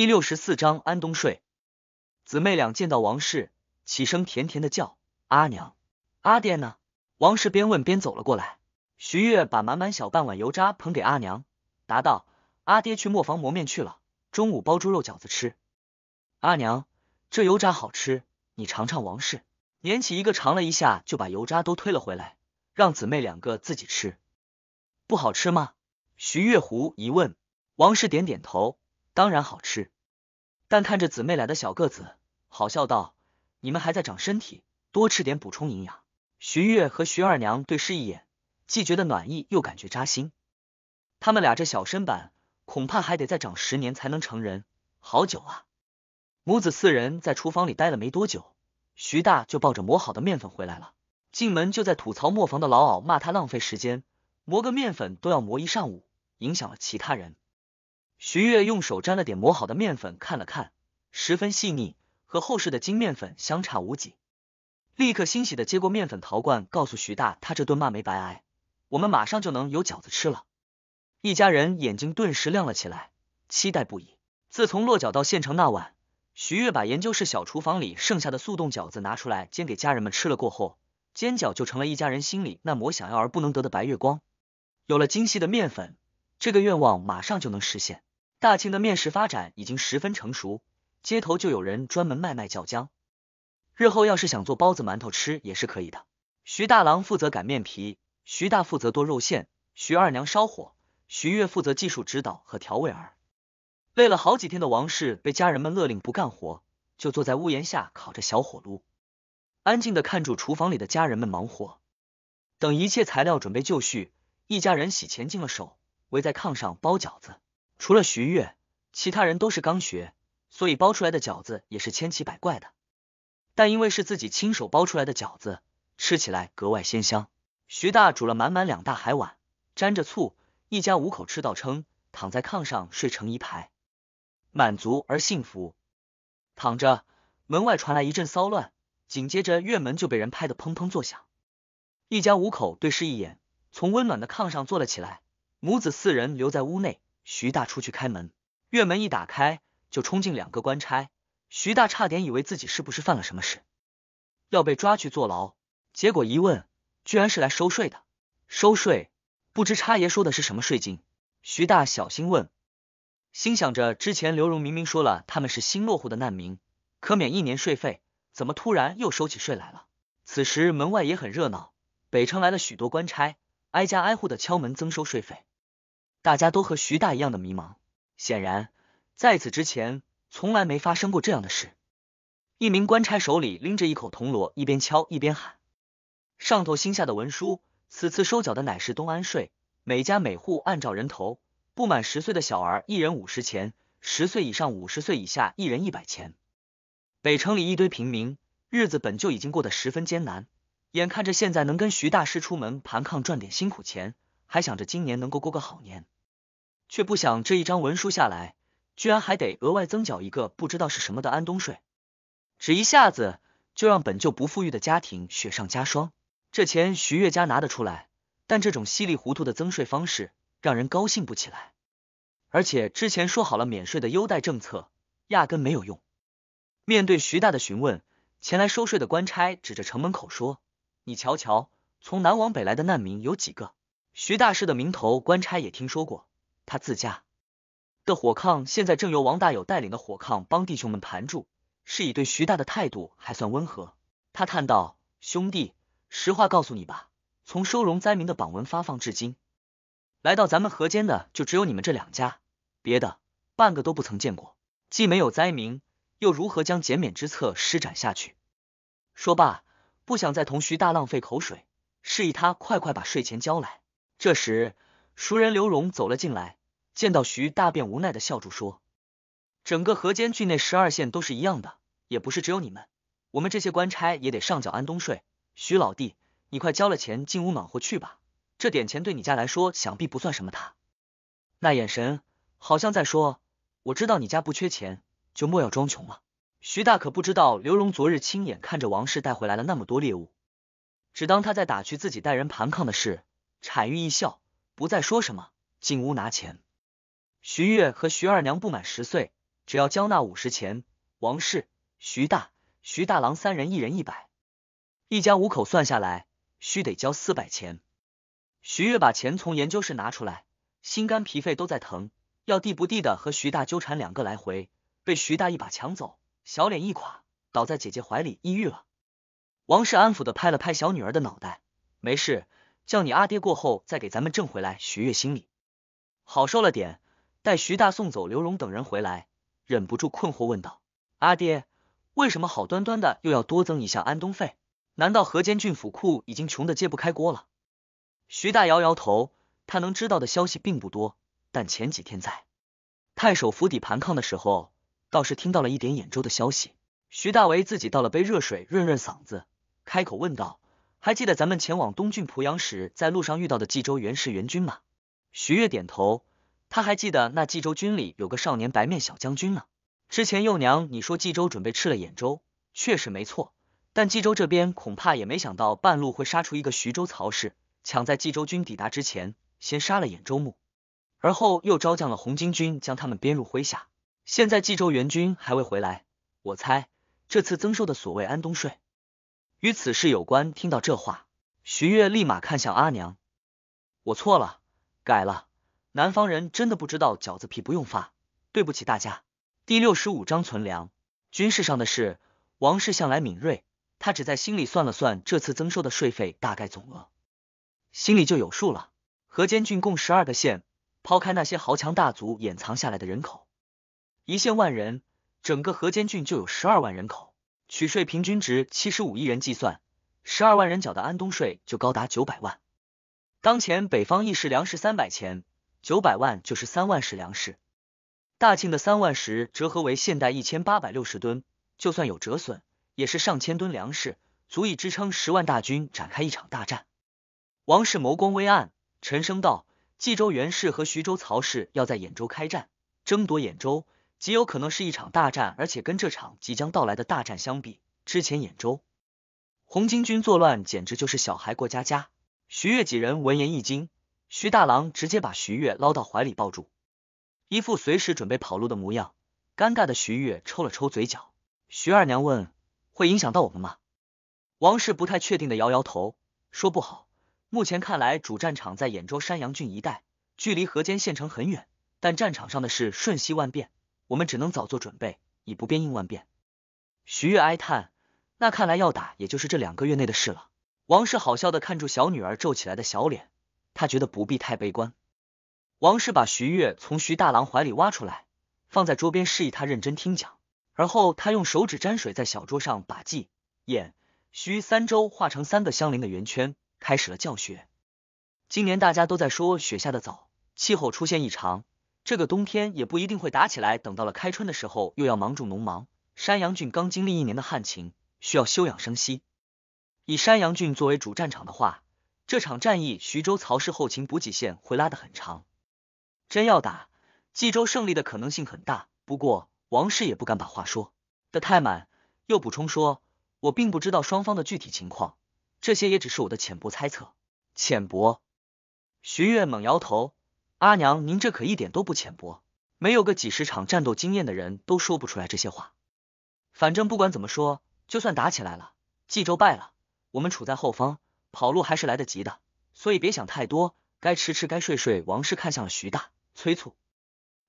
第六十四章安东睡。姊妹俩见到王氏，齐声甜甜的叫：“阿娘，阿爹呢？”王氏边问边走了过来。徐月把满满小半碗油渣捧给阿娘，答道：“阿爹去磨房磨面去了，中午包猪肉饺子吃。”阿娘，这油渣好吃，你尝尝。王氏捻起一个尝了一下，就把油渣都推了回来，让姊妹两个自己吃。不好吃吗？徐月狐一问。王氏点点头。当然好吃，但看着姊妹俩的小个子，好笑道：“你们还在长身体，多吃点补充营养。”徐月和徐二娘对视一眼，既觉得暖意，又感觉扎心。他们俩这小身板，恐怕还得再长十年才能成人，好久啊！母子四人在厨房里待了没多久，徐大就抱着磨好的面粉回来了，进门就在吐槽磨坊的老媪，骂他浪费时间，磨个面粉都要磨一上午，影响了其他人。徐月用手沾了点磨好的面粉，看了看，十分细腻，和后世的精面粉相差无几，立刻欣喜的接过面粉陶罐，告诉徐大：“他这顿骂没白挨，我们马上就能有饺子吃了。”一家人眼睛顿时亮了起来，期待不已。自从落脚到县城那晚，徐月把研究室小厨房里剩下的速冻饺子拿出来煎给家人们吃了过后，煎饺就成了一家人心里那抹想要而不能得的白月光。有了精细的面粉，这个愿望马上就能实现。大庆的面食发展已经十分成熟，街头就有人专门卖卖叫浆。日后要是想做包子、馒头吃也是可以的。徐大郎负责擀面皮，徐大负责剁肉馅，徐二娘烧火，徐月负责技术指导和调味儿。累了好几天的王氏被家人们勒令不干活，就坐在屋檐下烤着小火炉，安静的看住厨房里的家人们忙活。等一切材料准备就绪，一家人洗钱净了手，围在炕上包饺子。除了徐月，其他人都是刚学，所以包出来的饺子也是千奇百怪的。但因为是自己亲手包出来的饺子，吃起来格外鲜香。徐大煮了满满两大海碗，沾着醋，一家五口吃到撑，躺在炕上睡成一排，满足而幸福。躺着，门外传来一阵骚乱，紧接着院门就被人拍得砰砰作响。一家五口对视一眼，从温暖的炕上坐了起来，母子四人留在屋内。徐大出去开门，院门一打开，就冲进两个官差。徐大差点以为自己是不是犯了什么事，要被抓去坐牢。结果一问，居然是来收税的。收税，不知差爷说的是什么税金。徐大小心问，心想着之前刘荣明明说了他们是新落户的难民，可免一年税费，怎么突然又收起税来了？此时门外也很热闹，北城来了许多官差，挨家挨户的敲门增收税费。大家都和徐大一样的迷茫。显然，在此之前从来没发生过这样的事。一名官差手里拎着一口铜锣，一边敲一边喊：“上头新下的文书，此次收缴的乃是东安税，每家每户按照人头，不满十岁的小儿一人五十钱，十岁以上五十岁以下一人一百钱。”北城里一堆平民，日子本就已经过得十分艰难，眼看着现在能跟徐大师出门盘炕赚点辛苦钱。还想着今年能够过个好年，却不想这一张文书下来，居然还得额外增缴一个不知道是什么的安东税，只一下子就让本就不富裕的家庭雪上加霜。这钱徐月家拿得出来，但这种稀里糊涂的增税方式让人高兴不起来。而且之前说好了免税的优待政策，压根没有用。面对徐大的询问，前来收税的官差指着城门口说：“你瞧瞧，从南往北来的难民有几个？”徐大师的名头，官差也听说过。他自家的火炕现在正由王大友带领的火炕帮弟兄们盘住，是以对徐大的态度还算温和。他叹道：“兄弟，实话告诉你吧，从收容灾民的榜文发放至今，来到咱们河间的就只有你们这两家，别的半个都不曾见过。既没有灾民，又如何将减免之策施展下去？”说罢，不想再同徐大浪费口水，示意他快快把税钱交来。这时，熟人刘荣走了进来，见到徐大便无奈的笑住说：“整个河间郡内十二县都是一样的，也不是只有你们，我们这些官差也得上缴安东税。徐老弟，你快交了钱进屋暖和去吧，这点钱对你家来说想必不算什么。”他那眼神好像在说：“我知道你家不缺钱，就莫要装穷了。”徐大可不知道刘荣昨日亲眼看着王氏带回来了那么多猎物，只当他在打趣自己带人盘炕的事。产玉一笑，不再说什么，进屋拿钱。徐月和徐二娘不满十岁，只要交纳五十钱。王氏、徐大、徐大郎三人一人一百，一家五口算下来，需得交四百钱。徐月把钱从研究室拿出来，心肝脾肺都在疼，要地不地的和徐大纠缠两个来回，被徐大一把抢走，小脸一垮，倒在姐姐怀里抑郁了。王氏安抚的拍了拍小女儿的脑袋，没事。叫你阿爹过后再给咱们挣回来。徐月心里好受了点。待徐大送走刘荣等人回来，忍不住困惑问道：“阿爹，为什么好端端的又要多增一项安东费？难道河间郡府库已经穷得揭不开锅了？”徐大摇摇头，他能知道的消息并不多，但前几天在太守府邸盘炕的时候，倒是听到了一点兖州的消息。徐大为自己倒了杯热水润润嗓子，开口问道。还记得咱们前往东郡濮阳时，在路上遇到的冀州袁氏援军吗？徐悦点头，他还记得那冀州军里有个少年白面小将军呢。之前幼娘你说冀州准备吃了兖州，确实没错。但冀州这边恐怕也没想到半路会杀出一个徐州曹氏，抢在冀州军抵达之前，先杀了兖州牧，而后又招降了红巾军，将他们编入麾下。现在冀州援军还未回来，我猜这次增收的所谓安东税。与此事有关，听到这话，徐悦立马看向阿娘。我错了，改了。南方人真的不知道饺子皮不用发，对不起大家。第六十五章存粮。军事上的事，王氏向来敏锐，他只在心里算了算这次增收的税费大概总额，心里就有数了。河间郡共十二个县，抛开那些豪强大族掩藏下来的人口，一县万人，整个河间郡就有十二万人口。取税平均值七十五亿人计算，十二万人缴的安东税就高达九百万。当前北方一石粮食三百钱，九百万就是三万石粮食。大庆的三万石折合为现代一千八百六十吨，就算有折损，也是上千吨粮食，足以支撑十万大军展开一场大战。王氏眸光微暗，沉声道：“冀州袁氏和徐州曹氏要在兖州开战，争夺兖州。”极有可能是一场大战，而且跟这场即将到来的大战相比，之前兖州红巾军作乱简直就是小孩过家家。徐月几人闻言一惊，徐大郎直接把徐月捞到怀里抱住，一副随时准备跑路的模样。尴尬的徐月抽了抽嘴角。徐二娘问：“会影响到我们吗？”王氏不太确定的摇摇头，说：“不好，目前看来主战场在兖州山阳郡一带，距离河间县城很远，但战场上的事瞬息万变。”我们只能早做准备，以不变应万变。徐月哀叹，那看来要打，也就是这两个月内的事了。王氏好笑的看住小女儿皱起来的小脸，他觉得不必太悲观。王氏把徐月从徐大郎怀里挖出来，放在桌边，示意他认真听讲。而后，他用手指沾水，在小桌上把记、眼、徐三周画成三个相邻的圆圈，开始了教学。今年大家都在说雪下的早，气候出现异常。这个冬天也不一定会打起来，等到了开春的时候又要忙种农忙。山阳郡刚经历一年的旱情，需要休养生息。以山阳郡作为主战场的话，这场战役徐州曹氏后勤补给线会拉得很长。真要打，冀州胜利的可能性很大。不过王氏也不敢把话说的太满，又补充说：“我并不知道双方的具体情况，这些也只是我的浅薄猜测。”浅薄。徐悦猛摇头。阿娘，您这可一点都不浅薄，没有个几十场战斗经验的人都说不出来这些话。反正不管怎么说，就算打起来了，冀州败了，我们处在后方，跑路还是来得及的。所以别想太多，该吃吃，该睡睡。王氏看向了徐大，催促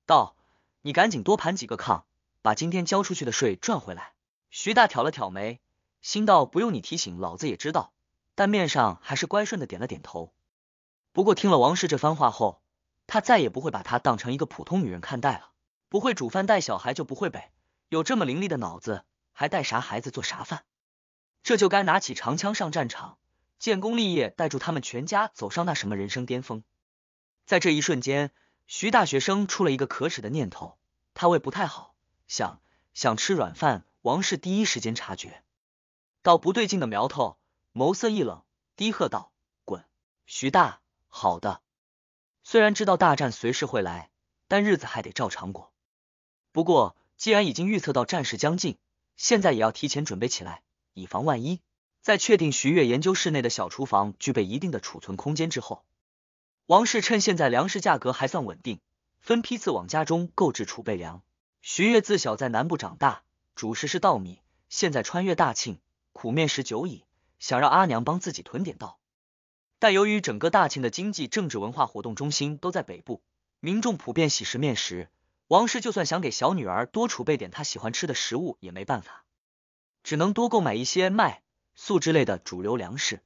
道：“你赶紧多盘几个炕，把今天交出去的税赚回来。”徐大挑了挑眉，心道不用你提醒，老子也知道，但面上还是乖顺的点了点头。不过听了王氏这番话后。他再也不会把她当成一个普通女人看待了。不会煮饭带小孩就不会呗。有这么伶俐的脑子，还带啥孩子做啥饭？这就该拿起长枪上战场，建功立业，带住他们全家走上那什么人生巅峰。在这一瞬间，徐大学生出了一个可耻的念头，他胃不太好，想想吃软饭。王氏第一时间察觉到不对劲的苗头，眸色一冷，低喝道：“滚，徐大。”好的。虽然知道大战随时会来，但日子还得照常过。不过，既然已经预测到战事将近，现在也要提前准备起来，以防万一。在确定徐月研究室内的小厨房具备一定的储存空间之后，王氏趁现在粮食价格还算稳定，分批次往家中购置储备粮。徐月自小在南部长大，主食是稻米，现在穿越大庆，苦面食久矣，想让阿娘帮自己囤点稻。但由于整个大庆的经济、政治、文化活动中心都在北部，民众普遍喜食面食，王氏就算想给小女儿多储备点她喜欢吃的食物也没办法，只能多购买一些麦、粟之类的主流粮食。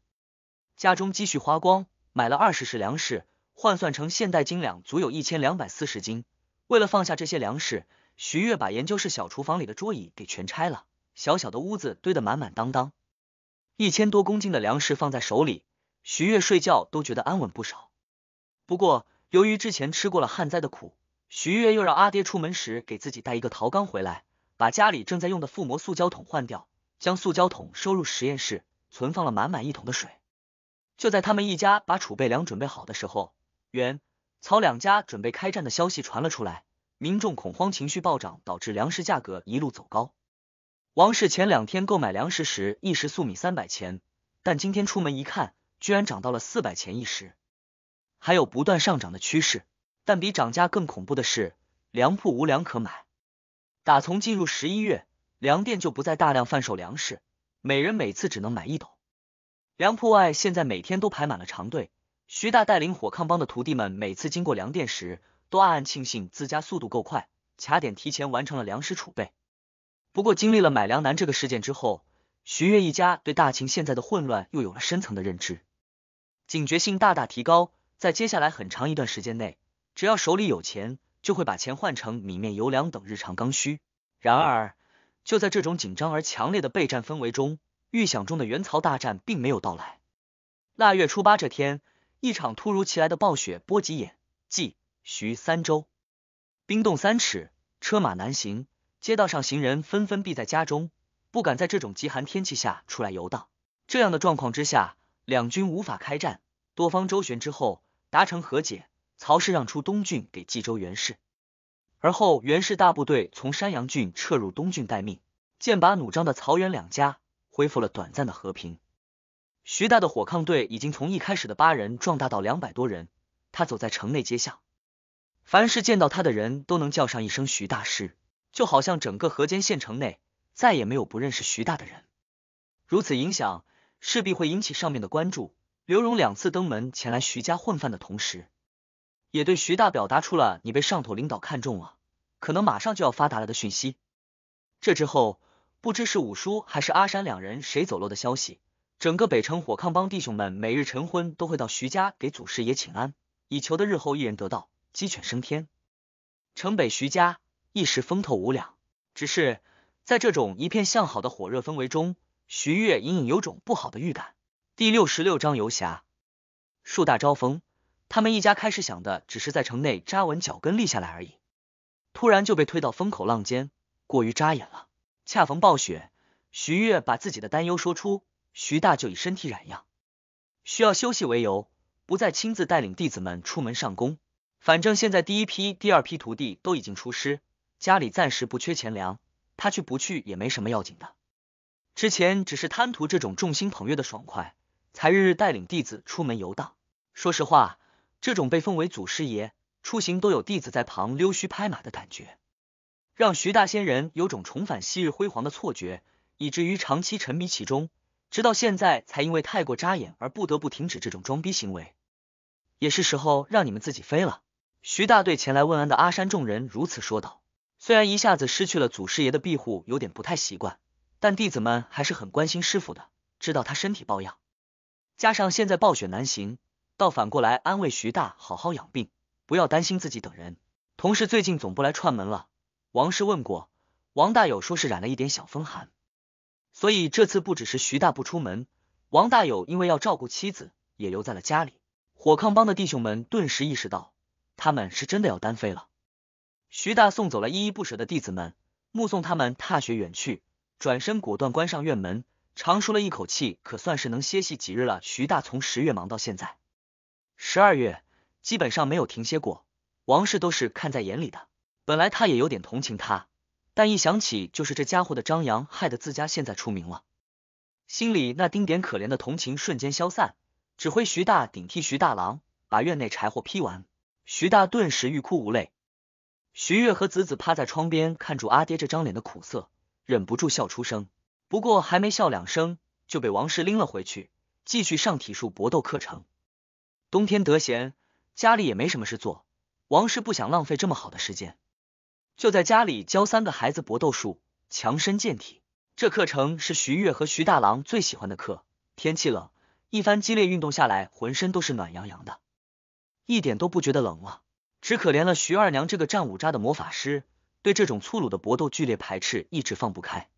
家中积蓄花光，买了二十石粮食，换算成现代斤两，足有一千两百四十斤。为了放下这些粮食，徐悦把研究室小厨房里的桌椅给全拆了，小小的屋子堆得满满当当，一千多公斤的粮食放在手里。徐悦睡觉都觉得安稳不少，不过由于之前吃过了旱灾的苦，徐悦又让阿爹出门时给自己带一个陶缸回来，把家里正在用的覆膜塑胶桶换掉，将塑胶桶收入实验室，存放了满满一桶的水。就在他们一家把储备粮准备好的时候，袁、曹两家准备开战的消息传了出来，民众恐慌情绪暴涨，导致粮食价格一路走高。王氏前两天购买粮食时，一石粟米三百钱，但今天出门一看。居然涨到了四百钱一石，还有不断上涨的趋势。但比涨价更恐怖的是，粮铺无粮可买。打从进入十一月，粮店就不再大量贩售粮食，每人每次只能买一斗。粮铺外现在每天都排满了长队。徐大带领火炕帮的徒弟们，每次经过粮店时，都暗暗庆幸自家速度够快，卡点提前完成了粮食储备。不过经历了买粮难这个事件之后，徐悦一家对大秦现在的混乱又有了深层的认知，警觉性大大提高。在接下来很长一段时间内，只要手里有钱，就会把钱换成米面油粮等日常刚需。然而，就在这种紧张而强烈的备战氛围中，预想中的元曹大战并没有到来。腊月初八这天，一场突如其来的暴雪波及眼冀徐三州，冰冻三尺，车马难行，街道上行人纷纷避在家中。不敢在这种极寒天气下出来游荡。这样的状况之下，两军无法开战。多方周旋之后，达成和解，曹氏让出东郡给冀州袁氏。而后，袁氏大部队从山阳郡撤入东郡待命。剑拔弩张的曹袁两家恢复了短暂的和平。徐大的火抗队已经从一开始的八人壮大到两百多人。他走在城内街巷，凡是见到他的人都能叫上一声徐大师，就好像整个河间县城内。再也没有不认识徐大的人，如此影响势必会引起上面的关注。刘荣两次登门前来徐家混饭的同时，也对徐大表达出了你被上头领导看中了，可能马上就要发达了的讯息。这之后，不知是五叔还是阿山两人谁走漏的消息，整个北城火炕帮弟兄们每日晨昏都会到徐家给祖师爷请安，以求得日后一人得道，鸡犬升天。城北徐家一时风头无两，只是。在这种一片向好的火热氛围中，徐月隐隐有种不好的预感。第六十六章游侠，树大招风。他们一家开始想的只是在城内扎稳脚跟立下来而已，突然就被推到风口浪尖，过于扎眼了。恰逢暴雪，徐月把自己的担忧说出，徐大就以身体染恙，需要休息为由，不再亲自带领弟子们出门上工。反正现在第一批、第二批徒弟都已经出师，家里暂时不缺钱粮。他去不去也没什么要紧的，之前只是贪图这种众星捧月的爽快，才日日带领弟子出门游荡。说实话，这种被奉为祖师爷，出行都有弟子在旁溜须拍马的感觉，让徐大仙人有种重返昔日辉煌的错觉，以至于长期沉迷其中，直到现在才因为太过扎眼而不得不停止这种装逼行为。也是时候让你们自己飞了。徐大对前来问安的阿山众人如此说道。虽然一下子失去了祖师爷的庇护，有点不太习惯，但弟子们还是很关心师傅的，知道他身体抱恙。加上现在暴雪难行，倒反过来安慰徐大好好养病，不要担心自己等人。同事最近总不来串门了。王师问过王大友，说是染了一点小风寒，所以这次不只是徐大不出门，王大友因为要照顾妻子，也留在了家里。火炕帮的弟兄们顿时意识到，他们是真的要单飞了。徐大送走了依依不舍的弟子们，目送他们踏雪远去，转身果断关上院门，长舒了一口气，可算是能歇息几日了。徐大从十月忙到现在，十二月基本上没有停歇过。王氏都是看在眼里的，本来他也有点同情他，但一想起就是这家伙的张扬，害得自家现在出名了，心里那丁点可怜的同情瞬间消散。指挥徐大顶替徐大郎把院内柴火劈完，徐大顿时欲哭无泪。徐月和子子趴在窗边，看住阿爹这张脸的苦涩，忍不住笑出声。不过还没笑两声，就被王氏拎了回去，继续上体术搏斗课程。冬天得闲，家里也没什么事做，王氏不想浪费这么好的时间，就在家里教三个孩子搏斗术，强身健体。这课程是徐月和徐大郎最喜欢的课。天气冷，一番激烈运动下来，浑身都是暖洋洋的，一点都不觉得冷了。只可怜了徐二娘这个战五渣的魔法师，对这种粗鲁的搏斗剧烈排斥，一直放不开，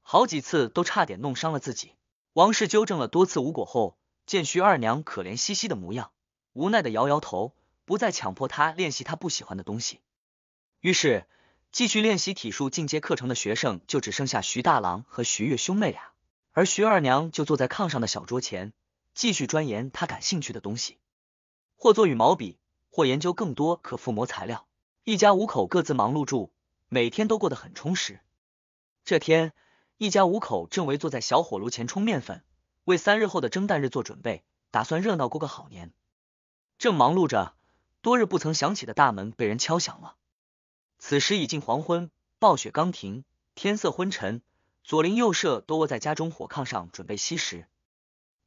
好几次都差点弄伤了自己。王氏纠正了多次无果后，见徐二娘可怜兮兮的模样，无奈的摇摇头，不再强迫她练习她不喜欢的东西。于是，继续练习体术进阶课程的学生就只剩下徐大郎和徐月兄妹俩，而徐二娘就坐在炕上的小桌前，继续钻研她感兴趣的东西，或做与毛笔。或研究更多可覆膜材料。一家五口各自忙碌住，每天都过得很充实。这天，一家五口正围坐在小火炉前冲面粉，为三日后的蒸蛋日做准备，打算热闹过个好年。正忙碌着，多日不曾响起的大门被人敲响了。此时已近黄昏，暴雪刚停，天色昏沉，左邻右舍都窝在家中火炕上准备吸食。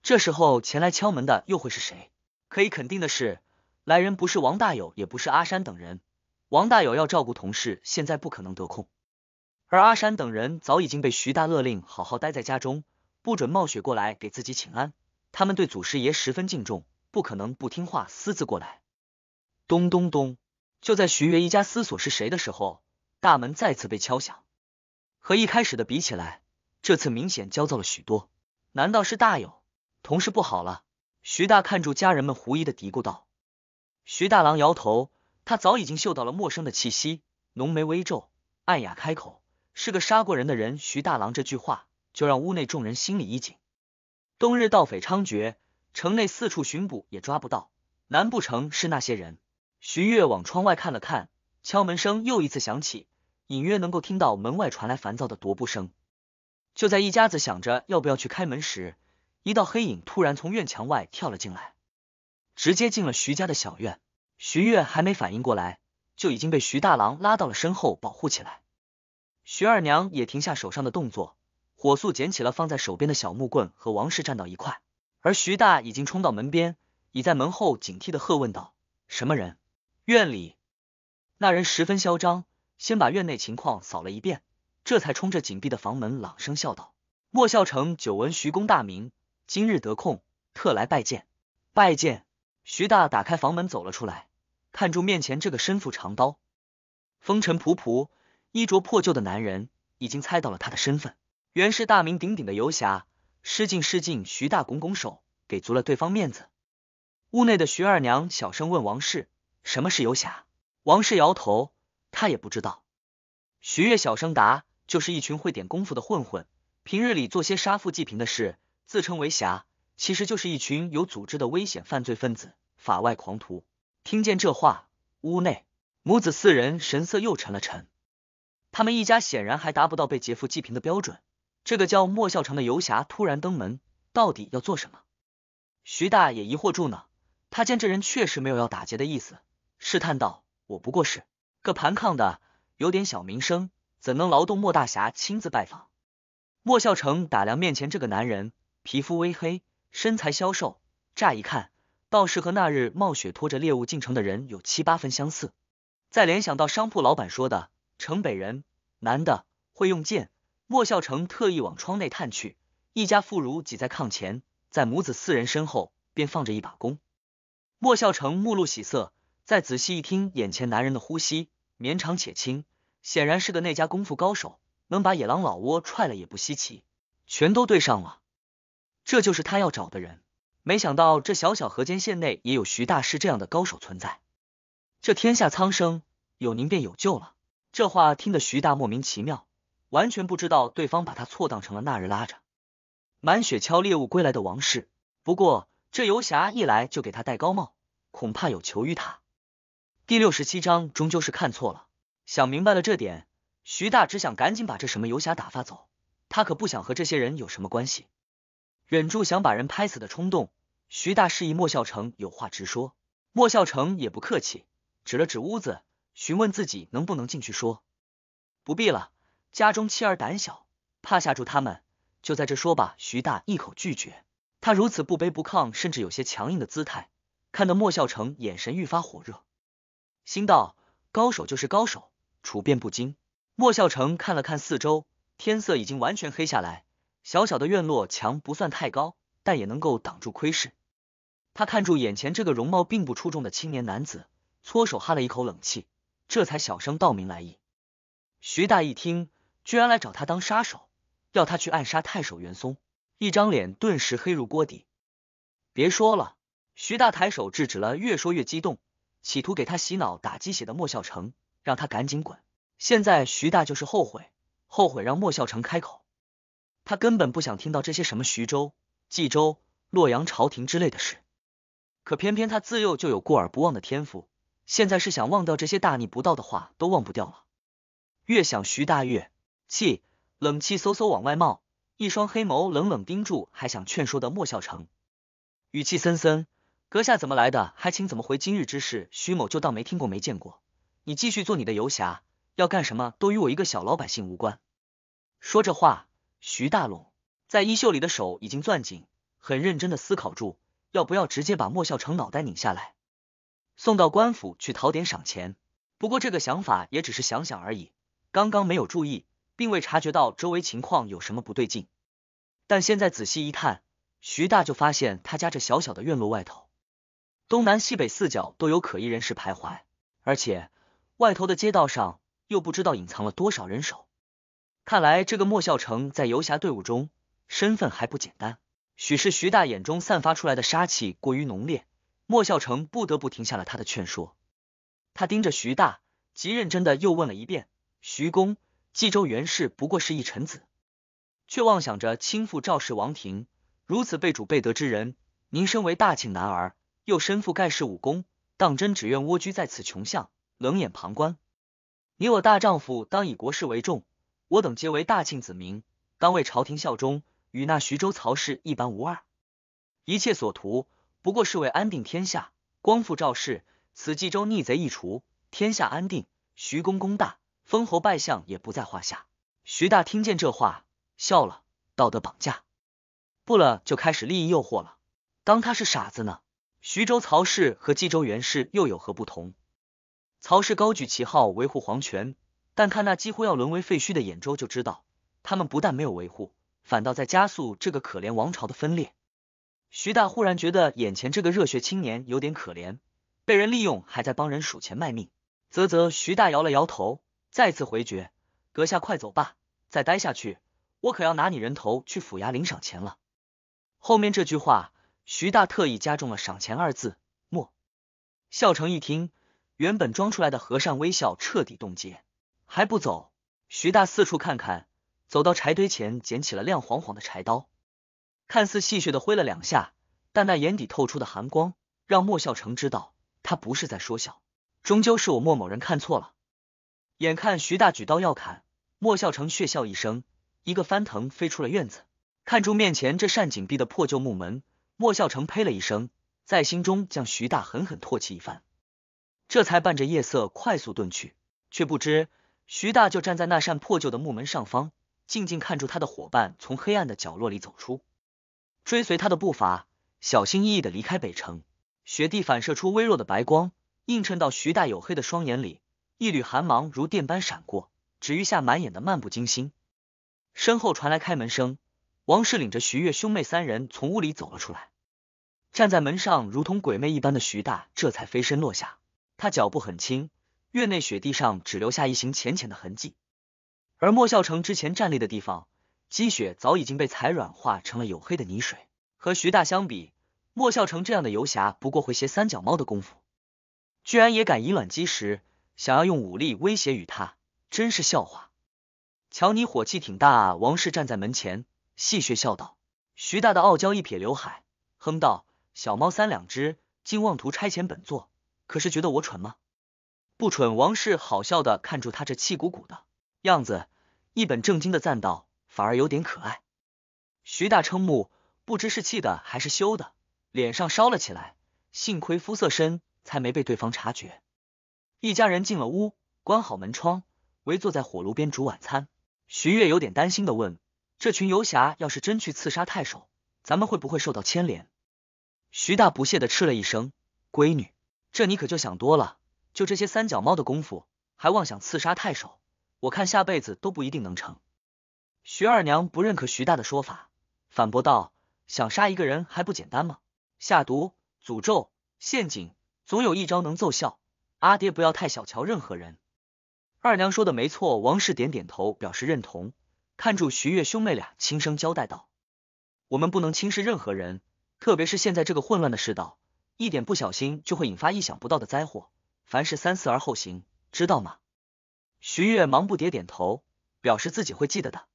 这时候前来敲门的又会是谁？可以肯定的是。来人不是王大友，也不是阿山等人。王大友要照顾同事，现在不可能得空；而阿山等人早已经被徐大勒令好好待在家中，不准冒雪过来给自己请安。他们对祖师爷十分敬重，不可能不听话私自过来。咚咚咚！就在徐月一家思索是谁的时候，大门再次被敲响。和一开始的比起来，这次明显焦躁了许多。难道是大友同事不好了？徐大看住家人们，狐疑的嘀咕道。徐大郎摇头，他早已经嗅到了陌生的气息，浓眉微皱，暗哑开口：“是个杀过人的人。”徐大郎这句话就让屋内众人心里一紧。冬日盗匪猖獗，城内四处巡捕也抓不到，难不成是那些人？徐月往窗外看了看，敲门声又一次响起，隐约能够听到门外传来烦躁的踱步声。就在一家子想着要不要去开门时，一道黑影突然从院墙外跳了进来。直接进了徐家的小院，徐月还没反应过来，就已经被徐大郎拉到了身后保护起来。徐二娘也停下手上的动作，火速捡起了放在手边的小木棍，和王氏站到一块。而徐大已经冲到门边，倚在门后，警惕的喝问道：“什么人？”院里那人十分嚣张，先把院内情况扫了一遍，这才冲着紧闭的房门朗声笑道：“莫笑成，久闻徐公大名，今日得空，特来拜见，拜见。”徐大打开房门走了出来，看住面前这个身负长刀、风尘仆仆、衣着破旧的男人，已经猜到了他的身份，原是大名鼎鼎的游侠。失敬失敬，徐大拱拱手，给足了对方面子。屋内的徐二娘小声问王氏：“什么是游侠？”王氏摇头，他也不知道。徐月小声答：“就是一群会点功夫的混混，平日里做些杀富济贫的事，自称为侠。”其实就是一群有组织的危险犯罪分子，法外狂徒。听见这话，屋内母子四人神色又沉了沉。他们一家显然还达不到被劫富济贫的标准。这个叫莫笑成的游侠突然登门，到底要做什么？徐大也疑惑住呢。他见这人确实没有要打劫的意思，试探道：“我不过是个盘抗的，有点小名声，怎能劳动莫大侠亲自拜访？”莫笑成打量面前这个男人，皮肤微黑。身材消瘦，乍一看倒是和那日冒雪拖着猎物进城的人有七八分相似。再联想到商铺老板说的城北人，男的会用剑，莫笑成特意往窗内探去。一家妇孺挤在炕前，在母子四人身后，便放着一把弓。莫笑成目露喜色，再仔细一听眼前男人的呼吸，绵长且轻，显然是个那家功夫高手，能把野狼老窝踹了也不稀奇。全都对上了。这就是他要找的人。没想到这小小河间县内也有徐大师这样的高手存在。这天下苍生有您便有救了。这话听得徐大莫名其妙，完全不知道对方把他错当成了那日拉着满雪橇猎物归来的王氏。不过这游侠一来就给他戴高帽，恐怕有求于他。第六十七章终究是看错了，想明白了这点，徐大只想赶紧把这什么游侠打发走，他可不想和这些人有什么关系。忍住想把人拍死的冲动，徐大示意莫笑成有话直说。莫笑成也不客气，指了指屋子，询问自己能不能进去说。不必了，家中妻儿胆小，怕吓住他们，就在这说吧。徐大一口拒绝。他如此不卑不亢，甚至有些强硬的姿态，看得莫笑成眼神愈发火热，心道高手就是高手，处变不惊。莫笑成看了看四周，天色已经完全黑下来。小小的院落墙不算太高，但也能够挡住窥视。他看住眼前这个容貌并不出众的青年男子，搓手哈了一口冷气，这才小声道明来意。徐大一听，居然来找他当杀手，要他去暗杀太守袁松，一张脸顿时黑入锅底。别说了，徐大抬手制止了越说越激动、企图给他洗脑打鸡血的莫笑成，让他赶紧滚。现在徐大就是后悔，后悔让莫笑成开口。他根本不想听到这些什么徐州、冀州、洛阳、朝廷之类的事，可偏偏他自幼就有过耳不忘的天赋，现在是想忘掉这些大逆不道的话都忘不掉了。越想徐大越气，冷气嗖嗖往外冒，一双黑眸冷冷盯住还想劝说的莫笑成，语气森森：“阁下怎么来的？还请怎么回？今日之事，徐某就当没听过、没见过。你继续做你的游侠，要干什么都与我一个小老百姓无关。”说这话。徐大龙在衣袖里的手已经攥紧，很认真的思考住要不要直接把莫笑成脑袋拧下来送到官府去讨点赏钱。不过这个想法也只是想想而已，刚刚没有注意，并未察觉到周围情况有什么不对劲。但现在仔细一探，徐大就发现他家这小小的院落外头东南西北四角都有可疑人士徘徊，而且外头的街道上又不知道隐藏了多少人手。看来这个莫笑成在游侠队伍中身份还不简单。许是徐大眼中散发出来的杀气过于浓烈，莫笑成不得不停下了他的劝说。他盯着徐大，极认真的又问了一遍：“徐公，冀州袁氏不过是一臣子，却妄想着倾覆赵氏王庭。如此背主背德之人，您身为大庆男儿，又身负盖世武功，当真只愿蜗居在此穷巷，冷眼旁观？你我大丈夫，当以国事为重。”我等皆为大庆子民，当为朝廷效忠，与那徐州曹氏一般无二。一切所图，不过是为安定天下，光复赵氏。此冀州逆贼一除，天下安定，徐公功大，封侯拜相也不在话下。徐大听见这话，笑了。道德绑架不了，就开始利益诱惑了。当他是傻子呢？徐州曹氏和冀州袁氏又有何不同？曹氏高举旗号，维护皇权。但看那几乎要沦为废墟的眼州就知道，他们不但没有维护，反倒在加速这个可怜王朝的分裂。徐大忽然觉得眼前这个热血青年有点可怜，被人利用还在帮人数钱卖命。啧啧，徐大摇了摇头，再次回绝：“阁下快走吧，再待下去，我可要拿你人头去府衙领赏钱了。”后面这句话，徐大特意加重了“赏钱”二字。莫笑成一听，原本装出来的和善微笑彻底冻结。还不走！徐大四处看看，走到柴堆前，捡起了亮晃晃的柴刀，看似戏谑的挥了两下，但那眼底透出的寒光，让莫笑成知道他不是在说笑。终究是我莫某人看错了。眼看徐大举刀要砍，莫笑成血笑一声，一个翻腾飞出了院子。看住面前这扇紧闭的破旧木门，莫笑成呸了一声，在心中将徐大狠狠唾弃一番，这才伴着夜色快速遁去，却不知。徐大就站在那扇破旧的木门上方，静静看着他的伙伴从黑暗的角落里走出，追随他的步伐，小心翼翼的离开北城。雪地反射出微弱的白光，映衬到徐大黝黑的双眼里，一缕寒芒如电般闪过，只余下满眼的漫不经心。身后传来开门声，王氏领着徐月兄妹三人从屋里走了出来，站在门上如同鬼魅一般的徐大这才飞身落下，他脚步很轻。院内雪地上只留下一行浅浅的痕迹，而莫笑成之前站立的地方，积雪早已经被踩软化成了黝黑的泥水。和徐大相比，莫笑成这样的游侠不过会些三脚猫的功夫，居然也敢以卵击石，想要用武力威胁于他，真是笑话！瞧你火气挺大啊！王氏站在门前，戏谑笑道。徐大的傲娇一撇刘海，哼道：“小猫三两只，竟妄图差遣本座，可是觉得我蠢吗？”不蠢，王氏好笑的看住他这气鼓鼓的样子，一本正经的赞道：“反而有点可爱。”徐大瞠目，不知是气的还是羞的，脸上烧了起来，幸亏肤色深，才没被对方察觉。一家人进了屋，关好门窗，围坐在火炉边煮晚餐。徐月有点担心的问：“这群游侠要是真去刺杀太守，咱们会不会受到牵连？”徐大不屑的嗤了一声：“闺女，这你可就想多了。”就这些三脚猫的功夫，还妄想刺杀太守，我看下辈子都不一定能成。徐二娘不认可徐大的说法，反驳道：“想杀一个人还不简单吗？下毒、诅咒、陷阱，总有一招能奏效。阿爹，不要太小瞧任何人。”二娘说的没错，王氏点点头，表示认同，看住徐月兄妹俩，轻声交代道：“我们不能轻视任何人，特别是现在这个混乱的世道，一点不小心就会引发意想不到的灾祸。”凡事三思而后行，知道吗？徐月忙不迭点头，表示自己会记得的。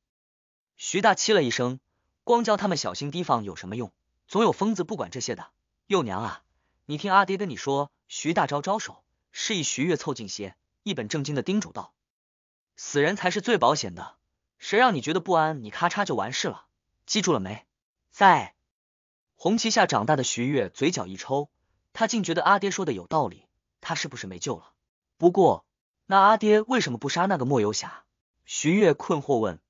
徐大气了一声，光教他们小心提防有什么用？总有疯子不管这些的。幼娘啊，你听阿爹跟你说。徐大招招手，示意徐月凑近些，一本正经的叮嘱道：“死人才是最保险的，谁让你觉得不安，你咔嚓就完事了。记住了没？”“在红旗下长大的徐月嘴角一抽，他竟觉得阿爹说的有道理。”他是不是没救了？不过，那阿爹为什么不杀那个莫游侠？徐悦困惑问。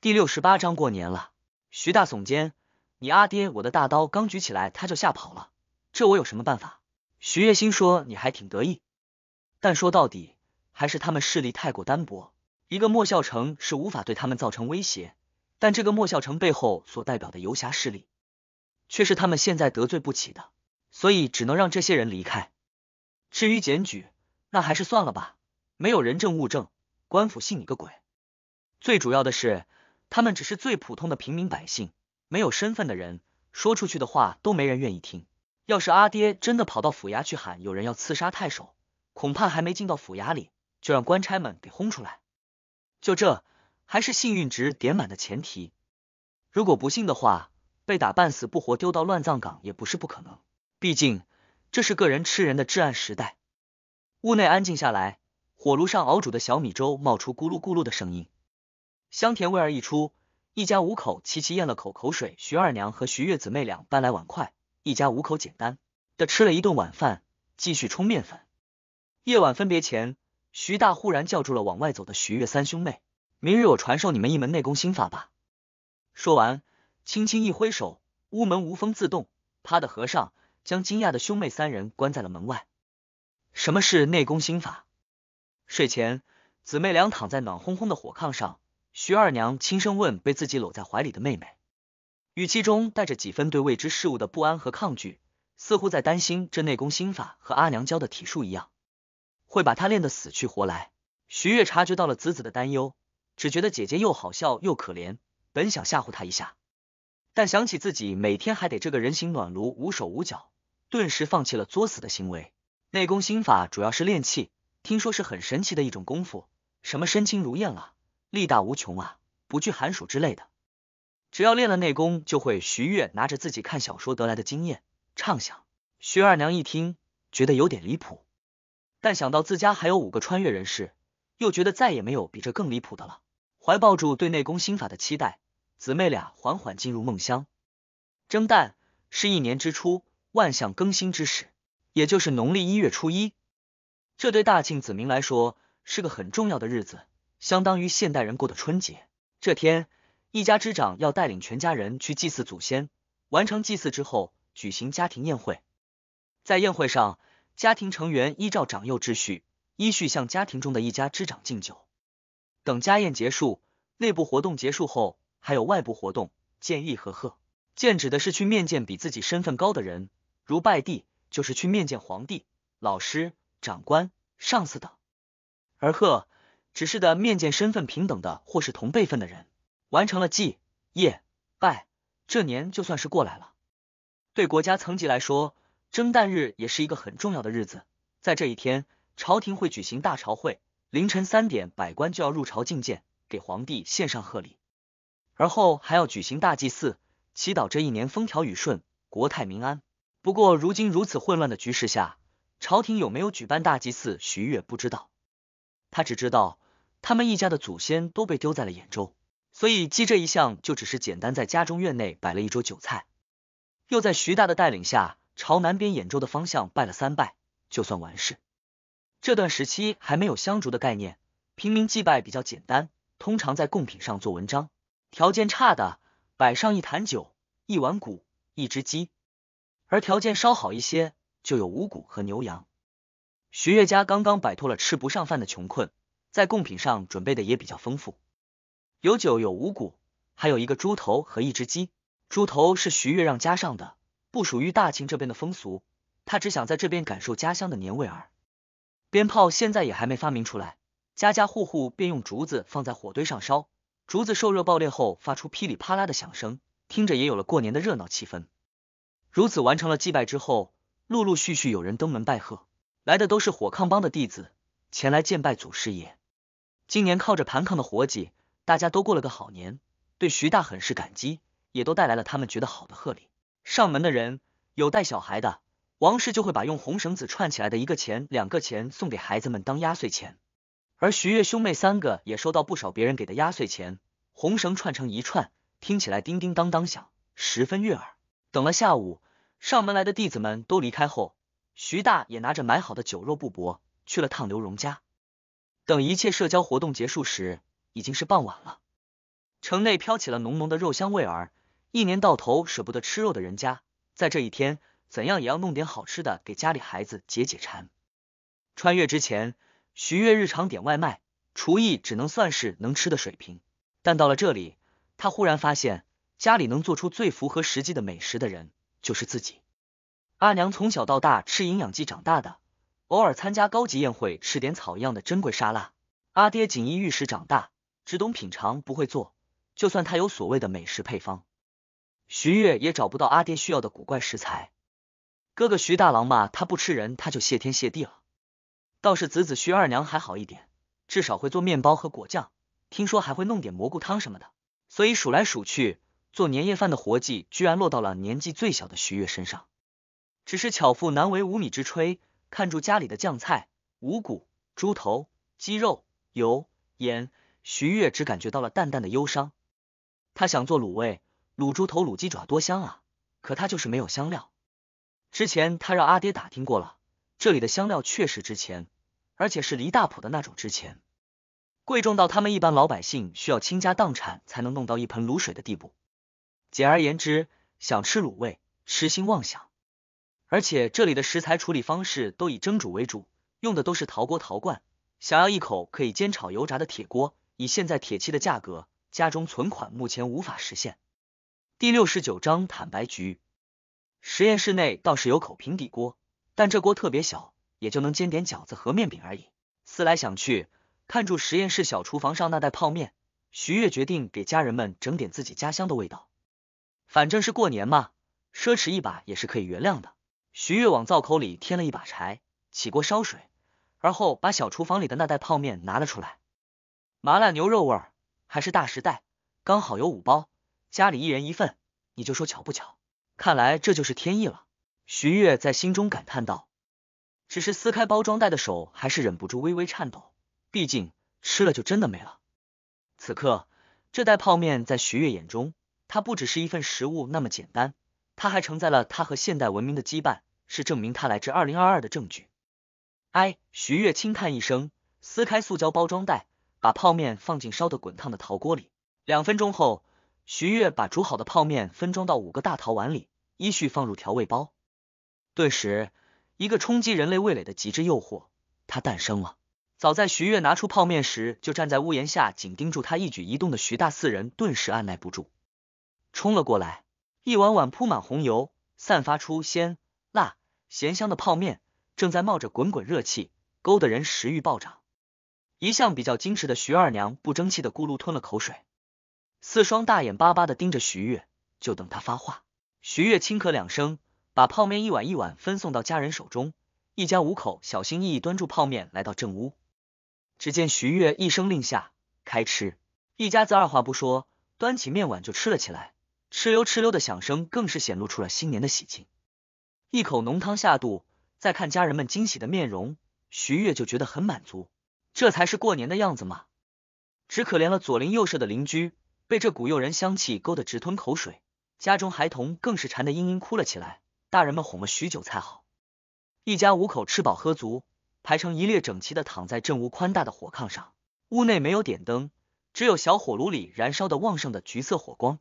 第六十八章过年了，徐大耸肩：“你阿爹，我的大刀刚举起来，他就吓跑了，这我有什么办法？”徐月心说：“你还挺得意，但说到底，还是他们势力太过单薄，一个莫笑成是无法对他们造成威胁，但这个莫笑成背后所代表的游侠势力，却是他们现在得罪不起的，所以只能让这些人离开。”至于检举，那还是算了吧。没有人证物证，官府信你个鬼。最主要的是，他们只是最普通的平民百姓，没有身份的人，说出去的话都没人愿意听。要是阿爹真的跑到府衙去喊有人要刺杀太守，恐怕还没进到府衙里，就让官差们给轰出来。就这，还是幸运值点满的前提。如果不幸的话，被打半死不活丢到乱葬岗也不是不可能。毕竟。这是个人吃人的至暗时代。屋内安静下来，火炉上熬煮的小米粥冒出咕噜咕噜的声音，香甜味儿一出，一家五口齐齐咽了口口水。徐二娘和徐月姊妹俩搬来碗筷，一家五口简单的吃了一顿晚饭，继续冲面粉。夜晚分别前，徐大忽然叫住了往外走的徐月三兄妹：“明日我传授你们一门内功心法吧。”说完，轻轻一挥手，屋门无风自动，啪的合上。将惊讶的兄妹三人关在了门外。什么是内功心法？睡前，姊妹俩躺在暖烘烘的火炕上，徐二娘轻声问被自己搂在怀里的妹妹，语气中带着几分对未知事物的不安和抗拒，似乎在担心这内功心法和阿娘教的体术一样，会把她练得死去活来。徐月察觉到了子子的担忧，只觉得姐姐又好笑又可怜，本想吓唬她一下，但想起自己每天还得这个人形暖炉，无手无脚。顿时放弃了作死的行为。内功心法主要是练气，听说是很神奇的一种功夫，什么身轻如燕啊，力大无穷啊，不惧寒暑之类的。只要练了内功，就会徐月拿着自己看小说得来的经验畅想。徐二娘一听，觉得有点离谱，但想到自家还有五个穿越人士，又觉得再也没有比这更离谱的了。怀抱住对内功心法的期待，姊妹俩缓缓进入梦乡。蒸蛋是一年之初。万象更新之时，也就是农历一月初一，这对大庆子民来说是个很重要的日子，相当于现代人过的春节。这天，一家之长要带领全家人去祭祀祖先，完成祭祀之后，举行家庭宴会。在宴会上，家庭成员依照长幼秩序，依序向家庭中的一家之长敬酒。等家宴结束，内部活动结束后，还有外部活动，见义和贺见指的是去面见比自己身份高的人。如拜地就是去面见皇帝、老师、长官、上司等，而贺只是的面见身份平等的或是同辈分的人。完成了祭、业、拜，这年就算是过来了。对国家层级来说，蒸蛋日也是一个很重要的日子。在这一天，朝廷会举行大朝会，凌晨三点，百官就要入朝觐见，给皇帝献上贺礼，而后还要举行大祭祀，祈祷这一年风调雨顺、国泰民安。不过，如今如此混乱的局势下，朝廷有没有举办大祭祀，徐悦不知道。他只知道他们一家的祖先都被丢在了兖州，所以祭这一项就只是简单在家中院内摆了一桌酒菜，又在徐大的带领下朝南边兖州的方向拜了三拜，就算完事。这段时期还没有香烛的概念，平民祭拜比较简单，通常在贡品上做文章，条件差的摆上一坛酒、一碗谷、一只鸡。而条件稍好一些，就有五谷和牛羊。徐月家刚刚摆脱了吃不上饭的穷困，在贡品上准备的也比较丰富，有酒，有五谷，还有一个猪头和一只鸡。猪头是徐月让家上的，不属于大秦这边的风俗，他只想在这边感受家乡的年味儿。鞭炮现在也还没发明出来，家家户户便用竹子放在火堆上烧，竹子受热爆裂后发出噼里啪啦的响声，听着也有了过年的热闹气氛。如此完成了祭拜之后，陆陆续续有人登门拜贺，来的都是火炕帮的弟子前来见拜祖师爷。今年靠着盘炕的活计，大家都过了个好年，对徐大很是感激，也都带来了他们觉得好的贺礼。上门的人有带小孩的，王氏就会把用红绳子串起来的一个钱、两个钱送给孩子们当压岁钱。而徐月兄妹三个也收到不少别人给的压岁钱，红绳串成一串，听起来叮叮当当响，十分悦耳。等了下午。上门来的弟子们都离开后，徐大也拿着买好的酒肉布帛去了趟刘荣家。等一切社交活动结束时，已经是傍晚了。城内飘起了浓浓的肉香味儿。一年到头舍不得吃肉的人家，在这一天怎样也要弄点好吃的给家里孩子解解馋。穿越之前，徐月日常点外卖，厨艺只能算是能吃的水平。但到了这里，他忽然发现家里能做出最符合实际的美食的人。就是自己，阿娘从小到大吃营养剂长大的，偶尔参加高级宴会吃点草一样的珍贵沙拉。阿爹锦衣玉食长大，只懂品尝不会做，就算他有所谓的美食配方，徐月也找不到阿爹需要的古怪食材。哥哥徐大郎嘛，他不吃人，他就谢天谢地了。倒是子子徐二娘还好一点，至少会做面包和果酱，听说还会弄点蘑菇汤什么的。所以数来数去。做年夜饭的活计居然落到了年纪最小的徐月身上。只是巧妇难为无米之炊，看住家里的酱菜、五谷、猪头、鸡肉、油、盐，徐月只感觉到了淡淡的忧伤。他想做卤味，卤猪头、卤鸡爪多香啊！可他就是没有香料。之前他让阿爹打听过了，这里的香料确实值钱，而且是离大谱的那种值钱，贵重到他们一般老百姓需要倾家荡产才能弄到一盆卤水的地步。简而言之，想吃卤味，痴心妄想。而且这里的食材处理方式都以蒸煮为主，用的都是陶锅陶罐。想要一口可以煎炒油炸的铁锅，以现在铁器的价格，家中存款目前无法实现。第六十九章坦白局。实验室内倒是有口平底锅，但这锅特别小，也就能煎点饺子和面饼而已。思来想去，看住实验室小厨房上那袋泡面，徐月决定给家人们整点自己家乡的味道。反正是过年嘛，奢侈一把也是可以原谅的。徐月往灶口里添了一把柴，起锅烧水，而后把小厨房里的那袋泡面拿了出来，麻辣牛肉味，还是大时袋，刚好有五包，家里一人一份。你就说巧不巧？看来这就是天意了。徐月在心中感叹道，只是撕开包装袋的手还是忍不住微微颤抖，毕竟吃了就真的没了。此刻，这袋泡面在徐月眼中。它不只是一份食物那么简单，它还承载了它和现代文明的羁绊，是证明它来自二零二二的证据。哎，徐月轻叹一声，撕开塑胶包装袋，把泡面放进烧得滚烫的陶锅里。两分钟后，徐月把煮好的泡面分装到五个大陶碗里，依序放入调味包。顿时，一个冲击人类味蕾的极致诱惑，它诞生了。早在徐月拿出泡面时，就站在屋檐下紧盯住他一举一动的徐大四人，顿时按耐不住。冲了过来，一碗碗铺满红油，散发出鲜辣咸香的泡面，正在冒着滚滚热气，勾得人食欲暴涨。一向比较矜持的徐二娘不争气的咕噜吞了口水，四双大眼巴巴的盯着徐月，就等他发话。徐月轻咳两声，把泡面一碗一碗分送到家人手中。一家五口小心翼翼端住泡面，来到正屋，只见徐月一声令下，开吃。一家子二话不说，端起面碗就吃了起来。哧溜哧溜的响声，更是显露出了新年的喜庆。一口浓汤下肚，再看家人们惊喜的面容，徐月就觉得很满足。这才是过年的样子嘛！只可怜了左邻右舍的邻居，被这股诱人香气勾得直吞口水。家中孩童更是馋得嘤嘤哭了起来，大人们哄了许久才好。一家五口吃饱喝足，排成一列整齐的躺在正屋宽大的火炕上。屋内没有点灯，只有小火炉里燃烧的旺盛的橘色火光。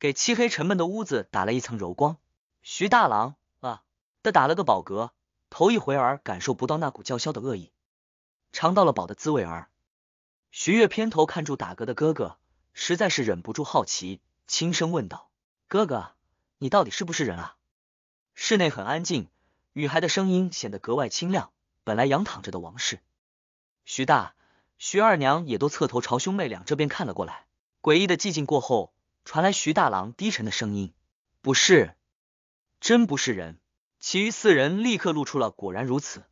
给漆黑沉闷的屋子打了一层柔光，徐大郎啊的打了个饱嗝，头一回儿感受不到那股叫嚣的恶意，尝到了饱的滋味儿。徐月偏头看住打嗝的哥哥，实在是忍不住好奇，轻声问道：“哥哥，你到底是不是人啊？”室内很安静，女孩的声音显得格外清亮。本来仰躺着的王氏、徐大、徐二娘也都侧头朝兄妹俩这边看了过来。诡异的寂静过后。传来徐大郎低沉的声音：“不是，真不是人。”其余四人立刻露出了“果然如此”，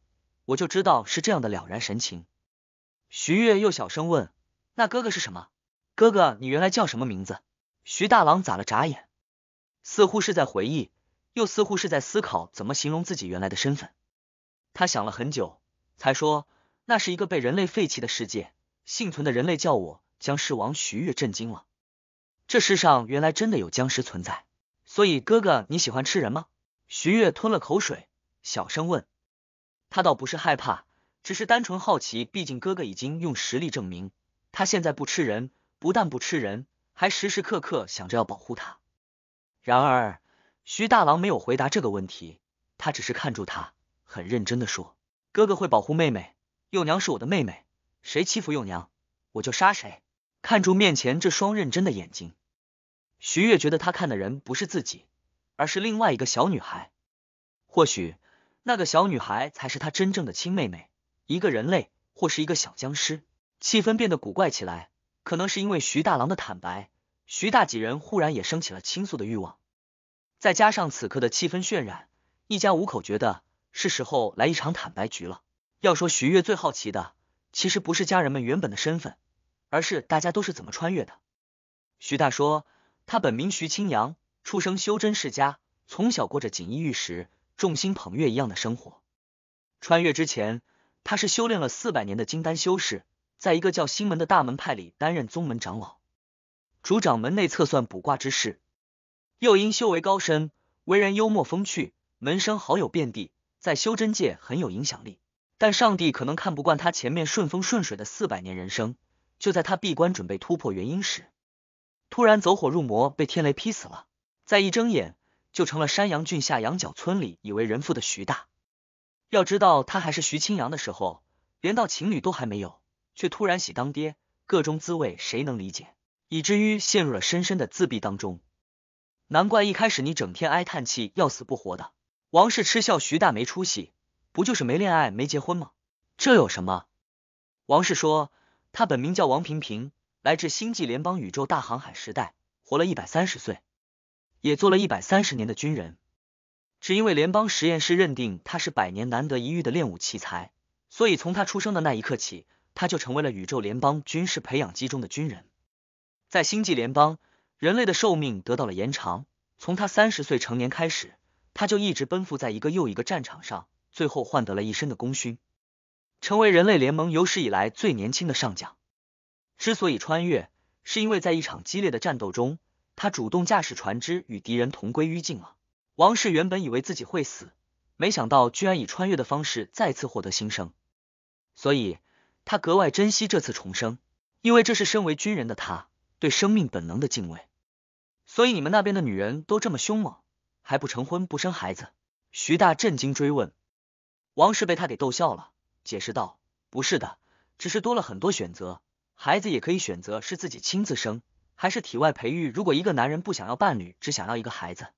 我就知道是这样的了然神情。徐月又小声问：“那哥哥是什么？哥哥，你原来叫什么名字？”徐大郎眨了？眨眼，似乎是在回忆，又似乎是在思考怎么形容自己原来的身份。他想了很久，才说：“那是一个被人类废弃的世界，幸存的人类叫我僵尸王。”徐月震惊了。这世上原来真的有僵尸存在，所以哥哥你喜欢吃人吗？徐悦吞了口水，小声问。他倒不是害怕，只是单纯好奇。毕竟哥哥已经用实力证明，他现在不吃人，不但不吃人，还时时刻刻想着要保护他。然而，徐大郎没有回答这个问题，他只是看住他，很认真的说：“哥哥会保护妹妹，幼娘是我的妹妹，谁欺负幼娘，我就杀谁。”看住面前这双认真的眼睛，徐月觉得他看的人不是自己，而是另外一个小女孩。或许那个小女孩才是他真正的亲妹妹，一个人类或是一个小僵尸。气氛变得古怪起来，可能是因为徐大郎的坦白。徐大几人忽然也升起了倾诉的欲望，再加上此刻的气氛渲染，一家五口觉得是时候来一场坦白局了。要说徐月最好奇的，其实不是家人们原本的身份。而是大家都是怎么穿越的？徐大说：“他本名徐清扬，出生修真世家，从小过着锦衣玉食、众星捧月一样的生活。穿越之前，他是修炼了四百年的金丹修士，在一个叫星门的大门派里担任宗门长老，主掌门内测算卜卦之事。又因修为高深，为人幽默风趣，门生好友遍地，在修真界很有影响力。但上帝可能看不惯他前面顺风顺水的四百年人生。”就在他闭关准备突破元婴时，突然走火入魔，被天雷劈死了。再一睁眼，就成了山阳郡下羊角村里以为人父的徐大。要知道，他还是徐清扬的时候，连道情侣都还没有，却突然喜当爹，个中滋味，谁能理解？以至于陷入了深深的自闭当中。难怪一开始你整天哀叹气，要死不活的。王氏嗤笑徐大没出息，不就是没恋爱，没结婚吗？这有什么？王氏说。他本名叫王平平，来自星际联邦宇宙大航海时代，活了一百三十岁，也做了一百三十年的军人。只因为联邦实验室认定他是百年难得一遇的练武奇才，所以从他出生的那一刻起，他就成为了宇宙联邦军事培养基中的军人。在星际联邦，人类的寿命得到了延长。从他三十岁成年开始，他就一直奔赴在一个又一个战场上，最后换得了一身的功勋。成为人类联盟有史以来最年轻的上将。之所以穿越，是因为在一场激烈的战斗中，他主动驾驶船只与敌人同归于尽了。王氏原本以为自己会死，没想到居然以穿越的方式再次获得新生，所以他格外珍惜这次重生，因为这是身为军人的他对生命本能的敬畏。所以你们那边的女人都这么凶猛，还不成婚不生孩子？徐大震惊追问，王氏被他给逗笑了。解释道：“不是的，只是多了很多选择，孩子也可以选择是自己亲自生，还是体外培育。如果一个男人不想要伴侣，只想要一个孩子，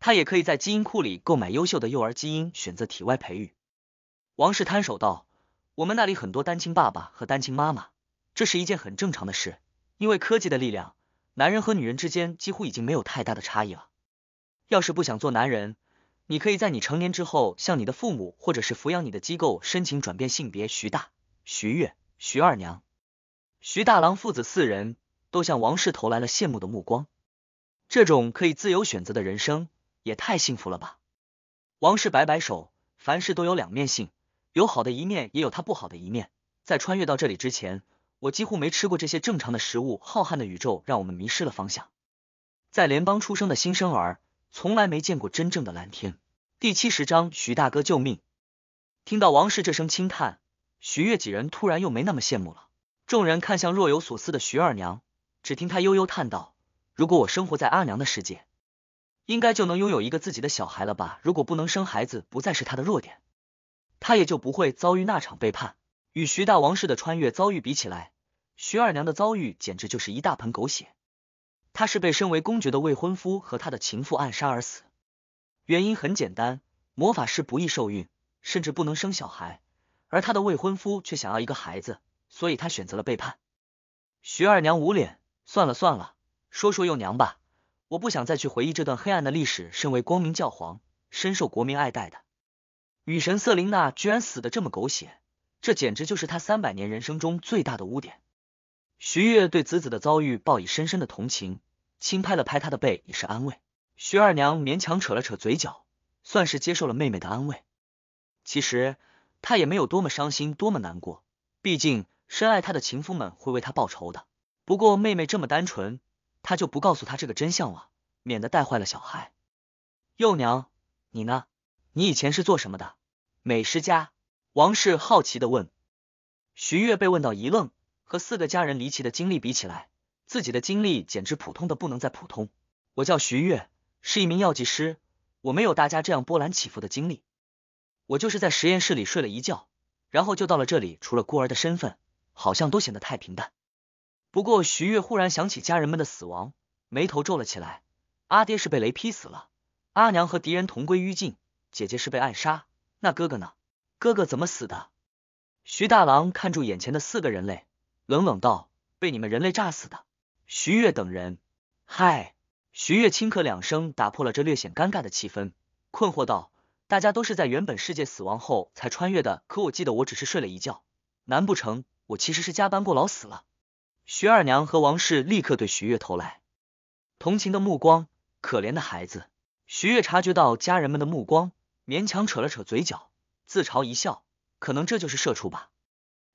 他也可以在基因库里购买优秀的幼儿基因，选择体外培育。”王氏摊手道：“我们那里很多单亲爸爸和单亲妈妈，这是一件很正常的事，因为科技的力量，男人和女人之间几乎已经没有太大的差异了。要是不想做男人。”你可以在你成年之后，向你的父母或者是抚养你的机构申请转变性别。徐大、徐月、徐二娘、徐大郎父子四人都向王氏投来了羡慕的目光。这种可以自由选择的人生，也太幸福了吧！王氏摆摆手，凡事都有两面性，有好的一面，也有它不好的一面。在穿越到这里之前，我几乎没吃过这些正常的食物。浩瀚的宇宙让我们迷失了方向。在联邦出生的新生儿。从来没见过真正的蓝天。第七十章，徐大哥救命！听到王氏这声轻叹，徐月几人突然又没那么羡慕了。众人看向若有所思的徐二娘，只听她悠悠叹道：“如果我生活在阿娘的世界，应该就能拥有一个自己的小孩了吧？如果不能生孩子，不再是她的弱点，她也就不会遭遇那场背叛。与徐大王氏的穿越遭遇比起来，徐二娘的遭遇简直就是一大盆狗血。”她是被身为公爵的未婚夫和他的情妇暗杀而死，原因很简单，魔法师不易受孕，甚至不能生小孩，而他的未婚夫却想要一个孩子，所以他选择了背叛。徐二娘捂脸，算了算了，说说幼娘吧，我不想再去回忆这段黑暗的历史。身为光明教皇，深受国民爱戴的雨神瑟琳娜，居然死的这么狗血，这简直就是她三百年人生中最大的污点。徐月对子子的遭遇报以深深的同情，轻拍了拍她的背，以示安慰。徐二娘勉强扯了扯嘴角，算是接受了妹妹的安慰。其实她也没有多么伤心，多么难过，毕竟深爱她的情夫们会为她报仇的。不过妹妹这么单纯，她就不告诉她这个真相了，免得带坏了小孩。幼娘，你呢？你以前是做什么的？美食家王氏好奇的问。徐月被问到一愣。和四个家人离奇的经历比起来，自己的经历简直普通的不能再普通。我叫徐月，是一名药剂师。我没有大家这样波澜起伏的经历。我就是在实验室里睡了一觉，然后就到了这里。除了孤儿的身份，好像都显得太平淡。不过，徐月忽然想起家人们的死亡，眉头皱了起来。阿爹是被雷劈死了，阿娘和敌人同归于尽，姐姐是被暗杀。那哥哥呢？哥哥怎么死的？徐大郎看住眼前的四个人类。冷冷道：“被你们人类炸死的。”徐月等人，嗨！徐月轻咳两声，打破了这略显尴尬的气氛，困惑道：“大家都是在原本世界死亡后才穿越的，可我记得我只是睡了一觉，难不成我其实是加班过劳死了？”徐二娘和王氏立刻对徐月投来同情的目光，可怜的孩子。徐月察觉到家人们的目光，勉强扯了扯嘴角，自嘲一笑：“可能这就是社畜吧。”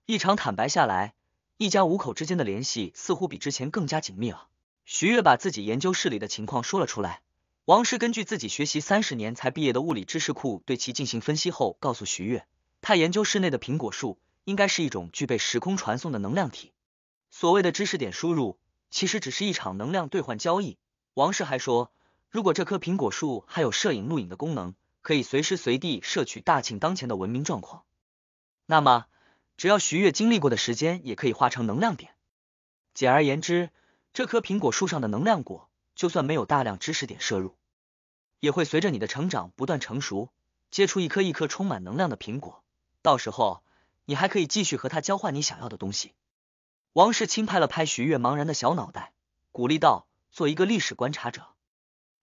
一场坦白下来。一家五口之间的联系似乎比之前更加紧密了。徐月把自己研究室里的情况说了出来，王师根据自己学习三十年才毕业的物理知识库对其进行分析后，告诉徐月，他研究室内的苹果树应该是一种具备时空传送的能量体。所谓的知识点输入，其实只是一场能量兑换交易。王氏还说，如果这棵苹果树还有摄影录影的功能，可以随时随地摄取大庆当前的文明状况，那么。只要徐月经历过的时间，也可以化成能量点。简而言之，这棵苹果树上的能量果，就算没有大量知识点摄入，也会随着你的成长不断成熟，结出一颗一颗充满能量的苹果。到时候，你还可以继续和它交换你想要的东西。王氏轻拍了拍徐月茫然的小脑袋，鼓励道：“做一个历史观察者，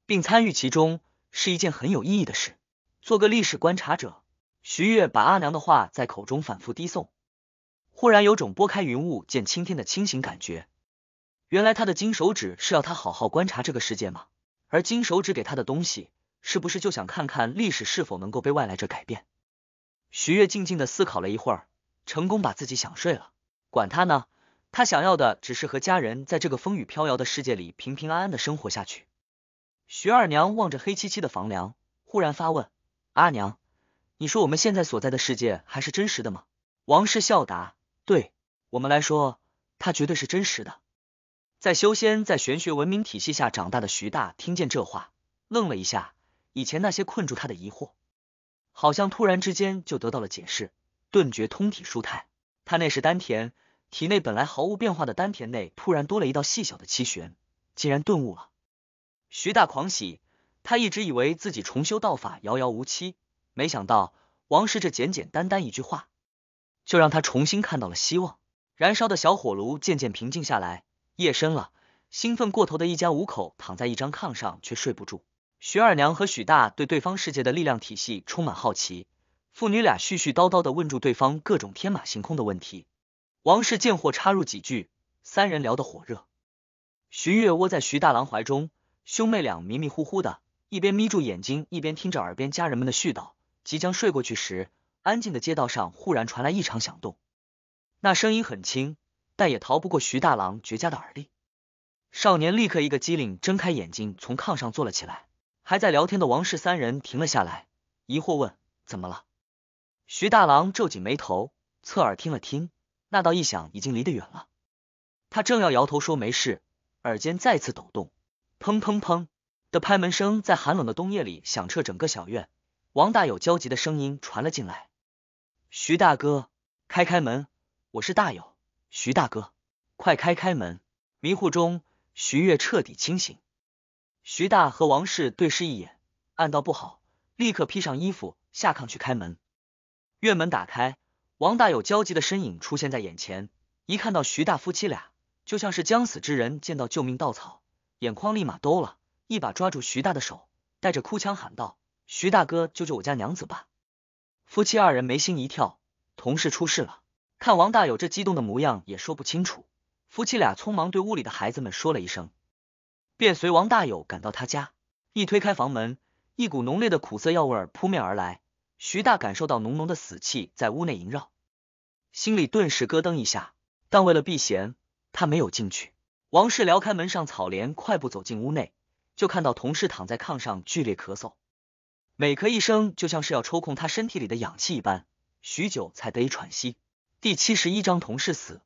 并参与其中，是一件很有意义的事。做个历史观察者。”徐月把阿娘的话在口中反复低诵。忽然有种拨开云雾见青天的清醒感觉，原来他的金手指是要他好好观察这个世界吗？而金手指给他的东西，是不是就想看看历史是否能够被外来者改变？徐月静静的思考了一会儿，成功把自己想睡了，管他呢，他想要的只是和家人在这个风雨飘摇的世界里平平安安的生活下去。徐二娘望着黑漆漆的房梁，忽然发问：“阿娘，你说我们现在所在的世界还是真实的吗？”王氏笑答。对我们来说，他绝对是真实的。在修仙、在玄学文明体系下长大的徐大，听见这话，愣了一下。以前那些困住他的疑惑，好像突然之间就得到了解释，顿觉通体舒泰。他那是丹田，体内本来毫无变化的丹田内，突然多了一道细小的气旋，竟然顿悟了。徐大狂喜，他一直以为自己重修道法遥遥无期，没想到王氏这简简单单一句话。就让他重新看到了希望。燃烧的小火炉渐渐平静下来。夜深了，兴奋过头的一家五口躺在一张炕上，却睡不住。徐二娘和许大对对方世界的力量体系充满好奇，父女俩絮絮叨叨地问住对方各种天马行空的问题。王氏贱货插入几句，三人聊得火热。徐月窝在徐大郎怀中，兄妹俩迷迷糊糊的，一边眯住眼睛，一边听着耳边家人们的絮叨，即将睡过去时。安静的街道上忽然传来异常响动，那声音很轻，但也逃不过徐大郎绝佳的耳力。少年立刻一个机灵，睁开眼睛，从炕上坐了起来。还在聊天的王氏三人停了下来，疑惑问：“怎么了？”徐大郎皱紧眉头，侧耳听了听，那道异响已经离得远了。他正要摇头说没事，耳尖再次抖动，砰砰砰的拍门声在寒冷的冬夜里响彻整个小院。王大有焦急的声音传了进来。徐大哥，开开门，我是大友。徐大哥，快开开门！迷糊中，徐月彻底清醒。徐大和王氏对视一眼，暗道不好，立刻披上衣服下炕去开门。院门打开，王大友焦急的身影出现在眼前，一看到徐大夫妻俩，就像是将死之人见到救命稻草，眼眶立马兜了，一把抓住徐大的手，带着哭腔喊道：“徐大哥，救救我家娘子吧！”夫妻二人眉心一跳，同事出事了。看王大有这激动的模样，也说不清楚。夫妻俩匆忙对屋里的孩子们说了一声，便随王大友赶到他家。一推开房门，一股浓烈的苦涩药味扑面而来，徐大感受到浓浓的死气在屋内萦绕，心里顿时咯噔一下。但为了避嫌，他没有进去。王氏撩开门上草帘，快步走进屋内，就看到同事躺在炕上剧烈咳嗽。每咳一声，就像是要抽空他身体里的氧气一般，许久才得以喘息。第七十一章，同事死。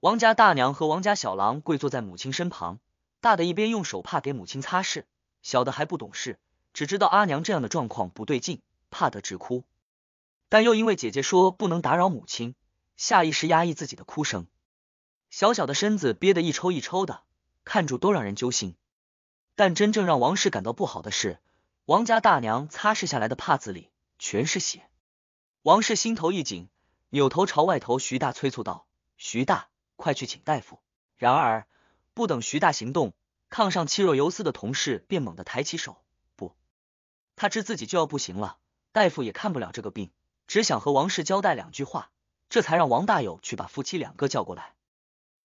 王家大娘和王家小郎跪坐在母亲身旁，大的一边用手帕给母亲擦拭，小的还不懂事，只知道阿娘这样的状况不对劲，怕得直哭，但又因为姐姐说不能打扰母亲，下意识压抑自己的哭声，小小的身子憋得一抽一抽的，看住都让人揪心。但真正让王氏感到不好的是。王家大娘擦拭下来的帕子里全是血，王氏心头一紧，扭头朝外头徐大催促道：“徐大，快去请大夫！”然而不等徐大行动，炕上气若游丝的同事便猛地抬起手，不，他知自己就要不行了，大夫也看不了这个病，只想和王氏交代两句话，这才让王大友去把夫妻两个叫过来。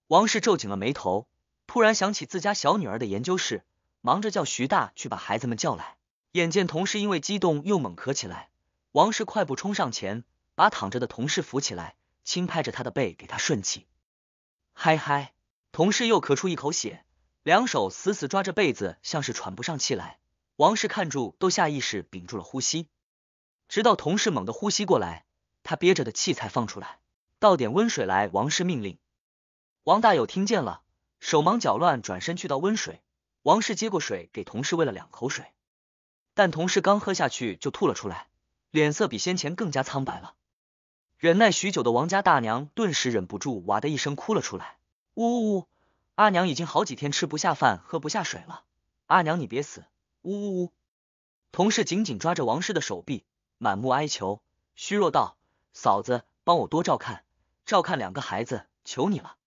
王氏皱紧了眉头，突然想起自家小女儿的研究室，忙着叫徐大去把孩子们叫来。眼见同事因为激动又猛咳起来，王氏快步冲上前，把躺着的同事扶起来，轻拍着他的背，给他顺气。嗨嗨，同事又咳出一口血，两手死死抓着被子，像是喘不上气来。王氏看住，都下意识屏住了呼吸，直到同事猛地呼吸过来，他憋着的气才放出来。倒点温水来，王氏命令。王大有听见了，手忙脚乱转身去倒温水。王氏接过水，给同事喂了两口水。但同事刚喝下去就吐了出来，脸色比先前更加苍白了。忍耐许久的王家大娘顿时忍不住哇的一声哭了出来，呜呜，阿娘已经好几天吃不下饭、喝不下水了，阿娘你别死，呜呜呜！同事紧紧抓着王氏的手臂，满目哀求，虚弱道：“嫂子，帮我多照看，照看两个孩子，求你了。”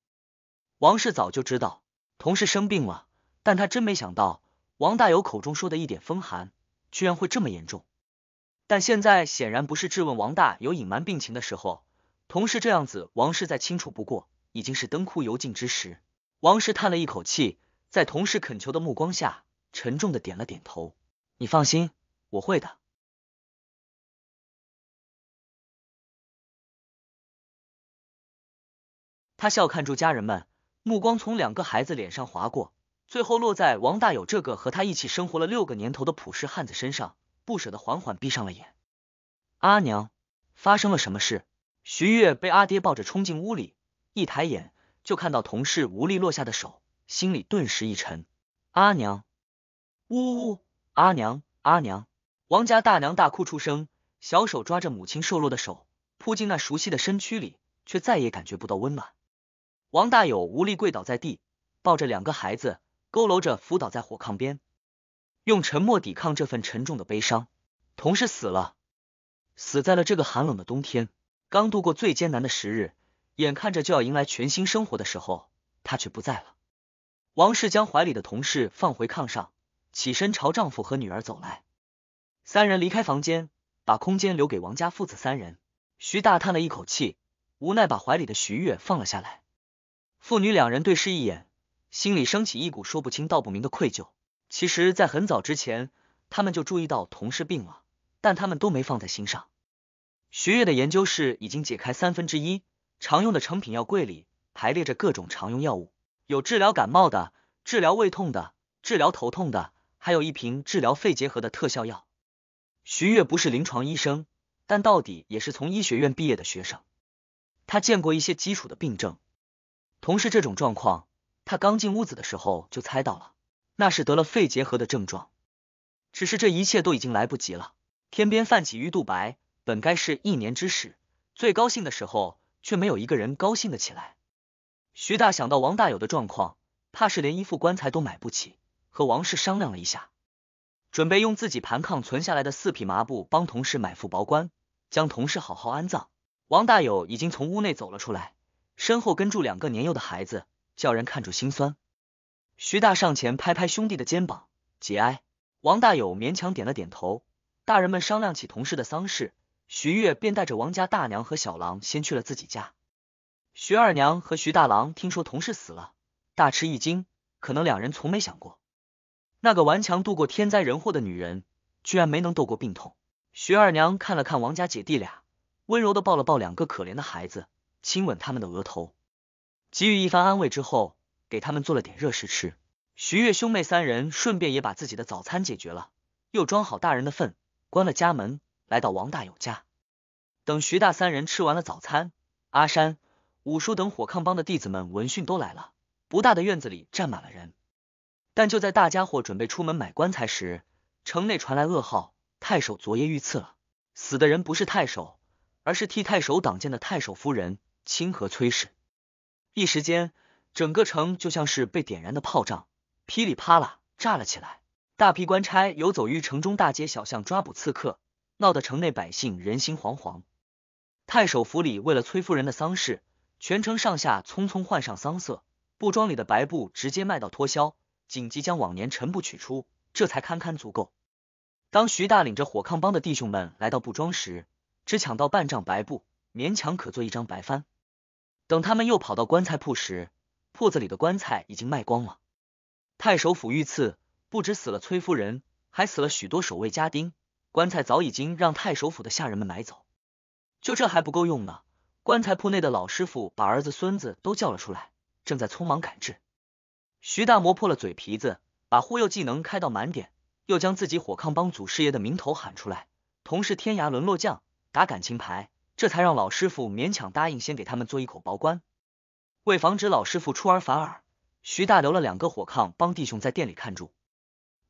王氏早就知道同事生病了，但他真没想到王大友口中说的一点风寒。居然会这么严重，但现在显然不是质问王大有隐瞒病情的时候。同事这样子，王氏再清楚不过，已经是灯枯油尽之时。王氏叹了一口气，在同事恳求的目光下，沉重的点了点头。你放心，我会的。他笑看住家人们，目光从两个孩子脸上划过。最后落在王大有这个和他一起生活了六个年头的朴实汉子身上，不舍得，缓缓闭上了眼。阿娘，发生了什么事？徐月被阿爹抱着冲进屋里，一抬眼就看到同事无力落下的手，心里顿时一沉。阿娘，呜呜，阿娘，阿娘！王家大娘大哭出声，小手抓着母亲瘦弱的手，扑进那熟悉的身躯里，却再也感觉不到温暖。王大有无力跪倒在地，抱着两个孩子。佝偻着，伏倒在火炕边，用沉默抵抗这份沉重的悲伤。同事死了，死在了这个寒冷的冬天。刚度过最艰难的时日，眼看着就要迎来全新生活的时候，他却不在了。王氏将怀里的同事放回炕上，起身朝丈夫和女儿走来。三人离开房间，把空间留给王家父子三人。徐大叹了一口气，无奈把怀里的徐月放了下来。父女两人对视一眼。心里升起一股说不清道不明的愧疚。其实，在很早之前，他们就注意到同事病了，但他们都没放在心上。徐月的研究室已经解开三分之一，常用的成品药柜里排列着各种常用药物，有治疗感冒的，治疗胃痛的，治疗头痛的，还有一瓶治疗肺结核的特效药。徐月不是临床医生，但到底也是从医学院毕业的学生，他见过一些基础的病症。同事这种状况。他刚进屋子的时候就猜到了，那是得了肺结核的症状。只是这一切都已经来不及了。天边泛起鱼肚白，本该是一年之始，最高兴的时候，却没有一个人高兴的起来。徐大想到王大有的状况，怕是连一副棺材都买不起，和王氏商量了一下，准备用自己盘炕存下来的四匹麻布帮同事买副薄棺，将同事好好安葬。王大友已经从屋内走了出来，身后跟住两个年幼的孩子。叫人看住心酸。徐大上前拍拍兄弟的肩膀，节哀。王大友勉强点了点头。大人们商量起同事的丧事，徐月便带着王家大娘和小郎先去了自己家。徐二娘和徐大郎听说同事死了，大吃一惊。可能两人从没想过，那个顽强度过天灾人祸的女人，居然没能斗过病痛。徐二娘看了看王家姐弟俩，温柔的抱了抱两个可怜的孩子，亲吻他们的额头。给予一番安慰之后，给他们做了点热食吃。徐月兄妹三人顺便也把自己的早餐解决了，又装好大人的份，关了家门，来到王大友家。等徐大三人吃完了早餐，阿山、五叔等火炕帮的弟子们闻讯都来了。不大的院子里站满了人。但就在大家伙准备出门买棺材时，城内传来噩耗：太守昨夜遇刺了。死的人不是太守，而是替太守挡箭的太守夫人清河崔氏。一时间，整个城就像是被点燃的炮仗，噼里啪啦炸了起来。大批官差游走于城中大街小巷，抓捕刺客，闹得城内百姓人心惶惶。太守府里为了崔夫人的丧事，全城上下匆匆换上丧色。布庄里的白布直接卖到脱销，紧急将往年陈布取出，这才堪堪足够。当徐大领着火炕帮的弟兄们来到布庄时，只抢到半丈白布，勉强可做一张白帆。等他们又跑到棺材铺时，铺子里的棺材已经卖光了。太守府遇刺，不止死了崔夫人，还死了许多守卫家丁，棺材早已经让太守府的下人们买走。就这还不够用呢，棺材铺内的老师傅把儿子孙子都叫了出来，正在匆忙赶制。徐大磨破了嘴皮子，把忽悠技能开到满点，又将自己火炕帮祖师爷的名头喊出来，同是天涯沦落将，打感情牌。这才让老师傅勉强答应先给他们做一口薄棺。为防止老师傅出尔反尔，徐大留了两个火炕帮弟兄在店里看住，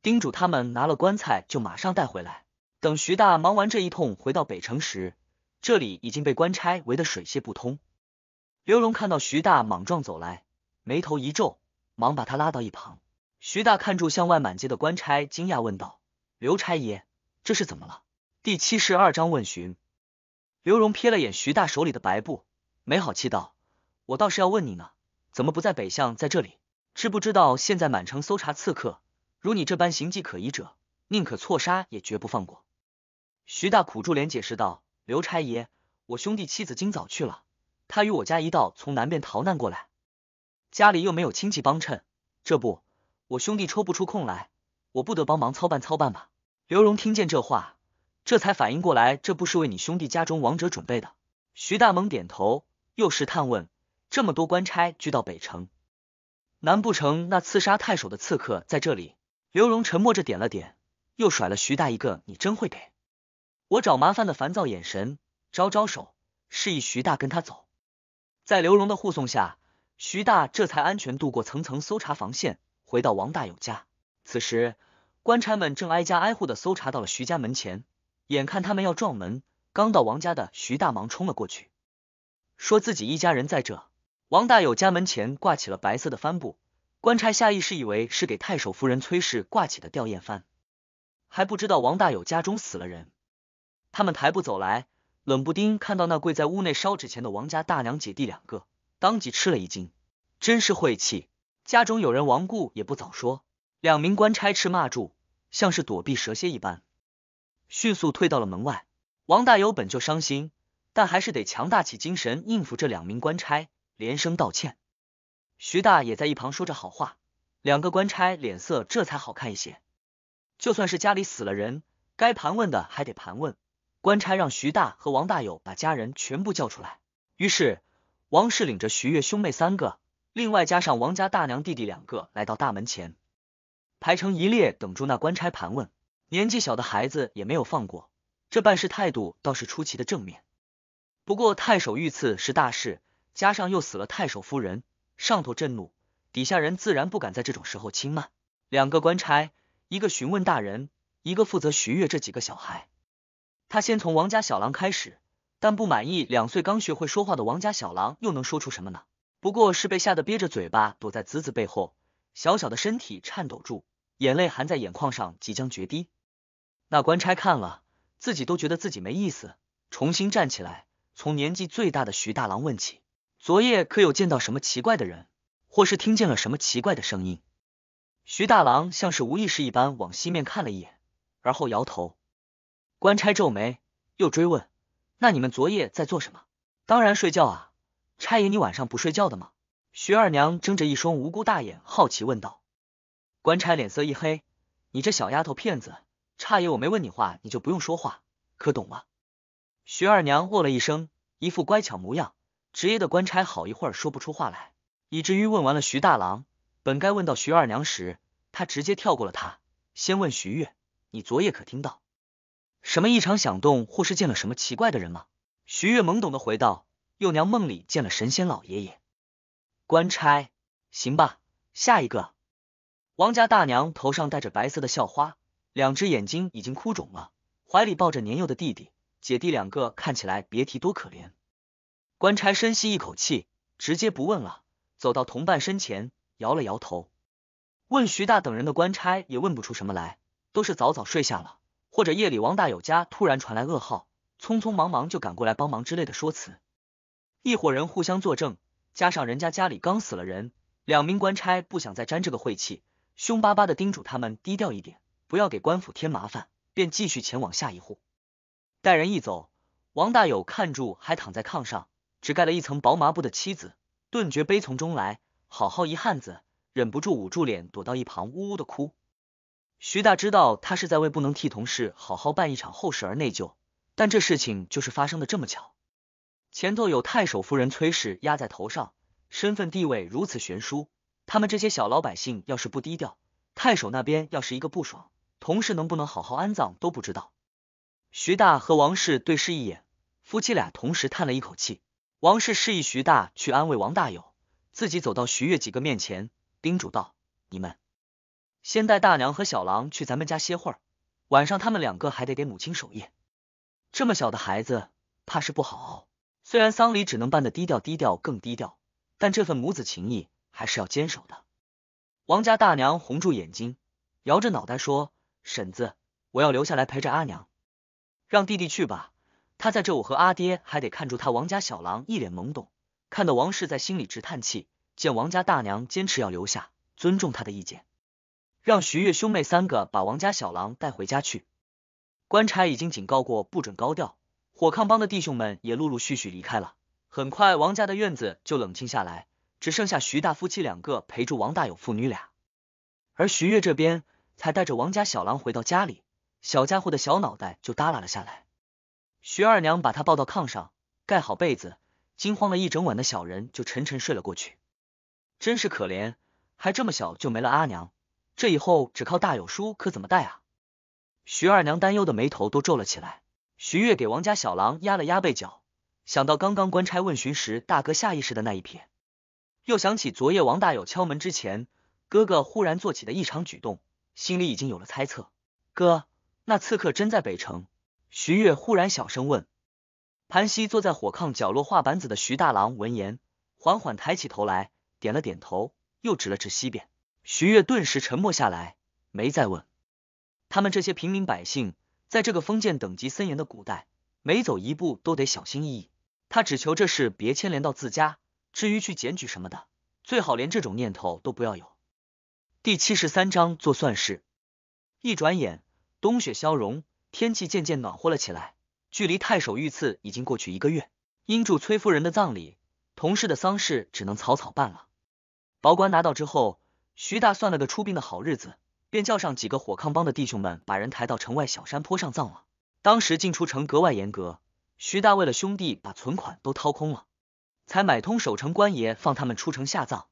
叮嘱他们拿了棺材就马上带回来。等徐大忙完这一通回到北城时，这里已经被官差围得水泄不通。刘荣看到徐大莽撞走来，眉头一皱，忙把他拉到一旁。徐大看住向外满街的官差，惊讶问道：“刘差爷，这是怎么了？”第七十二章问询。刘荣瞥了眼徐大手里的白布，没好气道：“我倒是要问你呢，怎么不在北巷，在这里？知不知道现在满城搜查刺客，如你这般行迹可疑者，宁可错杀，也绝不放过。”徐大苦住脸解释道：“刘差爷，我兄弟妻子今早去了，他与我家一道从南边逃难过来，家里又没有亲戚帮衬，这不，我兄弟抽不出空来，我不得帮忙操办操办吧？”刘荣听见这话。这才反应过来，这不是为你兄弟家中亡者准备的。徐大猛点头，又是探问：“这么多官差聚到北城，难不成那刺杀太守的刺客在这里？”刘荣沉默着点了点，又甩了徐大一个“你真会给我找麻烦”的烦躁眼神，招招手示意徐大跟他走。在刘荣的护送下，徐大这才安全度过层层搜查防线，回到王大有家。此时，官差们正挨家挨户的搜查到了徐家门前。眼看他们要撞门，刚到王家的徐大忙冲了过去，说自己一家人在这。王大有家门前挂起了白色的帆布，官差下意识以为是给太守夫人崔氏挂起的吊唁帆，还不知道王大有家中死了人。他们抬步走来，冷不丁看到那跪在屋内烧纸钱的王家大娘姐弟两个，当即吃了一惊，真是晦气，家中有人亡故也不早说。两名官差斥骂住，像是躲避蛇蝎一般。迅速退到了门外。王大友本就伤心，但还是得强大起精神应付这两名官差，连声道歉。徐大也在一旁说着好话，两个官差脸色这才好看一些。就算是家里死了人，该盘问的还得盘问。官差让徐大和王大友把家人全部叫出来。于是，王氏领着徐月兄妹三个，另外加上王家大娘、弟弟两个，来到大门前，排成一列，等住那官差盘问。年纪小的孩子也没有放过，这办事态度倒是出奇的正面。不过太守遇刺是大事，加上又死了太守夫人，上头震怒，底下人自然不敢在这种时候轻慢。两个官差，一个询问大人，一个负责徐悦这几个小孩。他先从王家小狼开始，但不满意两岁刚学会说话的王家小狼，又能说出什么呢？不过是被吓得憋着嘴巴，躲在子子背后，小小的身体颤抖住，眼泪含在眼眶上，即将决堤。那官差看了，自己都觉得自己没意思，重新站起来，从年纪最大的徐大郎问起：“昨夜可有见到什么奇怪的人，或是听见了什么奇怪的声音？”徐大郎像是无意识一般往西面看了一眼，而后摇头。官差皱眉，又追问：“那你们昨夜在做什么？”“当然睡觉啊，差爷你晚上不睡觉的吗？”徐二娘睁着一双无辜大眼，好奇问道。官差脸色一黑：“你这小丫头片子！”差爷，我没问你话，你就不用说话，可懂吗？徐二娘哦了一声，一副乖巧模样，职业的官差好一会儿说不出话来，以至于问完了徐大郎，本该问到徐二娘时，他直接跳过了他，先问徐月：“你昨夜可听到什么异常响动，或是见了什么奇怪的人吗？”徐月懵懂的回道：“幼娘梦里见了神仙老爷爷。”官差，行吧，下一个。王家大娘头上戴着白色的校花。两只眼睛已经哭肿了，怀里抱着年幼的弟弟，姐弟两个看起来别提多可怜。官差深吸一口气，直接不问了，走到同伴身前摇了摇头，问徐大等人的官差也问不出什么来，都是早早睡下了，或者夜里王大有家突然传来噩耗，匆匆忙忙就赶过来帮忙之类的说辞。一伙人互相作证，加上人家家里刚死了人，两名官差不想再沾这个晦气，凶巴巴的叮嘱他们低调一点。不要给官府添麻烦，便继续前往下一户。待人一走，王大友看住还躺在炕上，只盖了一层薄麻布的妻子，顿觉悲从中来。好好一汉子，忍不住捂住脸，躲到一旁，呜呜的哭。徐大知道他是在为不能替同事好好办一场后事而内疚，但这事情就是发生的这么巧。前头有太守夫人崔氏压在头上，身份地位如此悬殊，他们这些小老百姓要是不低调，太守那边要是一个不爽。同事能不能好好安葬都不知道。徐大和王氏对视一眼，夫妻俩同时叹了一口气。王氏示意徐大去安慰王大友，自己走到徐月几个面前，叮嘱道：“你们先带大娘和小郎去咱们家歇会儿，晚上他们两个还得给母亲守夜。这么小的孩子，怕是不好熬。虽然丧礼只能办的低调，低调更低调，但这份母子情谊还是要坚守的。”王家大娘红住眼睛，摇着脑袋说。婶子，我要留下来陪着阿娘，让弟弟去吧，他在这，我和阿爹还得看住他。王家小狼一脸懵懂，看得王氏在心里直叹气。见王家大娘坚持要留下，尊重他的意见，让徐月兄妹三个把王家小狼带回家去。官差已经警告过不准高调，火炕帮的弟兄们也陆陆续续离开了。很快，王家的院子就冷静下来，只剩下徐大夫妻两个陪住王大有父女俩，而徐月这边。才带着王家小狼回到家里，小家伙的小脑袋就耷拉了下来。徐二娘把他抱到炕上，盖好被子，惊慌了一整晚的小人就沉沉睡了过去。真是可怜，还这么小就没了阿娘，这以后只靠大有叔可怎么带啊？徐二娘担忧的眉头都皱了起来。徐月给王家小狼压了压背脚，想到刚刚官差问询时大哥下意识的那一瞥，又想起昨夜王大有敲门之前，哥哥忽然做起的异常举动。心里已经有了猜测，哥，那刺客真在北城？徐月忽然小声问。盘膝坐在火炕角落画板子的徐大郎闻言，缓缓抬起头来，点了点头，又指了指西边。徐月顿时沉默下来，没再问。他们这些平民百姓，在这个封建等级森严的古代，每走一步都得小心翼翼。他只求这事别牵连到自家，至于去检举什么的，最好连这种念头都不要有。第七十三章做算式。一转眼，冬雪消融，天气渐渐暖和了起来。距离太守遇刺已经过去一个月，因住崔夫人的葬礼，同事的丧事只能草草办了。保管拿到之后，徐大算了个出殡的好日子，便叫上几个火炕帮的弟兄们，把人抬到城外小山坡上葬了。当时进出城格外严格，徐大为了兄弟，把存款都掏空了，才买通守城官爷放他们出城下葬。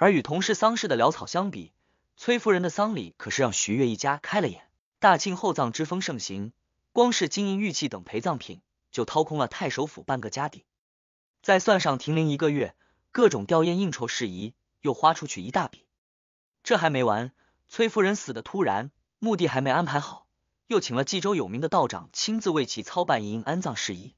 而与同事丧事的潦草相比，崔夫人的丧礼可是让徐月一家开了眼。大庆厚葬之风盛行，光是金银玉器等陪葬品就掏空了太守府半个家底，再算上停灵一个月，各种吊唁应酬事宜又花出去一大笔。这还没完，崔夫人死的突然，墓地还没安排好，又请了冀州有名的道长亲自为其操办一应安葬事宜。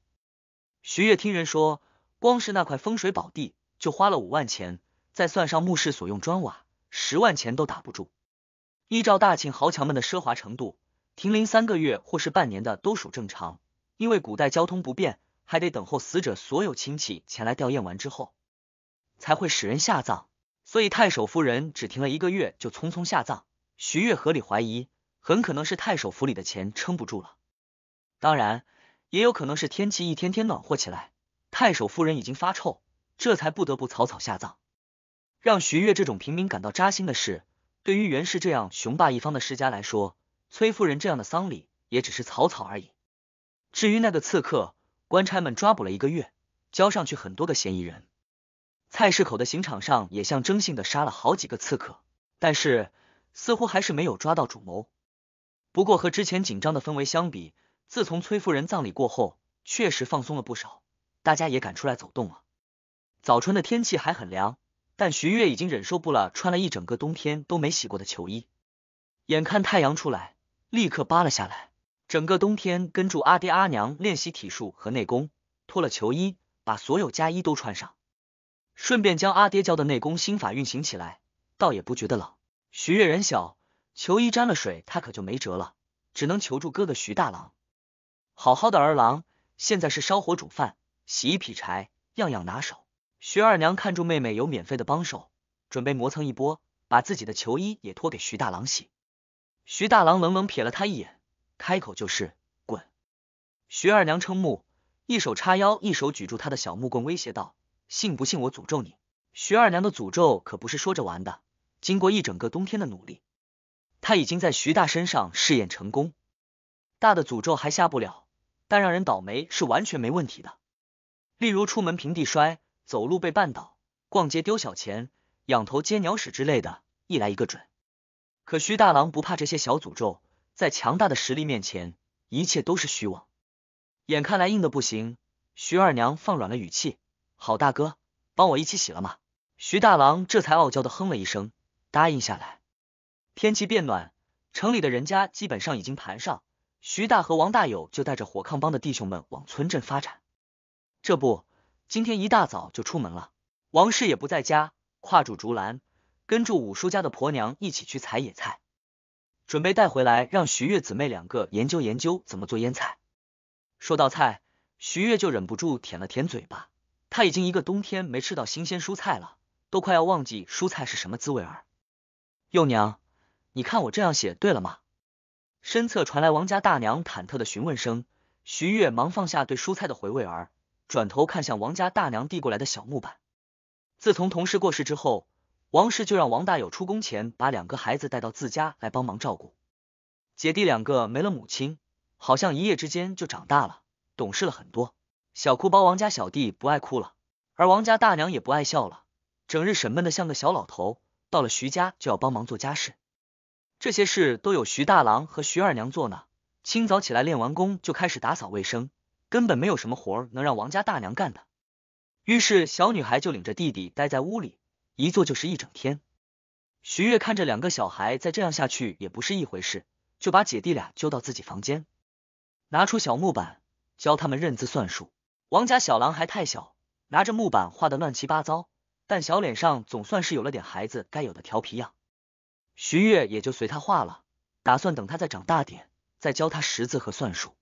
徐月听人说，光是那块风水宝地就花了五万钱。再算上墓室所用砖瓦，十万钱都打不住。依照大庆豪强们的奢华程度，停灵三个月或是半年的都属正常。因为古代交通不便，还得等候死者所有亲戚前来吊唁完之后，才会使人下葬。所以太守夫人只停了一个月就匆匆下葬。徐月合理怀疑，很可能是太守府里的钱撑不住了。当然，也有可能是天气一天天暖和起来，太守夫人已经发臭，这才不得不草草下葬。让徐月这种平民感到扎心的是，对于袁氏这样雄霸一方的世家来说，崔夫人这样的丧礼也只是草草而已。至于那个刺客，官差们抓捕了一个月，交上去很多个嫌疑人。菜市口的刑场上也象征性的杀了好几个刺客，但是似乎还是没有抓到主谋。不过和之前紧张的氛围相比，自从崔夫人葬礼过后，确实放松了不少，大家也敢出来走动了。早春的天气还很凉。但徐月已经忍受不了穿了一整个冬天都没洗过的球衣，眼看太阳出来，立刻扒了下来。整个冬天跟住阿爹阿娘练习体术和内功，脱了球衣，把所有加衣都穿上，顺便将阿爹教的内功心法运行起来，倒也不觉得冷。徐月人小，球衣沾了水，他可就没辙了，只能求助哥哥徐大郎。好好的儿郎，现在是烧火煮饭、洗衣劈柴，样样拿手。徐二娘看住妹妹有免费的帮手，准备磨蹭一波，把自己的球衣也脱给徐大郎洗。徐大郎冷冷瞥了他一眼，开口就是滚。徐二娘瞠目，一手叉腰，一手举住他的小木棍，威胁道：“信不信我诅咒你？”徐二娘的诅咒可不是说着玩的。经过一整个冬天的努力，他已经在徐大身上试验成功。大的诅咒还下不了，但让人倒霉是完全没问题的。例如出门平地摔。走路被绊倒，逛街丢小钱，仰头接鸟屎之类的，一来一个准。可徐大郎不怕这些小诅咒，在强大的实力面前，一切都是虚妄。眼看来硬的不行，徐二娘放软了语气：“好大哥，帮我一起洗了吗？”徐大郎这才傲娇的哼了一声，答应下来。天气变暖，城里的人家基本上已经盘上，徐大和王大友就带着火炕帮的弟兄们往村镇发展。这不。今天一大早就出门了，王氏也不在家，挎住竹篮，跟住五叔家的婆娘一起去采野菜，准备带回来让徐月姊妹两个研究研究怎么做腌菜。说到菜，徐月就忍不住舔了舔嘴巴，她已经一个冬天没吃到新鲜蔬菜了，都快要忘记蔬菜是什么滋味儿。幼娘，你看我这样写对了吗？身侧传来王家大娘忐忑的询问声，徐月忙放下对蔬菜的回味儿。转头看向王家大娘递过来的小木板。自从同事过世之后，王氏就让王大友出宫前把两个孩子带到自家来帮忙照顾。姐弟两个没了母亲，好像一夜之间就长大了，懂事了很多。小哭包王家小弟不爱哭了，而王家大娘也不爱笑了，整日审闷的像个小老头。到了徐家就要帮忙做家事，这些事都有徐大郎和徐二娘做呢。清早起来练完功就开始打扫卫生。根本没有什么活儿能让王家大娘干的，于是小女孩就领着弟弟待在屋里，一坐就是一整天。徐月看着两个小孩再这样下去也不是一回事，就把姐弟俩揪到自己房间，拿出小木板教他们认字算数。王家小狼还太小，拿着木板画的乱七八糟，但小脸上总算是有了点孩子该有的调皮样。徐月也就随他画了，打算等他再长大点再教他识字和算术。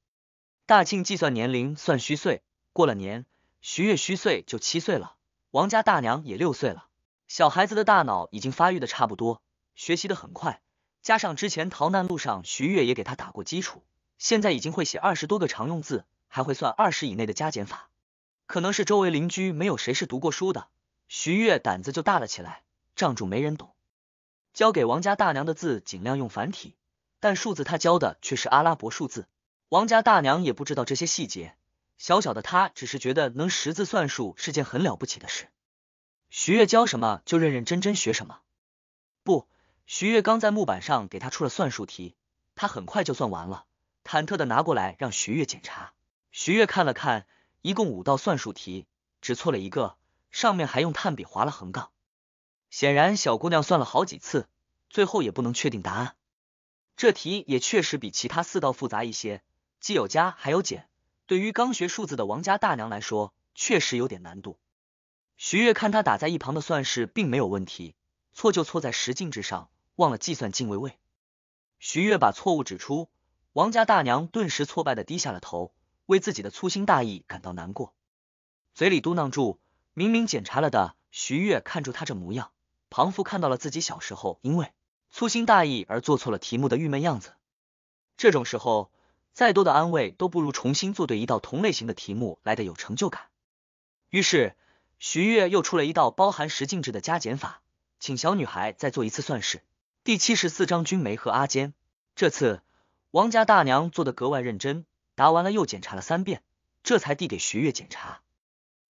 大庆计算年龄算虚岁，过了年，徐月虚岁就七岁了。王家大娘也六岁了。小孩子的大脑已经发育的差不多，学习的很快。加上之前逃难路上，徐月也给他打过基础，现在已经会写二十多个常用字，还会算二十以内的加减法。可能是周围邻居没有谁是读过书的，徐月胆子就大了起来，仗着没人懂，教给王家大娘的字尽量用繁体，但数字他教的却是阿拉伯数字。王家大娘也不知道这些细节，小小的她只是觉得能识字算术是件很了不起的事。徐月教什么就认认真真学什么。不，徐月刚在木板上给她出了算术题，她很快就算完了，忐忑的拿过来让徐月检查。徐月看了看，一共五道算术题，只错了一个，上面还用炭笔划了横杠。显然，小姑娘算了好几次，最后也不能确定答案。这题也确实比其他四道复杂一些。既有加还有减，对于刚学数字的王家大娘来说，确实有点难度。徐月看他打在一旁的算式，并没有问题，错就错在十进制上，忘了计算进位位。徐月把错误指出，王家大娘顿时挫败的低下了头，为自己的粗心大意感到难过，嘴里嘟囔住：“明明检查了的。”徐月看住他这模样，庞福看到了自己小时候因为粗心大意而做错了题目的郁闷样子，这种时候。再多的安慰都不如重新做对一道同类型的题目来的有成就感。于是，徐月又出了一道包含十进制的加减法，请小女孩再做一次算式。第七十四章，君梅和阿坚。这次，王家大娘做的格外认真，答完了又检查了三遍，这才递给徐月检查。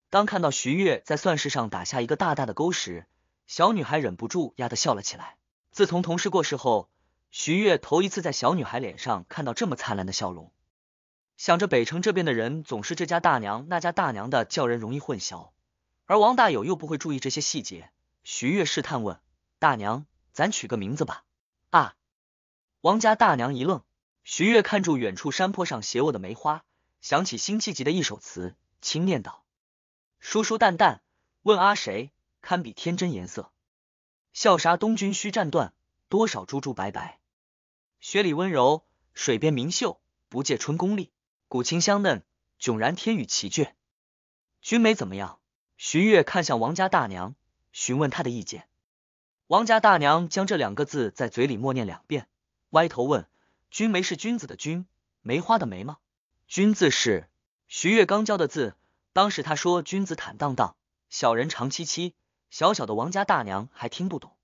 当看到徐月在算式上打下一个大大的勾时，小女孩忍不住压得笑了起来。自从同事过世后。徐月头一次在小女孩脸上看到这么灿烂的笑容，想着北城这边的人总是这家大娘那家大娘的，叫人容易混淆，而王大友又不会注意这些细节，徐月试探问：“大娘，咱取个名字吧？”啊！王家大娘一愣，徐月看住远处山坡上斜卧的梅花，想起辛弃疾的一首词，轻念道：“疏疏淡淡，问阿谁？堪比天真颜色。笑杀东君须战断，多少朱朱白白。”雪里温柔，水边明秀，不借春宫力。古琴香嫩，迥然天宇奇绝。君梅怎么样？徐月看向王家大娘，询问她的意见。王家大娘将这两个字在嘴里默念两遍，歪头问：“君梅是君子的君，梅花的梅吗？”“君字是徐月刚教的字，当时他说君子坦荡荡，小人长戚戚。”小小的王家大娘还听不懂，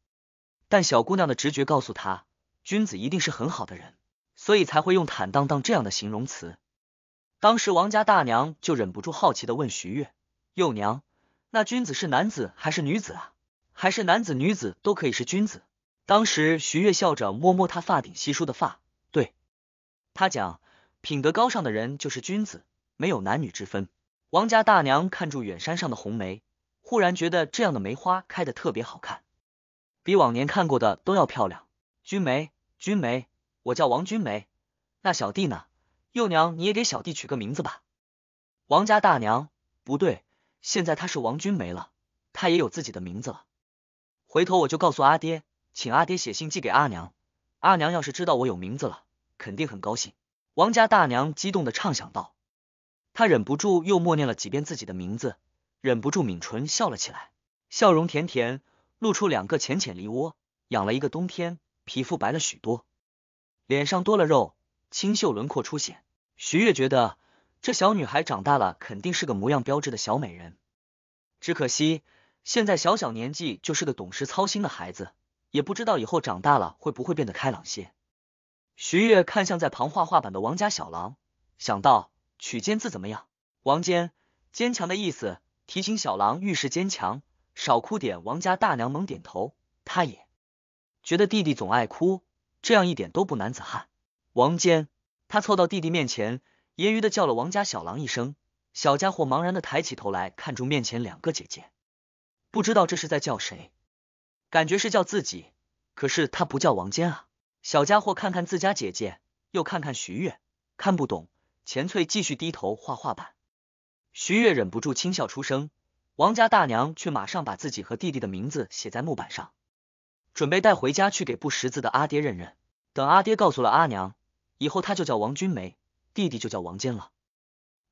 但小姑娘的直觉告诉她。君子一定是很好的人，所以才会用坦荡荡这样的形容词。当时王家大娘就忍不住好奇的问徐月：“幼娘，那君子是男子还是女子啊？还是男子女子都可以是君子？”当时徐月笑着摸摸他发顶稀疏的发，对他讲：“品德高尚的人就是君子，没有男女之分。”王家大娘看住远山上的红梅，忽然觉得这样的梅花开得特别好看，比往年看过的都要漂亮。君梅。君梅，我叫王君梅。那小弟呢？幼娘，你也给小弟取个名字吧。王家大娘，不对，现在他是王君梅了，他也有自己的名字了。回头我就告诉阿爹，请阿爹写信寄给阿娘。阿娘要是知道我有名字了，肯定很高兴。王家大娘激动的畅想道，她忍不住又默念了几遍自己的名字，忍不住抿唇笑了起来，笑容甜甜，露出两个浅浅梨窝，养了一个冬天。皮肤白了许多，脸上多了肉，清秀轮廓出现。徐月觉得这小女孩长大了，肯定是个模样标致的小美人。只可惜现在小小年纪就是个懂事、操心的孩子，也不知道以后长大了会不会变得开朗些。徐月看向在旁画画板的王家小狼，想到取坚字怎么样？王坚，坚强的意思，提醒小狼遇事坚强，少哭点。王家大娘猛点头，她也。觉得弟弟总爱哭，这样一点都不男子汉。王坚，他凑到弟弟面前，揶揄的叫了王家小狼一声。小家伙茫然的抬起头来看住面前两个姐姐，不知道这是在叫谁，感觉是叫自己，可是他不叫王坚啊。小家伙看看自家姐姐，又看看徐月，看不懂。钱翠继续低头画画板，徐月忍不住轻笑出声。王家大娘却马上把自己和弟弟的名字写在木板上。准备带回家去给不识字的阿爹认认，等阿爹告诉了阿娘以后，他就叫王君梅，弟弟就叫王坚了。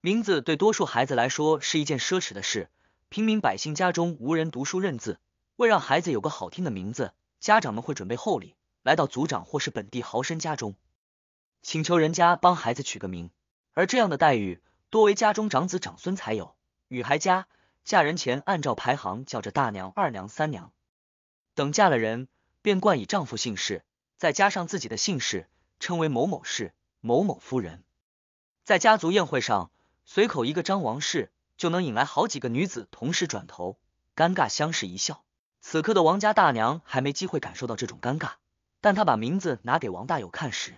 名字对多数孩子来说是一件奢侈的事，平民百姓家中无人读书认字，为让孩子有个好听的名字，家长们会准备厚礼，来到族长或是本地豪绅家中，请求人家帮孩子取个名。而这样的待遇多为家中长子长孙才有。女孩家嫁人前按照排行叫着大娘、二娘、三娘。等嫁了人，便冠以丈夫姓氏，再加上自己的姓氏，称为某某氏某某夫人。在家族宴会上，随口一个张王氏，就能引来好几个女子同时转头，尴尬相视一笑。此刻的王家大娘还没机会感受到这种尴尬，但她把名字拿给王大友看时，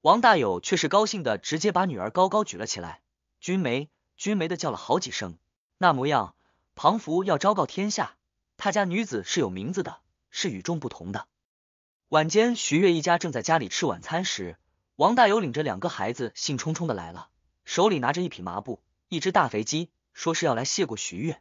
王大友却是高兴的，直接把女儿高高举了起来，君梅君梅的叫了好几声，那模样，庞福要昭告天下。他家女子是有名字的，是与众不同的。晚间，徐月一家正在家里吃晚餐时，王大友领着两个孩子兴冲冲的来了，手里拿着一匹麻布、一只大肥鸡，说是要来谢过徐月，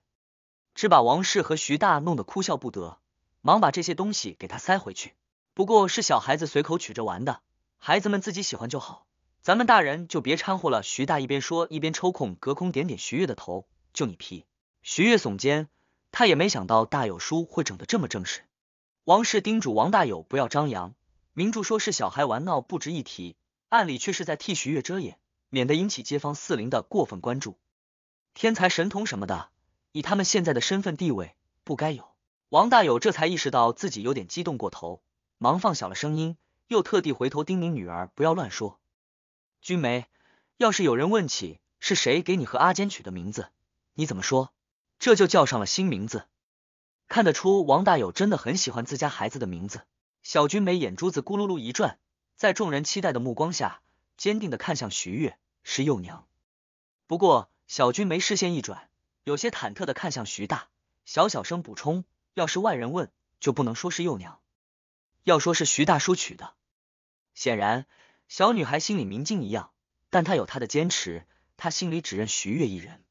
只把王氏和徐大弄得哭笑不得，忙把这些东西给他塞回去。不过，是小孩子随口取着玩的，孩子们自己喜欢就好，咱们大人就别掺和了。徐大一边说，一边抽空隔空点点徐月的头，就你皮。徐月耸肩。他也没想到大有叔会整得这么正式。王氏叮嘱王大有不要张扬，明著说是小孩玩闹不值一提，暗里却是在替徐月遮掩，免得引起街坊四邻的过分关注。天才神童什么的，以他们现在的身份地位，不该有。王大有这才意识到自己有点激动过头，忙放小了声音，又特地回头叮咛女儿不要乱说。君梅，要是有人问起是谁给你和阿坚取的名字，你怎么说？这就叫上了新名字，看得出王大友真的很喜欢自家孩子的名字。小军眉眼珠子咕噜噜一转，在众人期待的目光下，坚定的看向徐月，是幼娘。不过，小军眉视线一转，有些忐忑的看向徐大，小小声补充：“要是外人问，就不能说是幼娘，要说是徐大叔娶的。”显然，小女孩心里明镜一样，但她有她的坚持，她心里只认徐月一人。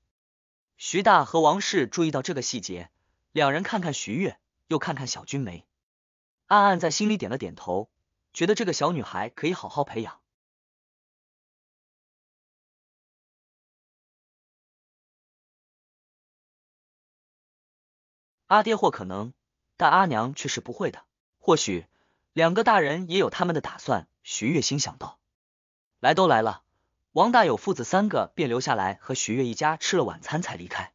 徐大和王氏注意到这个细节，两人看看徐月，又看看小君梅，暗暗在心里点了点头，觉得这个小女孩可以好好培养。阿爹或可能，但阿娘却是不会的。或许两个大人也有他们的打算。徐月心想道：“来都来了。”王大友父子三个便留下来和徐月一家吃了晚餐才离开。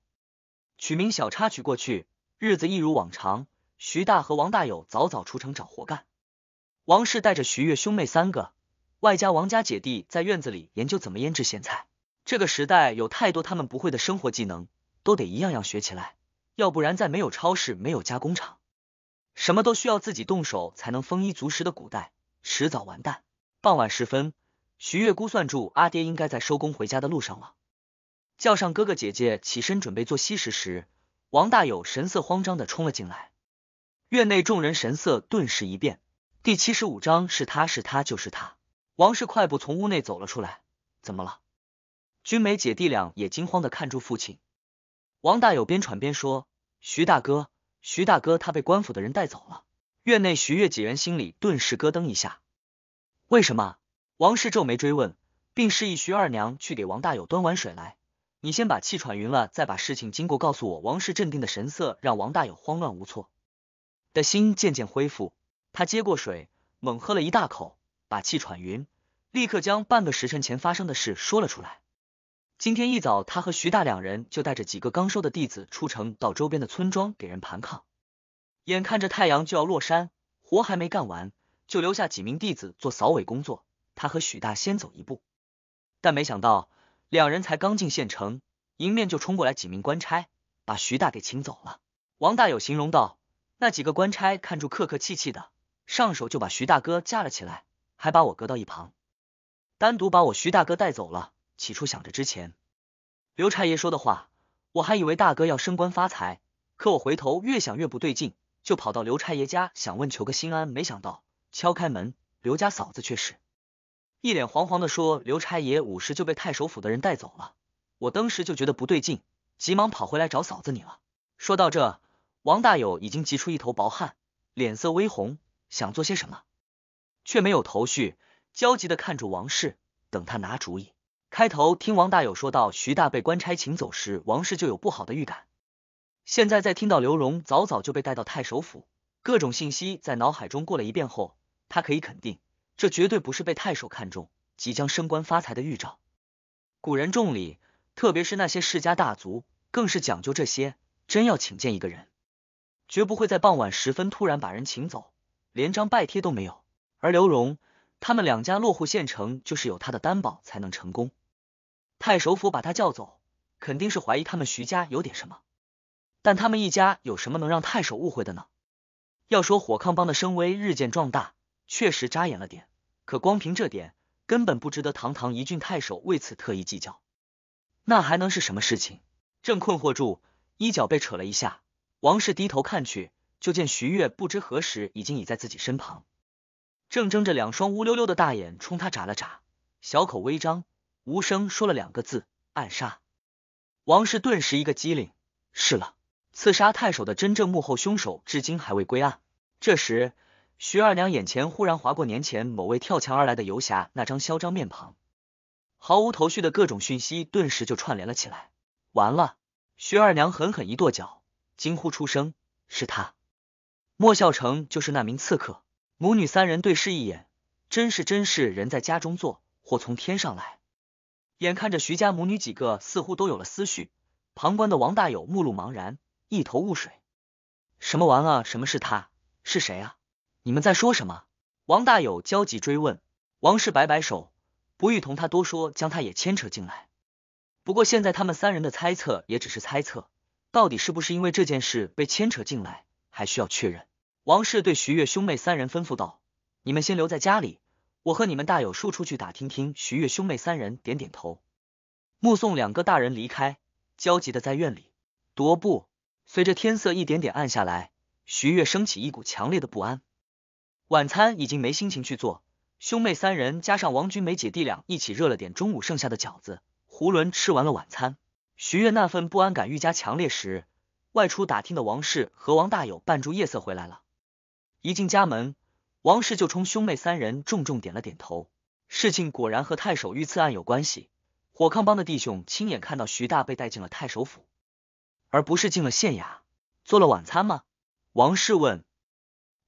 取名小插曲过去，日子一如往常。徐大和王大友早早出城找活干，王氏带着徐月兄妹三个，外加王家姐弟在院子里研究怎么腌制咸菜。这个时代有太多他们不会的生活技能，都得一样样学起来，要不然在没有超市、没有加工厂，什么都需要自己动手才能丰衣足食的古代，迟早完蛋。傍晚时分。徐月估算住阿爹应该在收工回家的路上了，叫上哥哥姐姐起身准备做西食时，王大有神色慌张的冲了进来，院内众人神色顿时一变。第七十五章是他是他就是他，王氏快步从屋内走了出来，怎么了？君梅姐弟俩也惊慌的看住父亲。王大有边喘边说：“徐大哥，徐大哥，他被官府的人带走了。”院内徐月几人心里顿时咯噔一下，为什么？王氏皱眉追问，并示意徐二娘去给王大友端碗水来。你先把气喘匀了，再把事情经过告诉我。王氏镇定的神色让王大友慌乱无措的心渐渐恢复。他接过水，猛喝了一大口，把气喘匀，立刻将半个时辰前发生的事说了出来。今天一早，他和徐大两人就带着几个刚收的弟子出城，到周边的村庄给人盘炕。眼看着太阳就要落山，活还没干完，就留下几名弟子做扫尾工作。他和许大先走一步，但没想到两人才刚进县城，迎面就冲过来几名官差，把徐大给请走了。王大有形容道：“那几个官差看住客客气气的，上手就把徐大哥架了起来，还把我隔到一旁，单独把我徐大哥带走了。”起初想着之前刘差爷说的话，我还以为大哥要升官发财，可我回头越想越不对劲，就跑到刘差爷家想问求个心安，没想到敲开门，刘家嫂子却是。一脸惶惶的说：“刘差爷五十就被太守府的人带走了。”我当时就觉得不对劲，急忙跑回来找嫂子你了。说到这，王大友已经急出一头薄汗，脸色微红，想做些什么，却没有头绪，焦急的看着王氏，等他拿主意。开头听王大友说到徐大被官差请走时，王氏就有不好的预感。现在在听到刘荣早早就被带到太守府，各种信息在脑海中过了一遍后，他可以肯定。这绝对不是被太守看中，即将升官发财的预兆。古人重礼，特别是那些世家大族，更是讲究这些。真要请见一个人，绝不会在傍晚时分突然把人请走，连张拜帖都没有。而刘荣他们两家落户县城，就是有他的担保才能成功。太守府把他叫走，肯定是怀疑他们徐家有点什么。但他们一家有什么能让太守误会的呢？要说火抗帮的声威日渐壮大。确实扎眼了点，可光凭这点根本不值得堂堂一郡太守为此特意计较。那还能是什么事情？正困惑住，衣角被扯了一下，王氏低头看去，就见徐月不知何时已经倚在自己身旁，正睁着两双乌溜溜的大眼冲他眨了眨，小口微张，无声说了两个字：“暗杀。”王氏顿时一个机灵，是了，刺杀太守的真正幕后凶手至今还未归案。这时。徐二娘眼前忽然划过年前某位跳墙而来的游侠那张嚣张面庞，毫无头绪的各种讯息顿时就串联了起来。完了！徐二娘狠狠一跺脚，惊呼出声：“是他，莫笑成就是那名刺客！”母女三人对视一眼，真是真是人在家中坐，祸从天上来。眼看着徐家母女几个似乎都有了思绪，旁观的王大友目露茫然，一头雾水：“什么完了？什么是他？是谁啊？”你们在说什么？王大友焦急追问。王氏摆摆手，不欲同他多说，将他也牵扯进来。不过现在他们三人的猜测也只是猜测，到底是不是因为这件事被牵扯进来，还需要确认。王氏对徐月兄妹三人吩咐道：“你们先留在家里，我和你们大友叔出去打听听。”徐月兄妹三人点点头，目送两个大人离开，焦急的在院里踱步。随着天色一点点暗下来，徐月升起一股强烈的不安。晚餐已经没心情去做，兄妹三人加上王君梅姐弟俩一起热了点中午剩下的饺子，囫囵吃完了晚餐。徐月那份不安感愈加强烈时，外出打听的王氏和王大友半着夜色回来了。一进家门，王氏就冲兄妹三人重重点了点头。事情果然和太守遇刺案有关系，火炕帮的弟兄亲眼看到徐大被带进了太守府，而不是进了县衙。做了晚餐吗？王氏问。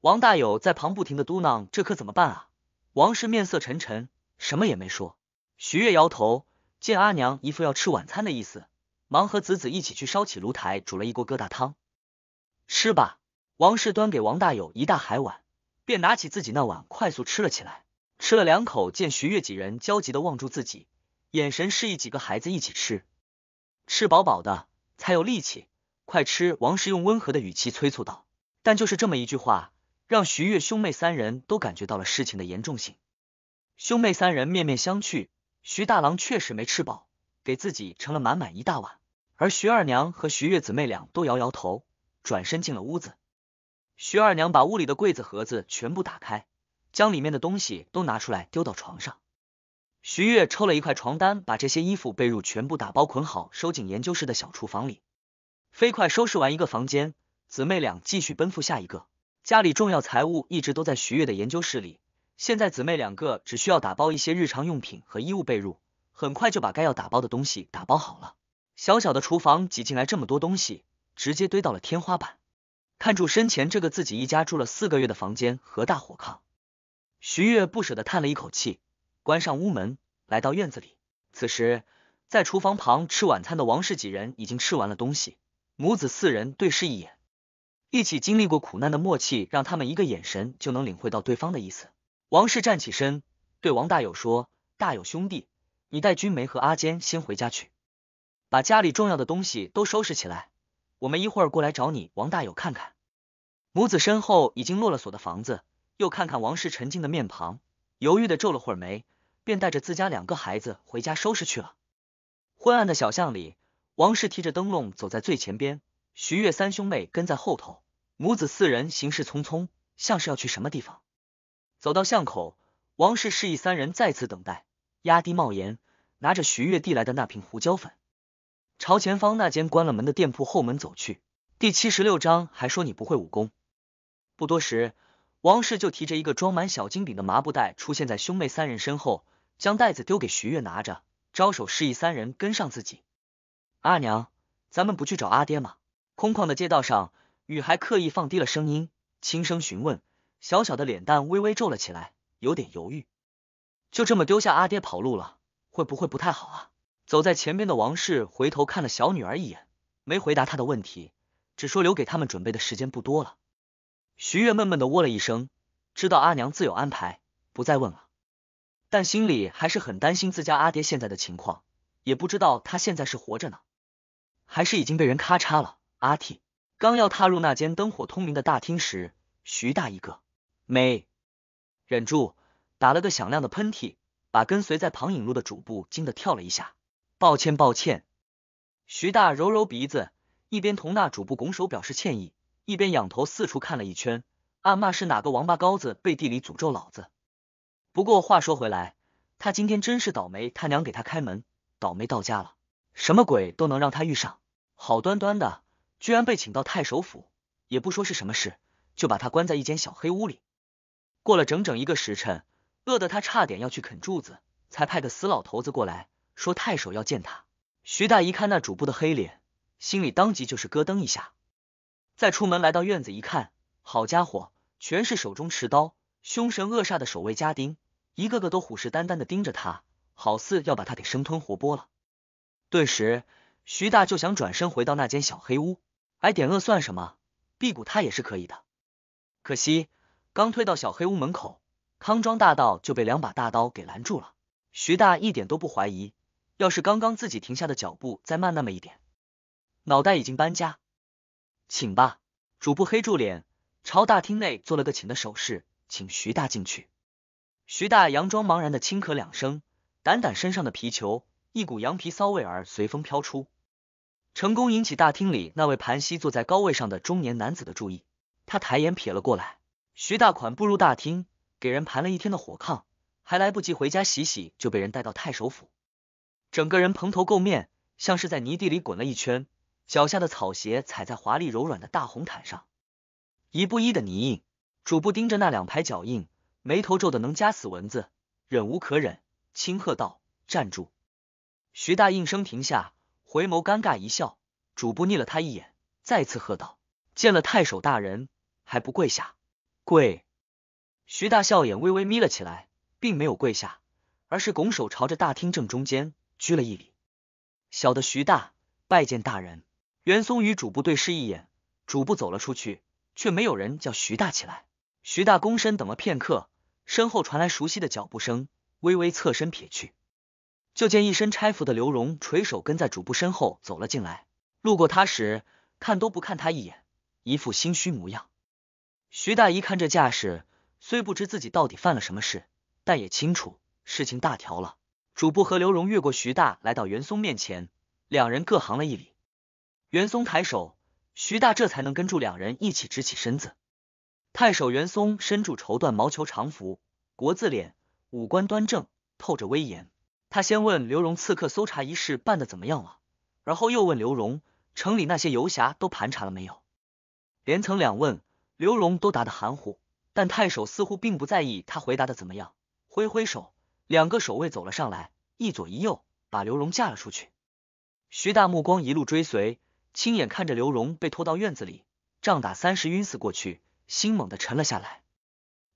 王大友在旁不停的嘟囔：“这可怎么办啊？”王氏面色沉沉，什么也没说。徐月摇头，见阿娘一副要吃晚餐的意思，忙和子子一起去烧起炉台，煮了一锅疙瘩汤。吃吧，王氏端给王大友一大海碗，便拿起自己那碗，快速吃了起来。吃了两口，见徐月几人焦急的望住自己，眼神示意几个孩子一起吃，吃饱饱的才有力气。快吃！王氏用温和的语气催促道。但就是这么一句话。让徐月兄妹三人都感觉到了事情的严重性，兄妹三人面面相觑。徐大郎确实没吃饱，给自己盛了满满一大碗，而徐二娘和徐月姊妹俩都摇摇头，转身进了屋子。徐二娘把屋里的柜子、盒子全部打开，将里面的东西都拿出来丢到床上。徐月抽了一块床单，把这些衣服、被褥全部打包捆好，收进研究室的小厨房里。飞快收拾完一个房间，姊妹俩继续奔赴下一个。家里重要财物一直都在徐月的研究室里，现在姊妹两个只需要打包一些日常用品和衣物被褥，很快就把该要打包的东西打包好了。小小的厨房挤进来这么多东西，直接堆到了天花板。看住身前这个自己一家住了四个月的房间和大火炕，徐月不舍得叹了一口气，关上屋门，来到院子里。此时在厨房旁吃晚餐的王氏几人已经吃完了东西，母子四人对视一眼。一起经历过苦难的默契，让他们一个眼神就能领会到对方的意思。王氏站起身，对王大有说：“大有兄弟，你带君梅和阿坚先回家去，把家里重要的东西都收拾起来。我们一会儿过来找你。”王大有看看母子身后已经落了锁的房子，又看看王氏沉静的面庞，犹豫的皱了会儿眉，便带着自家两个孩子回家收拾去了。昏暗的小巷里，王氏提着灯笼走在最前边。徐月三兄妹跟在后头，母子四人行事匆匆，像是要去什么地方。走到巷口，王氏示意三人再次等待，压低帽檐，拿着徐月递来的那瓶胡椒粉，朝前方那间关了门的店铺后门走去。第七十六章还说你不会武功。不多时，王氏就提着一个装满小金饼的麻布袋出现在兄妹三人身后，将袋子丢给徐月拿着，招手示意三人跟上自己。阿娘，咱们不去找阿爹吗？空旷的街道上，女孩刻意放低了声音，轻声询问。小小的脸蛋微微皱了起来，有点犹豫。就这么丢下阿爹跑路了，会不会不太好啊？走在前边的王氏回头看了小女儿一眼，没回答她的问题，只说留给他们准备的时间不多了。徐月闷闷的喔了一声，知道阿娘自有安排，不再问了。但心里还是很担心自家阿爹现在的情况，也不知道他现在是活着呢，还是已经被人咔嚓了。阿嚏！刚要踏入那间灯火通明的大厅时，徐大一个没忍住，打了个响亮的喷嚏，把跟随在旁引路的主簿惊得跳了一下。抱歉，抱歉。徐大揉揉鼻子，一边同那主簿拱手表示歉意，一边仰头四处看了一圈，暗骂是哪个王八羔子背地里诅咒老子。不过话说回来，他今天真是倒霉，他娘给他开门，倒霉到家了，什么鬼都能让他遇上，好端端的。居然被请到太守府，也不说是什么事，就把他关在一间小黑屋里。过了整整一个时辰，饿得他差点要去啃柱子，才派个死老头子过来说太守要见他。徐大一看那主簿的黑脸，心里当即就是咯噔一下。再出门来到院子一看，好家伙，全是手中持刀、凶神恶煞的守卫家丁，一个个都虎视眈眈的盯着他，好似要把他给生吞活剥了。顿时，徐大就想转身回到那间小黑屋。挨点饿算什么？辟谷他也是可以的。可惜刚推到小黑屋门口，康庄大盗就被两把大刀给拦住了。徐大一点都不怀疑，要是刚刚自己停下的脚步再慢那么一点，脑袋已经搬家。请吧，主仆黑住脸朝大厅内做了个请的手势，请徐大进去。徐大佯装茫然的轻咳两声，掸掸身上的皮球一股羊皮骚味儿随风飘出。成功引起大厅里那位盘膝坐在高位上的中年男子的注意，他抬眼瞥了过来。徐大款步入大厅，给人盘了一天的火炕，还来不及回家洗洗，就被人带到太守府，整个人蓬头垢面，像是在泥地里滚了一圈，脚下的草鞋踩在华丽柔软的大红毯上，一步一的泥印。主簿盯着那两排脚印，眉头皱的能夹死蚊子，忍无可忍，轻喝道：“站住！”徐大应声停下。回眸，尴尬一笑。主簿睨了他一眼，再次喝道：“见了太守大人，还不跪下？”跪。徐大笑眼微微眯了起来，并没有跪下，而是拱手朝着大厅正中间鞠了一礼：“小的徐大，拜见大人。”袁松与主簿对视一眼，主簿走了出去，却没有人叫徐大起来。徐大躬身等了片刻，身后传来熟悉的脚步声，微微侧身撇去。就见一身差服的刘荣垂手跟在主簿身后走了进来，路过他时看都不看他一眼，一副心虚模样。徐大一看这架势，虽不知自己到底犯了什么事，但也清楚事情大条了。主簿和刘荣越过徐大来到袁松面前，两人各行了一礼。袁松抬手，徐大这才能跟住两人一起直起身子。太守袁松身着绸缎毛球长服，国字脸，五官端正，透着威严。他先问刘荣刺客搜查一事办的怎么样了，而后又问刘荣城里那些游侠都盘查了没有。连曾两问，刘荣都答得含糊，但太守似乎并不在意他回答的怎么样，挥挥手，两个守卫走了上来，一左一右把刘荣架了出去。徐大目光一路追随，亲眼看着刘荣被拖到院子里，仗打三十晕死过去，心猛地沉了下来。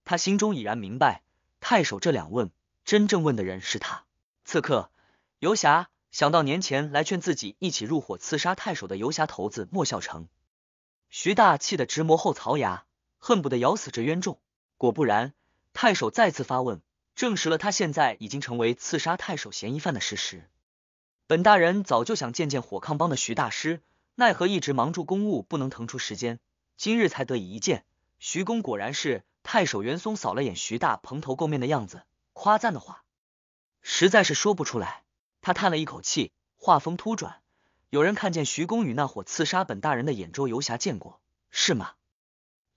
他心中已然明白，太守这两问真正问的人是他。刺客、游侠想到年前来劝自己一起入伙刺杀太守的游侠头子莫笑成，徐大气得直磨后槽牙，恨不得咬死这冤种。果不然，太守再次发问，证实了他现在已经成为刺杀太守嫌疑犯的事实。本大人早就想见见火抗帮的徐大师，奈何一直忙住公务，不能腾出时间，今日才得以一见。徐公果然是太守袁松扫了眼徐大蓬头垢面的样子，夸赞的话。实在是说不出来，他叹了一口气，画风突转。有人看见徐公与那伙刺杀本大人的眼州游侠见过是吗？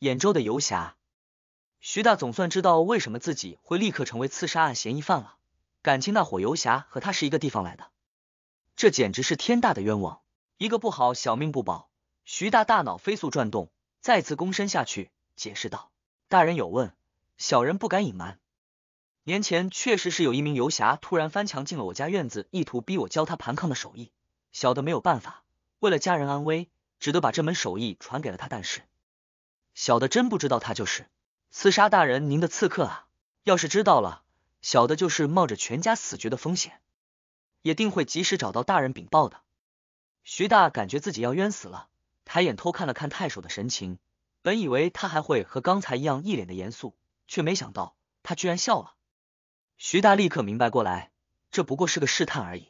眼州的游侠，徐大总算知道为什么自己会立刻成为刺杀案嫌疑犯了。感情那伙游侠和他是一个地方来的，这简直是天大的冤枉！一个不好，小命不保。徐大大脑飞速转动，再次躬身下去解释道：“大人有问，小人不敢隐瞒。”年前确实是有一名游侠突然翻墙进了我家院子，意图逼我教他盘炕的手艺。小的没有办法，为了家人安危，只得把这门手艺传给了他。但是，小的真不知道他就是刺杀大人您的刺客啊！要是知道了，小的就是冒着全家死绝的风险，也定会及时找到大人禀报的。徐大感觉自己要冤死了，抬眼偷看了看太守的神情，本以为他还会和刚才一样一脸的严肃，却没想到他居然笑了。徐大立刻明白过来，这不过是个试探而已。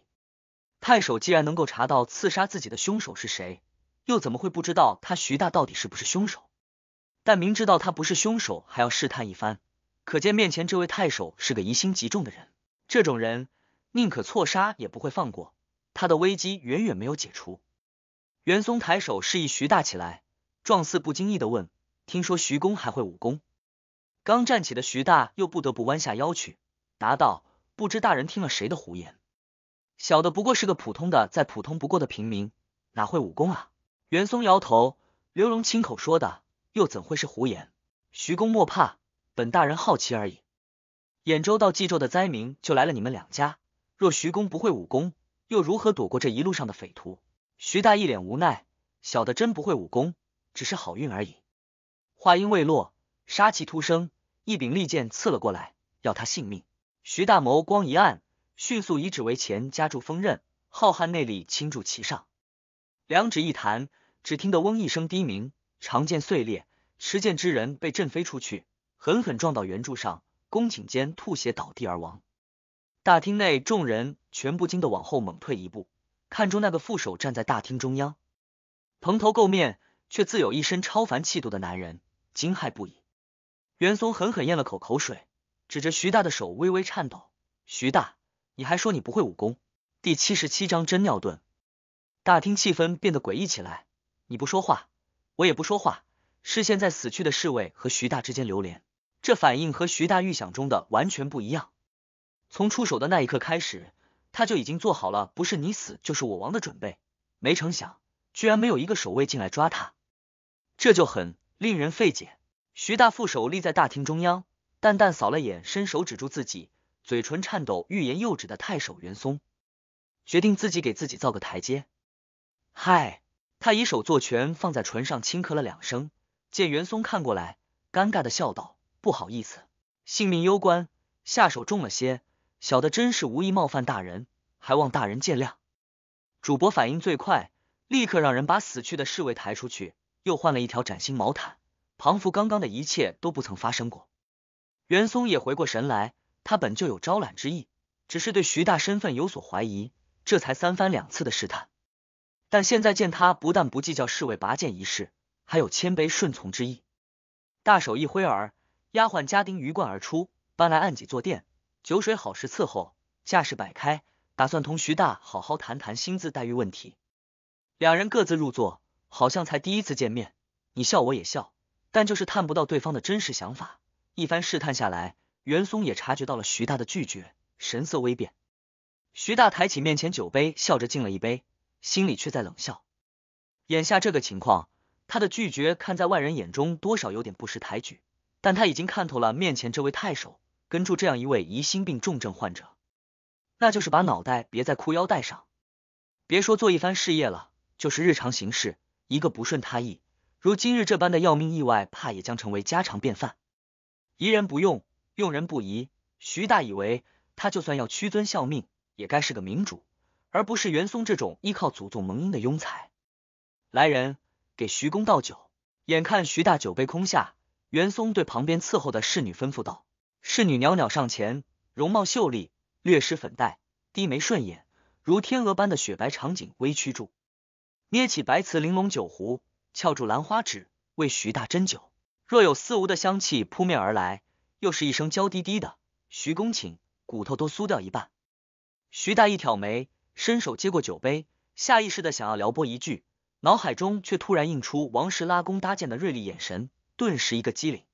太守既然能够查到刺杀自己的凶手是谁，又怎么会不知道他徐大到底是不是凶手？但明知道他不是凶手，还要试探一番，可见面前这位太守是个疑心极重的人。这种人宁可错杀，也不会放过。他的危机远远没有解除。袁松抬手示意徐大起来，状似不经意的问：“听说徐公还会武功？”刚站起的徐大又不得不弯下腰去。答道：“不知大人听了谁的胡言？小的不过是个普通的，再普通不过的平民，哪会武功啊？”袁松摇头，刘荣亲口说的，又怎会是胡言？徐公莫怕，本大人好奇而已。兖州到冀州的灾民，就来了你们两家。若徐公不会武功，又如何躲过这一路上的匪徒？徐大一脸无奈：“小的真不会武功，只是好运而已。”话音未落，杀气突生，一柄利剑刺了过来，要他性命。徐大谋光一按，迅速以指为钳夹住锋刃，浩瀚内力倾注其上，两指一弹，只听得嗡一声低鸣，长剑碎裂，持剑之人被震飞出去，狠狠撞到圆柱上，弓颈间吐血倒地而亡。大厅内众人全不禁的往后猛退一步，看中那个副手站在大厅中央，蓬头垢面，却自有一身超凡气度的男人，惊骇不已。袁松狠狠咽了口口水。指着徐大的手微微颤抖，徐大，你还说你不会武功？第七十七章真尿遁。大厅气氛变得诡异起来，你不说话，我也不说话，视线在死去的侍卫和徐大之间流连。这反应和徐大预想中的完全不一样。从出手的那一刻开始，他就已经做好了不是你死就是我亡的准备。没成想，居然没有一个守卫进来抓他，这就很令人费解。徐大副手立在大厅中央。淡淡扫了眼，伸手指住自己，嘴唇颤抖，欲言又止的太守袁松，决定自己给自己造个台阶。嗨，他以手作拳，放在唇上轻咳了两声，见袁松看过来，尴尬的笑道：“不好意思，性命攸关，下手重了些，小的真是无意冒犯大人，还望大人见谅。”主播反应最快，立刻让人把死去的侍卫抬出去，又换了一条崭新毛毯，仿佛刚刚的一切都不曾发生过。袁松也回过神来，他本就有招揽之意，只是对徐大身份有所怀疑，这才三番两次的试探。但现在见他不但不计较侍卫拔剑一事，还有谦卑顺从之意，大手一挥儿，丫鬟家丁鱼贯而出，搬来案几坐垫，酒水好十伺候，架势摆开，打算同徐大好好谈谈薪资待遇问题。两人各自入座，好像才第一次见面，你笑我也笑，但就是探不到对方的真实想法。一番试探下来，袁松也察觉到了徐大的拒绝，神色微变。徐大抬起面前酒杯，笑着敬了一杯，心里却在冷笑。眼下这个情况，他的拒绝看在外人眼中多少有点不识抬举，但他已经看透了面前这位太守跟住这样一位疑心病重症患者，那就是把脑袋别在裤腰带上。别说做一番事业了，就是日常行事，一个不顺他意，如今日这般的要命意外，怕也将成为家常便饭。疑人不用，用人不疑。徐大以为，他就算要屈尊效命，也该是个明主，而不是袁松这种依靠祖宗蒙荫的庸才。来人，给徐公倒酒。眼看徐大酒杯空下，袁松对旁边伺候的侍女吩咐道：“侍女袅袅上前，容貌秀丽，略施粉黛，低眉顺眼，如天鹅般的雪白长颈微屈住，捏起白瓷玲珑酒壶，翘住兰花指，为徐大斟酒。”若有似无的香气扑面而来，又是一声娇滴滴的“徐公请”，骨头都酥掉一半。徐大一挑眉，伸手接过酒杯，下意识的想要撩拨一句，脑海中却突然映出王石拉弓搭箭的锐利眼神，顿时一个机灵，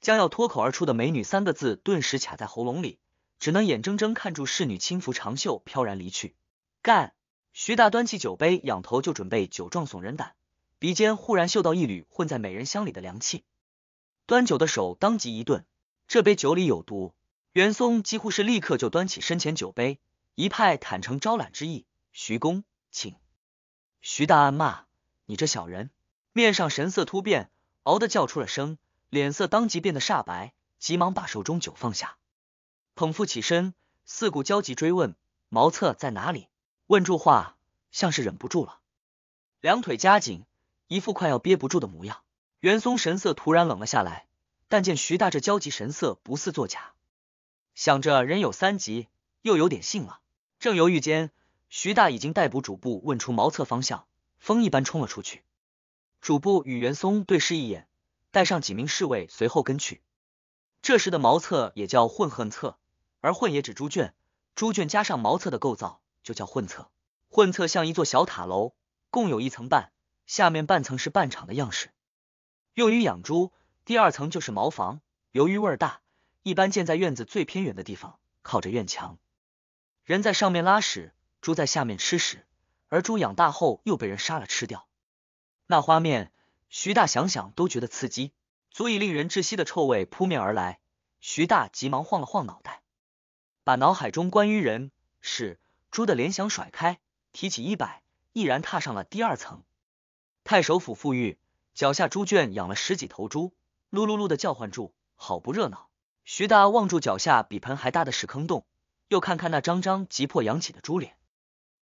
将要脱口而出的“美女”三个字顿时卡在喉咙里，只能眼睁睁看住侍女轻拂长袖飘然离去。干！徐大端起酒杯，仰头就准备酒壮怂人胆，鼻尖忽然嗅到一缕混在美人香里的凉气。端酒的手当即一顿，这杯酒里有毒。袁松几乎是立刻就端起身前酒杯，一派坦诚招揽之意。徐公，请。徐大暗骂：“你这小人！”面上神色突变，嗷的叫出了声，脸色当即变得煞白，急忙把手中酒放下，捧腹起身，四顾焦急追问：“茅厕在哪里？”问住话，像是忍不住了，两腿夹紧，一副快要憋不住的模样。袁松神色突然冷了下来，但见徐大这焦急神色不似作假，想着人有三急，又有点信了。正犹豫间，徐大已经逮捕主簿，问出茅厕方向，风一般冲了出去。主簿与袁松对视一眼，带上几名侍卫，随后跟去。这时的茅厕也叫混粪厕，而混也指猪圈，猪圈加上茅厕的构造就叫混厕。混厕像一座小塔楼，共有一层半，下面半层是半场的样式。用于养猪，第二层就是茅房。由于味儿大，一般建在院子最偏远的地方，靠着院墙。人在上面拉屎，猪在下面吃屎，而猪养大后又被人杀了吃掉。那画面，徐大想想都觉得刺激，足以令人窒息的臭味扑面而来。徐大急忙晃了晃脑袋，把脑海中关于人、屎、猪的联想甩开，提起衣摆，毅然踏上了第二层。太守府富裕。脚下猪圈养了十几头猪，噜噜噜的叫唤住，好不热闹。徐大望住脚下比盆还大的屎坑洞，又看看那张张急迫扬起的猪脸，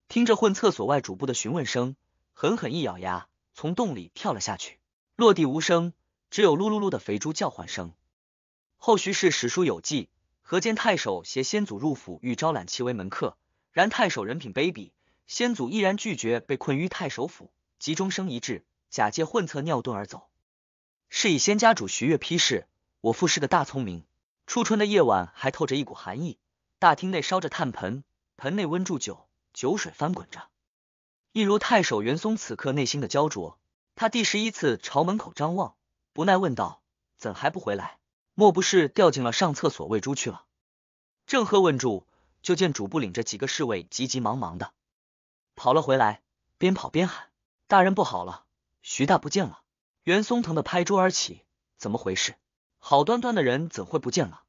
听着混厕所外主簿的询问声，狠狠一咬牙，从洞里跳了下去，落地无声，只有噜噜噜的肥猪叫唤声。后徐氏史书有记，河间太守携先祖入府，欲招揽其为门客，然太守人品卑鄙，先祖毅然拒绝，被困于太守府，急中生一智。假借混厕尿遁而走，是以仙家主徐月批示，我父是个大聪明。初春的夜晚还透着一股寒意，大厅内烧着炭盆，盆内温住酒，酒水翻滚着，一如太守袁松此刻内心的焦灼。他第十一次朝门口张望，不耐问道：“怎还不回来？莫不是掉进了上厕所喂猪去了？”正喝问住，就见主簿领着几个侍卫急急忙忙的跑了回来，边跑边喊：“大人不好了！”徐大不见了，袁松疼的拍桌而起，怎么回事？好端端的人怎会不见了？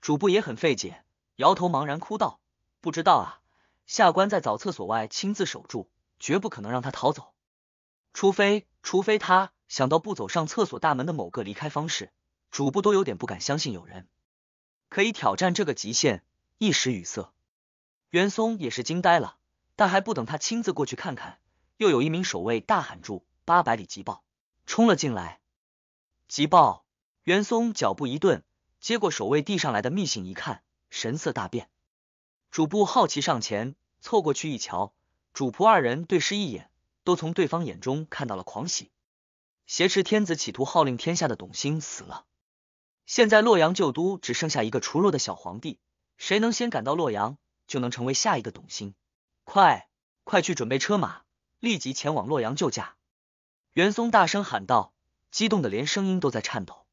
主簿也很费解，摇头茫然哭道：“不知道啊，下官在澡厕所外亲自守住，绝不可能让他逃走。除非，除非他想到不走上厕所大门的某个离开方式。”主簿都有点不敢相信有人可以挑战这个极限，一时语塞。袁松也是惊呆了，但还不等他亲自过去看看，又有一名守卫大喊住。八百里急报，冲了进来。急报，袁松脚步一顿，接过守卫递上来的密信，一看，神色大变。主簿好奇上前，凑过去一瞧，主仆二人对视一眼，都从对方眼中看到了狂喜。挟持天子，企图号令天下的董兴死了。现在洛阳旧都只剩下一个除弱的小皇帝，谁能先赶到洛阳，就能成为下一个董兴。快，快去准备车马，立即前往洛阳救驾。袁松大声喊道，激动的连声音都在颤抖。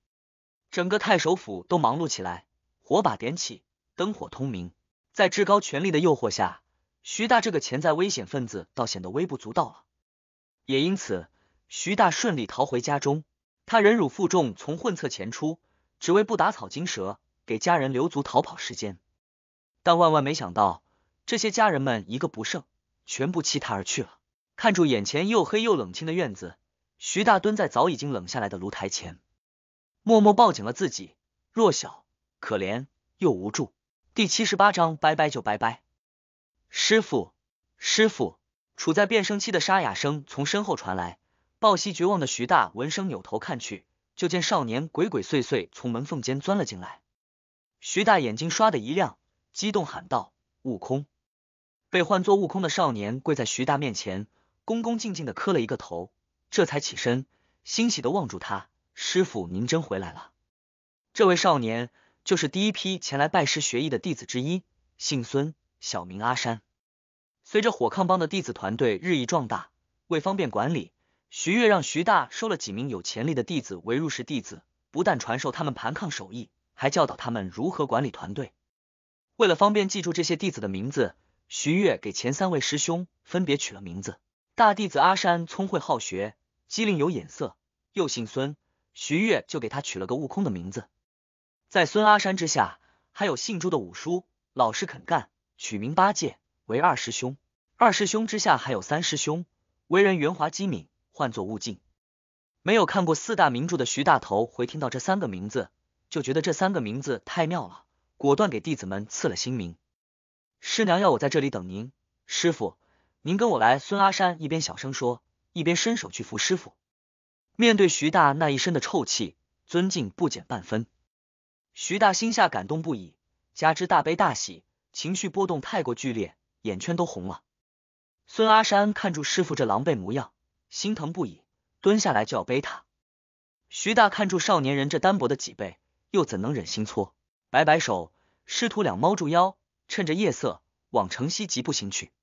整个太守府都忙碌起来，火把点起，灯火通明。在至高权力的诱惑下，徐大这个潜在危险分子倒显得微不足道了。也因此，徐大顺利逃回家中。他忍辱负重，从混厕前出，只为不打草惊蛇，给家人留足逃跑时间。但万万没想到，这些家人们一个不剩，全部弃他而去了。看住眼前又黑又冷清的院子。徐大蹲在早已经冷下来的炉台前，默默抱紧了自己，弱小、可怜又无助。第七十八章，拜拜就拜拜。师傅，师傅！处在变声期的沙哑声从身后传来，抱膝绝望的徐大闻声扭头看去，就见少年鬼鬼祟祟从门缝间钻了进来。徐大眼睛刷的一亮，激动喊道：“悟空！”被唤作悟空的少年跪在徐大面前，恭恭敬敬的磕了一个头。这才起身，欣喜的望住他：“师傅，您真回来了！”这位少年就是第一批前来拜师学艺的弟子之一，姓孙，小名阿山。随着火抗帮的弟子团队日益壮大，为方便管理，徐月让徐大收了几名有潜力的弟子为入室弟子，不但传授他们盘抗手艺，还教导他们如何管理团队。为了方便记住这些弟子的名字，徐月给前三位师兄分别取了名字：大弟子阿山，聪慧好学。机灵有眼色，又姓孙，徐悦就给他取了个悟空的名字。在孙阿山之下，还有姓朱的五叔，老实肯干，取名八戒为二师兄。二师兄之下还有三师兄，为人圆滑机敏，唤作悟净。没有看过四大名著的徐大头，回听到这三个名字，就觉得这三个名字太妙了，果断给弟子们赐了新名。师娘要我在这里等您，师傅，您跟我来。孙阿山一边小声说。一边伸手去扶师傅，面对徐大那一身的臭气，尊敬不减半分。徐大心下感动不已，加之大悲大喜，情绪波动太过剧烈，眼圈都红了。孙阿山看住师傅这狼狈模样，心疼不已，蹲下来就要背他。徐大看住少年人这单薄的脊背，又怎能忍心搓？摆摆手，师徒两猫住腰，趁着夜色往城西疾步行去。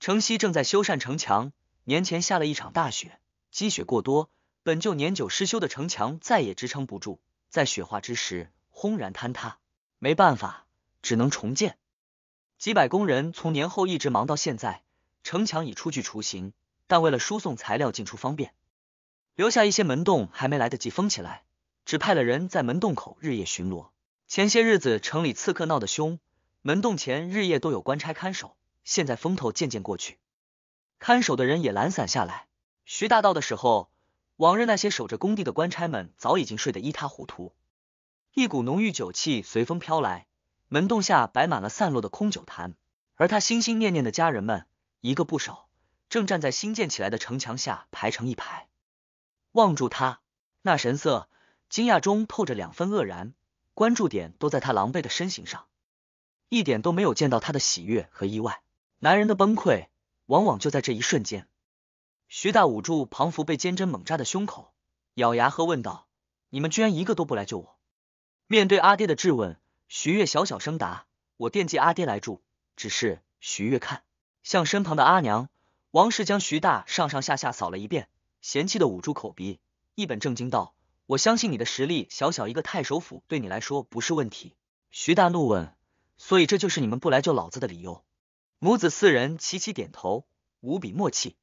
城西正在修缮城墙。年前下了一场大雪，积雪过多，本就年久失修的城墙再也支撑不住，在雪化之时轰然坍塌。没办法，只能重建。几百工人从年后一直忙到现在，城墙已初具雏形。但为了输送材料进出方便，留下一些门洞还没来得及封起来，只派了人在门洞口日夜巡逻。前些日子城里刺客闹得凶，门洞前日夜都有官差看守。现在风头渐渐过去。看守的人也懒散下来。徐大道的时候，往日那些守着工地的官差们早已经睡得一塌糊涂。一股浓郁酒气随风飘来，门洞下摆满了散落的空酒坛。而他心心念念的家人们，一个不少，正站在新建起来的城墙下排成一排，望住他。那神色惊讶中透着两分愕然，关注点都在他狼狈的身形上，一点都没有见到他的喜悦和意外。男人的崩溃。往往就在这一瞬间，徐大捂住庞福被尖针猛扎的胸口，咬牙喝问道：“你们居然一个都不来救我！”面对阿爹的质问，徐月小小声答：“我惦记阿爹来住，只是……”徐月看向身旁的阿娘王氏，将徐大上上下下扫了一遍，嫌弃的捂住口鼻，一本正经道：“我相信你的实力，小小一个太守府对你来说不是问题。”徐大怒问：“所以这就是你们不来救老子的理由？”母子四人齐齐点头，无比默契。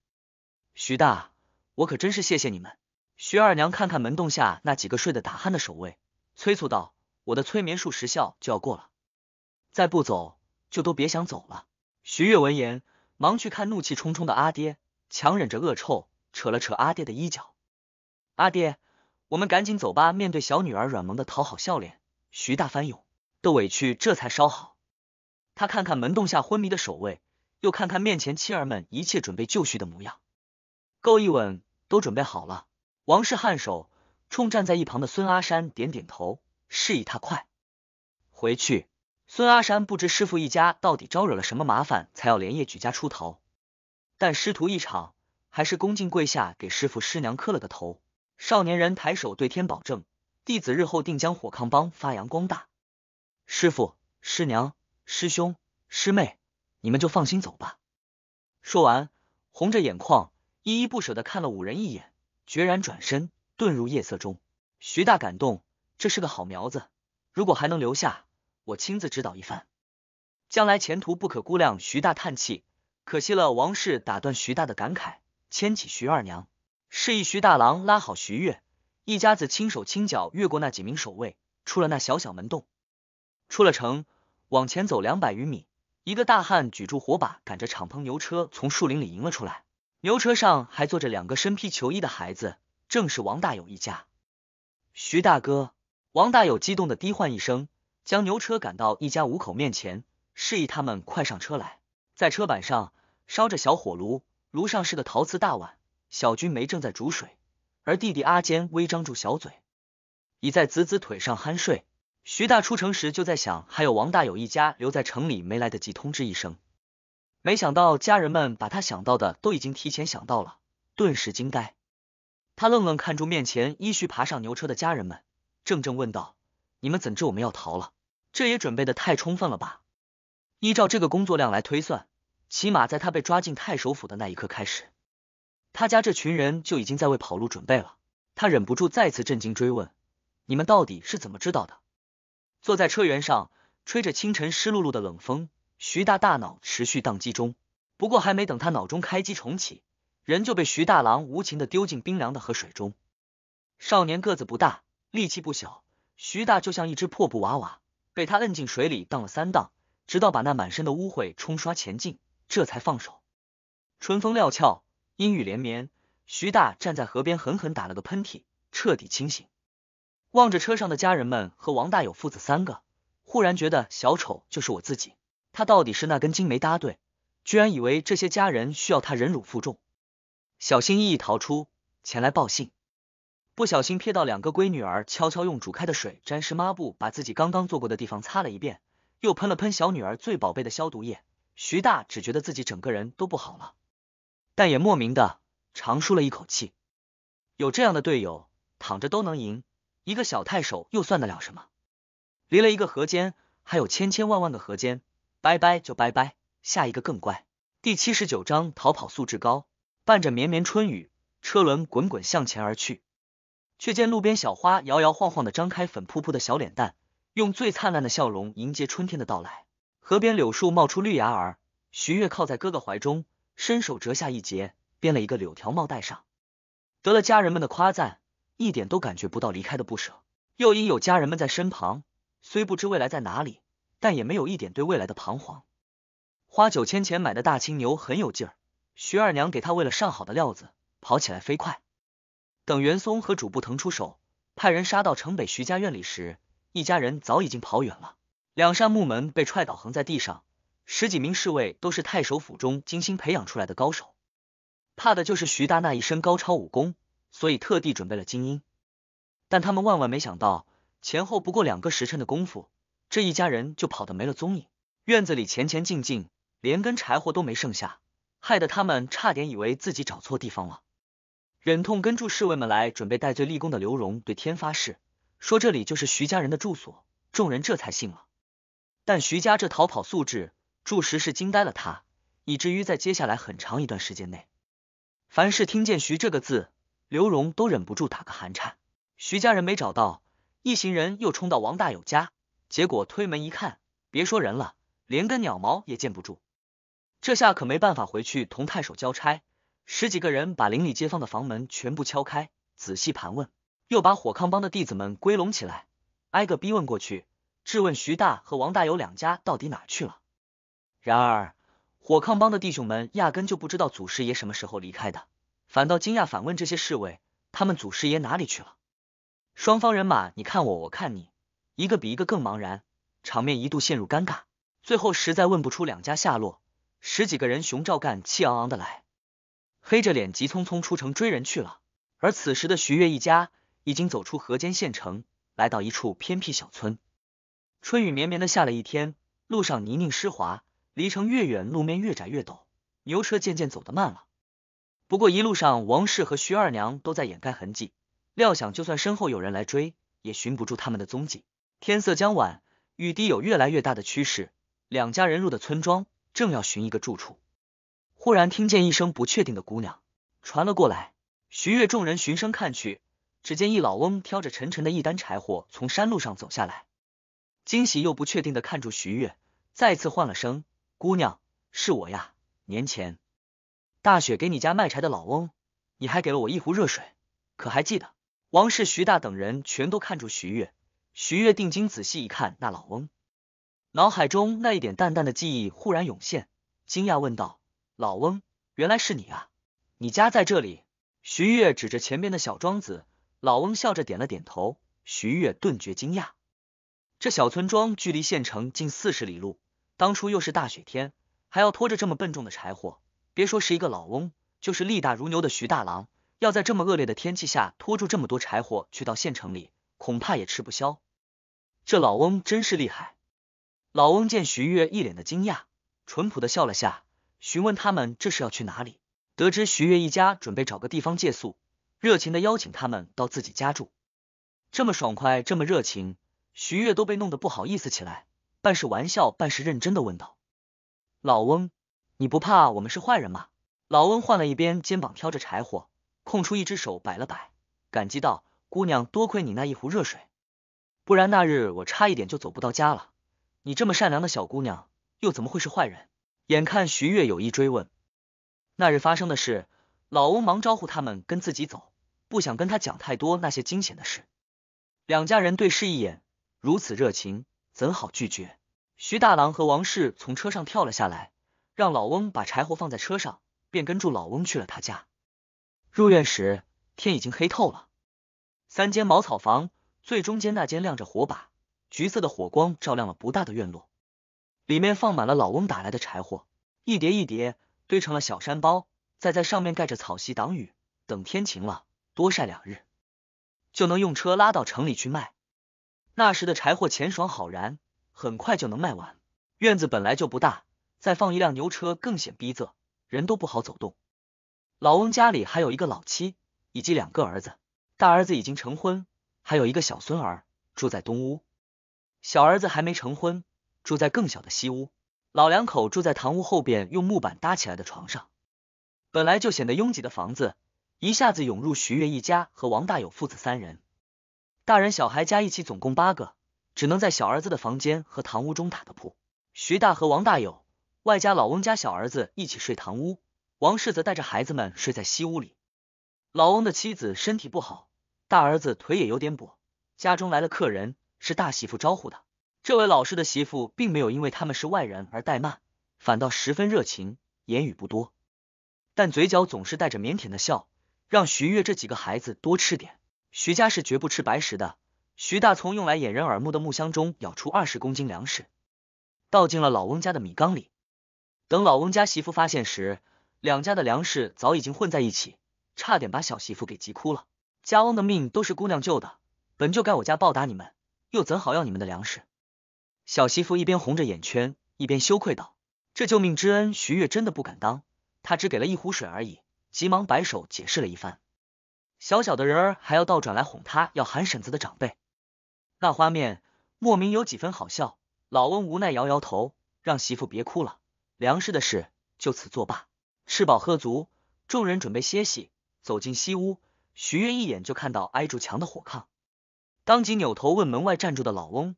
徐大，我可真是谢谢你们。徐二娘看看门洞下那几个睡得打鼾的守卫，催促道：“我的催眠术时效就要过了，再不走就都别想走了。”徐月闻言，忙去看怒气冲冲的阿爹，强忍着恶臭，扯了扯阿爹的衣角：“阿爹，我们赶紧走吧。”面对小女儿软萌的讨好笑脸，徐大翻涌的委屈这才稍好。他看看门洞下昏迷的守卫，又看看面前妻儿们一切准备就绪的模样，够一吻都准备好了。王氏颔首，冲站在一旁的孙阿山点点头，示意他快回去。孙阿山不知师傅一家到底招惹了什么麻烦，才要连夜举家出逃，但师徒一场，还是恭敬跪下给师傅师娘磕了个头。少年人抬手对天保证，弟子日后定将火炕帮发扬光大。师傅，师娘。师兄，师妹，你们就放心走吧。说完，红着眼眶，依依不舍的看了五人一眼，决然转身，遁入夜色中。徐大感动，这是个好苗子，如果还能留下，我亲自指导一番，将来前途不可估量。徐大叹气，可惜了。王氏打断徐大的感慨，牵起徐二娘，示意徐大郎拉好徐月，一家子轻手轻脚越过那几名守卫，出了那小小门洞，出了城。往前走两百余米，一个大汉举住火把，赶着敞篷牛车从树林里迎了出来。牛车上还坐着两个身披球衣的孩子，正是王大友一家。徐大哥，王大友激动的低唤一声，将牛车赶到一家五口面前，示意他们快上车来。在车板上烧着小火炉，炉上是个陶瓷大碗，小军梅正在煮水，而弟弟阿坚微张住小嘴，倚在子子腿上酣睡。徐大出城时就在想，还有王大友一家留在城里，没来得及通知一声。没想到家人们把他想到的都已经提前想到了，顿时惊呆。他愣愣看住面前依序爬上牛车的家人们，怔怔问道：“你们怎知我们要逃了？这也准备的太充分了吧？”依照这个工作量来推算，起码在他被抓进太守府的那一刻开始，他家这群人就已经在为跑路准备了。他忍不住再次震惊追问：“你们到底是怎么知道的？”坐在车辕上，吹着清晨湿漉漉的冷风，徐大大脑持续宕机中。不过还没等他脑中开机重启，人就被徐大郎无情的丢进冰凉的河水中。少年个子不大，力气不小，徐大就像一只破布娃娃，被他摁进水里荡了三荡，直到把那满身的污秽冲刷前进，这才放手。春风料峭，阴雨连绵，徐大站在河边狠狠打了个喷嚏，彻底清醒。望着车上的家人们和王大有父子三个，忽然觉得小丑就是我自己。他到底是那根筋没搭对，居然以为这些家人需要他忍辱负重，小心翼翼逃出前来报信。不小心瞥到两个闺女儿悄悄用煮开的水沾湿抹布，把自己刚刚坐过的地方擦了一遍，又喷了喷小女儿最宝贝的消毒液。徐大只觉得自己整个人都不好了，但也莫名的长舒了一口气。有这样的队友，躺着都能赢。一个小太守又算得了什么？离了一个河间，还有千千万万个河间，拜拜就拜拜，下一个更乖。第七十九章逃跑素质高。伴着绵绵春雨，车轮滚滚向前而去。却见路边小花摇摇晃晃的张开粉扑扑的小脸蛋，用最灿烂的笑容迎接春天的到来。河边柳树冒出绿芽儿。徐月靠在哥哥怀中，伸手折下一截，编了一个柳条帽戴上，得了家人们的夸赞。一点都感觉不到离开的不舍，又因有家人们在身旁，虽不知未来在哪里，但也没有一点对未来的彷徨。花九千钱买的大青牛很有劲儿，徐二娘给他喂了上好的料子，跑起来飞快。等袁松和主簿腾出手，派人杀到城北徐家院里时，一家人早已经跑远了。两扇木门被踹倒，横在地上。十几名侍卫都是太守府中精心培养出来的高手，怕的就是徐大那一身高超武功。所以特地准备了精英，但他们万万没想到，前后不过两个时辰的功夫，这一家人就跑得没了踪影。院子里前前进进，连根柴火都没剩下，害得他们差点以为自己找错地方了。忍痛跟住侍卫们来，准备戴罪立功的刘荣对天发誓，说这里就是徐家人的住所，众人这才信了。但徐家这逃跑素质，着实是惊呆了他，以至于在接下来很长一段时间内，凡是听见“徐”这个字。刘荣都忍不住打个寒颤。徐家人没找到，一行人又冲到王大有家，结果推门一看，别说人了，连根鸟毛也见不住。这下可没办法回去同太守交差。十几个人把邻里街坊的房门全部敲开，仔细盘问，又把火炕帮的弟子们归拢起来，挨个逼问过去，质问徐大和王大有两家到底哪去了。然而，火炕帮的弟兄们压根就不知道祖师爷什么时候离开的。反倒惊讶，反问这些侍卫：“他们祖师爷哪里去了？”双方人马，你看我，我看你，一个比一个更茫然，场面一度陷入尴尬。最后实在问不出两家下落，十几个人，熊照干气昂昂的来，黑着脸，急匆匆出城追人去了。而此时的徐悦一家已经走出河间县城，来到一处偏僻小村。春雨绵绵的下了一天，路上泥泞湿滑，离城越远，路面越窄越陡，牛车渐渐走得慢了。不过一路上，王氏和徐二娘都在掩盖痕迹，料想就算身后有人来追，也寻不住他们的踪迹。天色将晚，雨滴有越来越大的趋势，两家人入的村庄，正要寻一个住处，忽然听见一声不确定的姑娘传了过来。徐月众人循声看去，只见一老翁挑着沉沉的一担柴火从山路上走下来，惊喜又不确定的看住徐月，再次唤了声：“姑娘，是我呀，年前。”大雪给你家卖柴的老翁，你还给了我一壶热水，可还记得？王氏、徐大等人全都看住徐月。徐月定睛仔细一看，那老翁脑海中那一点淡淡的记忆忽然涌现，惊讶问道：“老翁，原来是你啊！你家在这里？”徐月指着前边的小庄子，老翁笑着点了点头。徐月顿觉惊讶，这小村庄距离县城近四十里路，当初又是大雪天，还要拖着这么笨重的柴火。别说是一个老翁，就是力大如牛的徐大郎，要在这么恶劣的天气下拖住这么多柴火去到县城里，恐怕也吃不消。这老翁真是厉害。老翁见徐月一脸的惊讶，淳朴的笑了下，询问他们这是要去哪里。得知徐月一家准备找个地方借宿，热情的邀请他们到自己家住。这么爽快，这么热情，徐月都被弄得不好意思起来，半是玩笑，半是认真的问道：“老翁。”你不怕我们是坏人吗？老翁换了一边肩膀挑着柴火，空出一只手摆了摆，感激道：“姑娘，多亏你那一壶热水，不然那日我差一点就走不到家了。你这么善良的小姑娘，又怎么会是坏人？”眼看徐月有意追问那日发生的事，老翁忙招呼他们跟自己走，不想跟他讲太多那些惊险的事。两家人对视一眼，如此热情，怎好拒绝？徐大郎和王氏从车上跳了下来。让老翁把柴火放在车上，便跟住老翁去了他家。入院时，天已经黑透了。三间茅草房，最中间那间亮着火把，橘色的火光照亮了不大的院落。里面放满了老翁打来的柴火，一叠一叠堆成了小山包，再在上面盖着草席挡雨。等天晴了，多晒两日，就能用车拉到城里去卖。那时的柴火钱爽好燃，很快就能卖完。院子本来就不大。再放一辆牛车更显逼仄，人都不好走动。老翁家里还有一个老妻，以及两个儿子，大儿子已经成婚，还有一个小孙儿住在东屋；小儿子还没成婚，住在更小的西屋。老两口住在堂屋后边用木板搭起来的床上，本来就显得拥挤的房子，一下子涌入徐月一家和王大友父子三人，大人小孩加一起总共八个，只能在小儿子的房间和堂屋中打的铺。徐大和王大友。外加老翁家小儿子一起睡堂屋，王氏则带着孩子们睡在西屋里。老翁的妻子身体不好，大儿子腿也有点跛。家中来了客人，是大媳妇招呼的。这位老师的媳妇并没有因为他们是外人而怠慢，反倒十分热情，言语不多，但嘴角总是带着腼腆的笑，让徐月这几个孩子多吃点。徐家是绝不吃白食的。徐大从用来掩人耳目的木箱中舀出二十公斤粮食，倒进了老翁家的米缸里。等老翁家媳妇发现时，两家的粮食早已经混在一起，差点把小媳妇给急哭了。家翁的命都是姑娘救的，本就该我家报答你们，又怎好要你们的粮食？小媳妇一边红着眼圈，一边羞愧道：“这救命之恩，徐月真的不敢当，他只给了一壶水而已。”急忙摆手解释了一番。小小的人儿还要倒转来哄他，要喊婶子的长辈，那画面莫名有几分好笑。老翁无奈摇摇头，让媳妇别哭了。粮食的事就此作罢，吃饱喝足，众人准备歇息。走进西屋，徐悦一眼就看到挨住墙的火炕，当即扭头问门外站住的老翁：“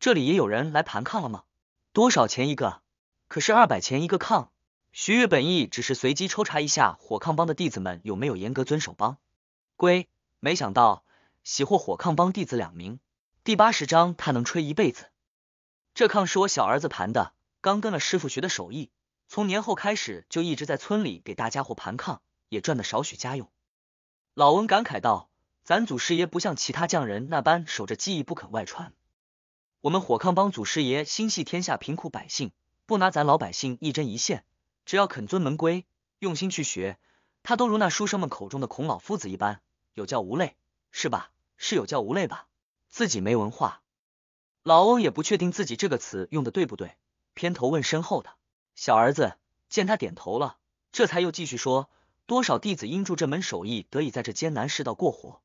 这里也有人来盘炕了吗？多少钱一个？”“可是二百钱一个炕。”徐悦本意只是随机抽查一下火炕帮的弟子们有没有严格遵守帮规，没想到喜获火炕帮弟子两名。第八十章他能吹一辈子，这炕是我小儿子盘的。刚跟了师傅学的手艺，从年后开始就一直在村里给大家伙盘炕，也赚得少许家用。老翁感慨道：“咱祖师爷不像其他匠人那般守着技艺不肯外传，我们火炕帮祖师爷心系天下贫苦百姓，不拿咱老百姓一针一线。只要肯遵门规，用心去学，他都如那书生们口中的孔老夫子一般，有教无类，是吧？是有教无类吧？自己没文化，老翁也不确定自己这个词用的对不对。”偏头问身后的小儿子，见他点头了，这才又继续说：多少弟子因住这门手艺得以在这艰难世道过活，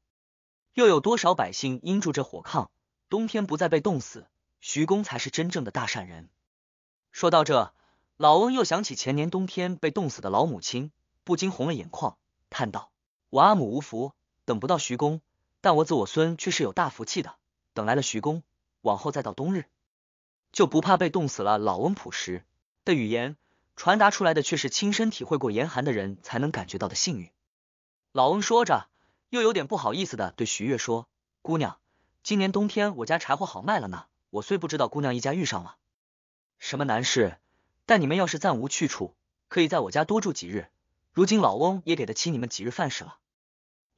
又有多少百姓因住这火炕，冬天不再被冻死？徐公才是真正的大善人。说到这，老翁又想起前年冬天被冻死的老母亲，不禁红了眼眶，叹道：“我阿母无福，等不到徐公，但我子我孙却是有大福气的，等来了徐公，往后再到冬日。”就不怕被冻死了。老翁朴实的语言传达出来的，却是亲身体会过严寒的人才能感觉到的幸运。老翁说着，又有点不好意思的对徐月说：“姑娘，今年冬天我家柴火好卖了呢。我虽不知道姑娘一家遇上了什么难事，但你们要是暂无去处，可以在我家多住几日。如今老翁也给得起你们几日饭食了。”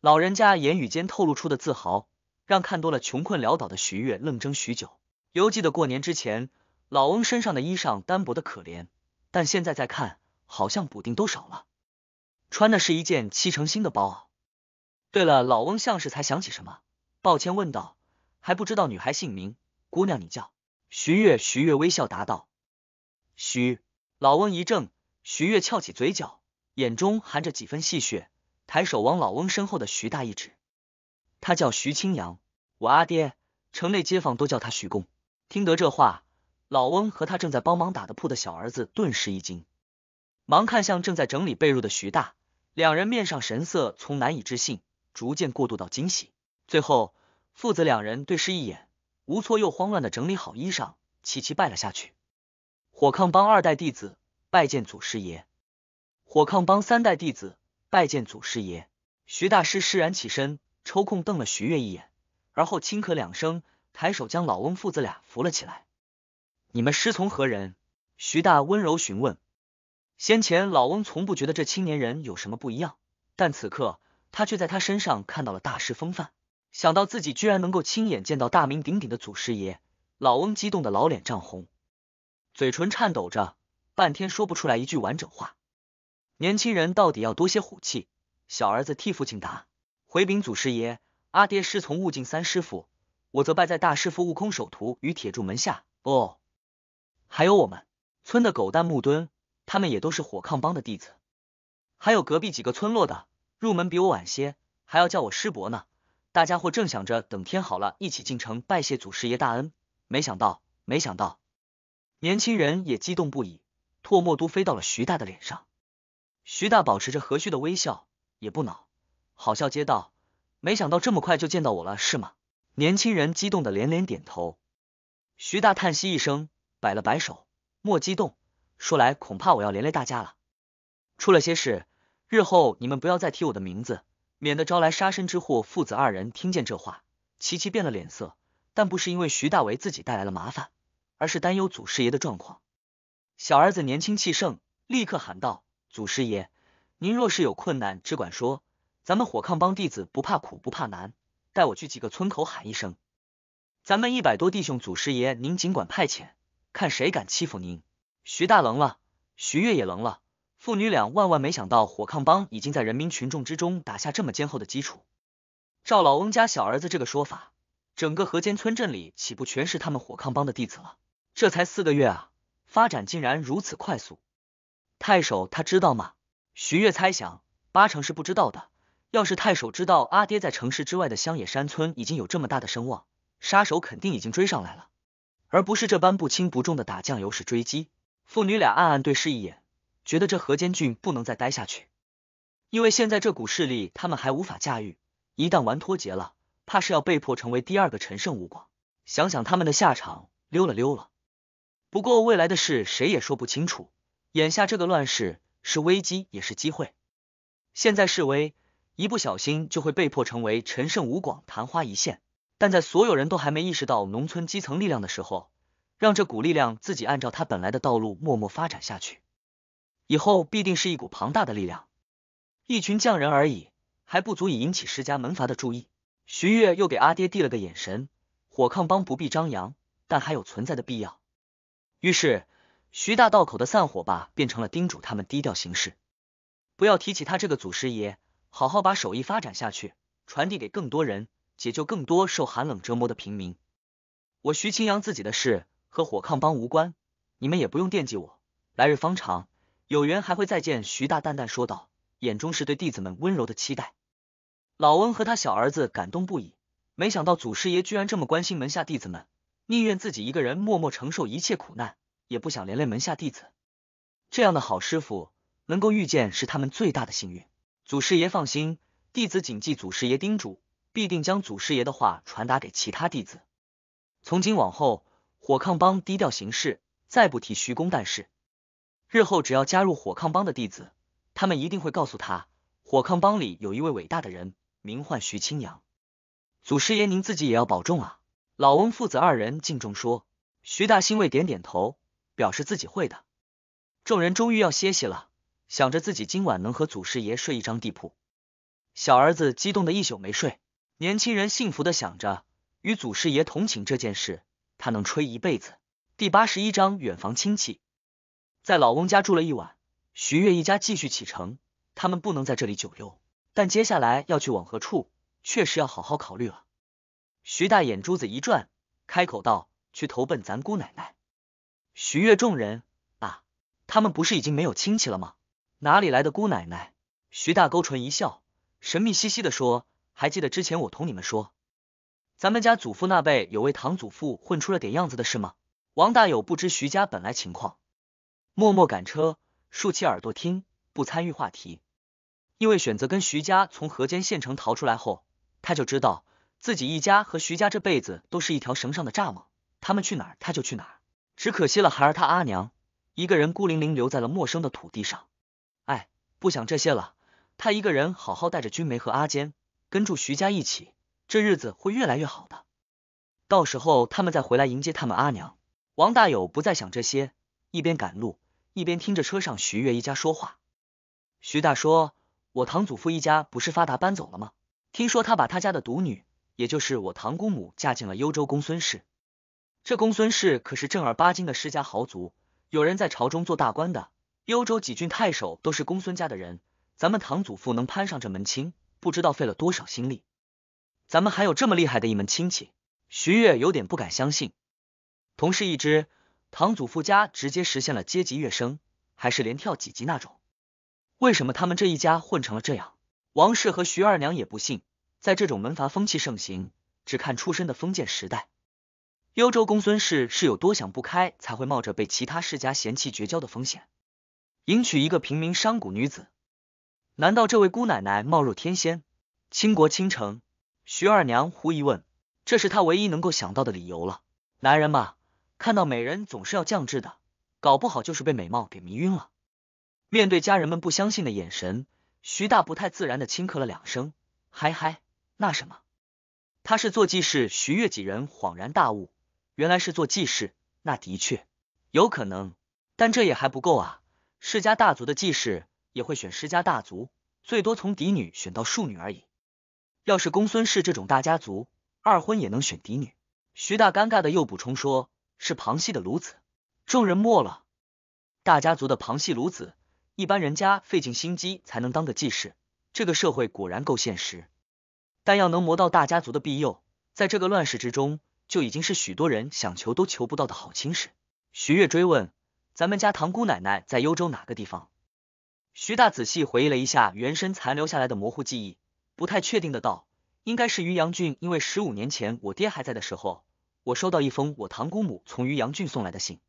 老人家言语间透露出的自豪，让看多了穷困潦倒的徐月愣怔许久。犹记得过年之前，老翁身上的衣裳单薄的可怜，但现在再看，好像补丁都少了。穿的是一件七成新的包。对了，老翁像是才想起什么，抱歉问道：“还不知道女孩姓名，姑娘你叫？”徐月。徐月微笑答道：“徐。”老翁一怔，徐月翘起嘴角，眼中含着几分戏谑，抬手往老翁身后的徐大一指：“他叫徐清扬，我阿爹，城内街坊都叫他徐公。”听得这话，老翁和他正在帮忙打的铺的小儿子顿时一惊，忙看向正在整理被褥的徐大，两人面上神色从难以置信逐渐过渡到惊喜，最后父子两人对视一眼，无措又慌乱的整理好衣裳，齐齐拜了下去。火炕帮二代弟子拜见祖师爷，火炕帮三代弟子拜见祖师爷。徐大师释然起身，抽空瞪了徐月一眼，而后轻咳两声。抬手将老翁父子俩扶了起来。你们师从何人？徐大温柔询问。先前老翁从不觉得这青年人有什么不一样，但此刻他却在他身上看到了大师风范。想到自己居然能够亲眼见到大名鼎鼎的祖师爷，老翁激动的老脸涨红，嘴唇颤抖着，半天说不出来一句完整话。年轻人到底要多些虎气？小儿子替父亲答：“回禀祖师爷，阿爹师从悟净三师傅。”我则拜在大师傅悟空首徒与铁柱门下。哦，还有我们村的狗蛋木墩，他们也都是火抗帮的弟子。还有隔壁几个村落的，入门比我晚些，还要叫我师伯呢。大家伙正想着等天好了，一起进城拜谢祖师爷大恩。没想到，没想到，年轻人也激动不已，唾沫都飞到了徐大的脸上。徐大保持着和煦的微笑，也不恼，好笑，接道：“没想到这么快就见到我了，是吗？”年轻人激动的连连点头，徐大叹息一声，摆了摆手：“莫激动，说来恐怕我要连累大家了，出了些事，日后你们不要再提我的名字，免得招来杀身之祸。”父子二人听见这话，齐齐变了脸色，但不是因为徐大为自己带来了麻烦，而是担忧祖师爷的状况。小儿子年轻气盛，立刻喊道：“祖师爷，您若是有困难，只管说，咱们火抗帮弟子不怕苦不怕难。”带我去几个村口喊一声，咱们一百多弟兄，祖师爷您尽管派遣，看谁敢欺负您。徐大愣了，徐月也愣了，父女俩万万没想到火炕帮已经在人民群众之中打下这么坚厚的基础。赵老翁家小儿子这个说法，整个河间村镇里岂不全是他们火炕帮的弟子了？这才四个月啊，发展竟然如此快速。太守他知道吗？徐月猜想，八成是不知道的。要是太守知道阿爹在城市之外的乡野山村已经有这么大的声望，杀手肯定已经追上来了，而不是这般不轻不重的打酱油式追击。父女俩暗暗对视一眼，觉得这河间郡不能再待下去，因为现在这股势力他们还无法驾驭，一旦玩脱节了，怕是要被迫成为第二个陈胜吴广。想想他们的下场，溜了溜了。不过未来的事谁也说不清楚，眼下这个乱世是危机也是机会，现在示威。一不小心就会被迫成为陈胜吴广昙花一现。但在所有人都还没意识到农村基层力量的时候，让这股力量自己按照他本来的道路默默发展下去，以后必定是一股庞大的力量。一群匠人而已，还不足以引起世家门阀的注意。徐悦又给阿爹递了个眼神，火炕帮不必张扬，但还有存在的必要。于是，徐大道口的散伙吧变成了叮嘱他们低调行事，不要提起他这个祖师爷。好好把手艺发展下去，传递给更多人，解救更多受寒冷折磨的平民。我徐清扬自己的事和火炕帮无关，你们也不用惦记我。来日方长，有缘还会再见。徐大淡淡说道，眼中是对弟子们温柔的期待。老翁和他小儿子感动不已，没想到祖师爷居然这么关心门下弟子们，宁愿自己一个人默默承受一切苦难，也不想连累门下弟子。这样的好师傅能够遇见，是他们最大的幸运。祖师爷放心，弟子谨记祖师爷叮嘱，必定将祖师爷的话传达给其他弟子。从今往后，火炕帮低调行事，再不提徐公旦事。日后只要加入火炕帮的弟子，他们一定会告诉他，火炕帮里有一位伟大的人，名唤徐清扬。祖师爷，您自己也要保重啊！老翁父子二人敬重说，徐大欣慰点点头，表示自己会的。众人终于要歇息了。想着自己今晚能和祖师爷睡一张地铺，小儿子激动的一宿没睡。年轻人幸福的想着与祖师爷同寝这件事，他能吹一辈子。第八十一章远房亲戚，在老翁家住了一晚，徐悦一家继续启程。他们不能在这里久留，但接下来要去往何处，确实要好好考虑了。徐大眼珠子一转，开口道：“去投奔咱姑奶奶。”徐悦众人啊，他们不是已经没有亲戚了吗？哪里来的姑奶奶？徐大勾唇一笑，神秘兮兮的说：“还记得之前我同你们说，咱们家祖父那辈有位堂祖父混出了点样子的事吗？”王大友不知徐家本来情况，默默赶车，竖起耳朵听，不参与话题。因为选择跟徐家从河间县城逃出来后，他就知道自己一家和徐家这辈子都是一条绳上的蚱蜢，他们去哪儿他就去哪儿。只可惜了孩儿他阿娘，一个人孤零零留在了陌生的土地上。不想这些了，他一个人好好带着君梅和阿坚，跟住徐家一起，这日子会越来越好的。到时候他们再回来迎接他们阿娘。王大友不再想这些，一边赶路一边听着车上徐月一家说话。徐大说：“我堂祖父一家不是发达搬走了吗？听说他把他家的独女，也就是我堂姑母，嫁进了幽州公孙氏。这公孙氏可是正儿八经的世家豪族，有人在朝中做大官的。”幽州几郡太守都是公孙家的人，咱们堂祖父能攀上这门亲，不知道费了多少心力。咱们还有这么厉害的一门亲戚，徐悦有点不敢相信。同事一知，堂祖父家直接实现了阶级跃升，还是连跳几级那种。为什么他们这一家混成了这样？王氏和徐二娘也不信，在这种门阀风气盛行、只看出身的封建时代，幽州公孙氏是有多想不开，才会冒着被其他世家嫌弃绝交的风险。迎娶一个平民商贾女子，难道这位姑奶奶貌若天仙，倾国倾城？徐二娘狐疑问，这是她唯一能够想到的理由了。男人嘛，看到美人总是要降智的，搞不好就是被美貌给迷晕了。面对家人们不相信的眼神，徐大不太自然的轻咳了两声，嗨嗨，那什么，他是做记事。徐月几人恍然大悟，原来是做记事，那的确有可能，但这也还不够啊。世家大族的继室也会选世家大族，最多从嫡女选到庶女而已。要是公孙氏这种大家族，二婚也能选嫡女。徐大尴尬的又补充说：“是旁系的卢子。”众人默了。大家族的旁系卢子，一般人家费尽心机才能当个继室。这个社会果然够现实。但要能磨到大家族的庇佑，在这个乱世之中，就已经是许多人想求都求不到的好亲事。徐月追问。咱们家堂姑奶奶在幽州哪个地方？徐大仔细回忆了一下原身残留下来的模糊记忆，不太确定的道：“应该是于阳郡。因为十五年前我爹还在的时候，我收到一封我堂姑母从于阳郡送来的信，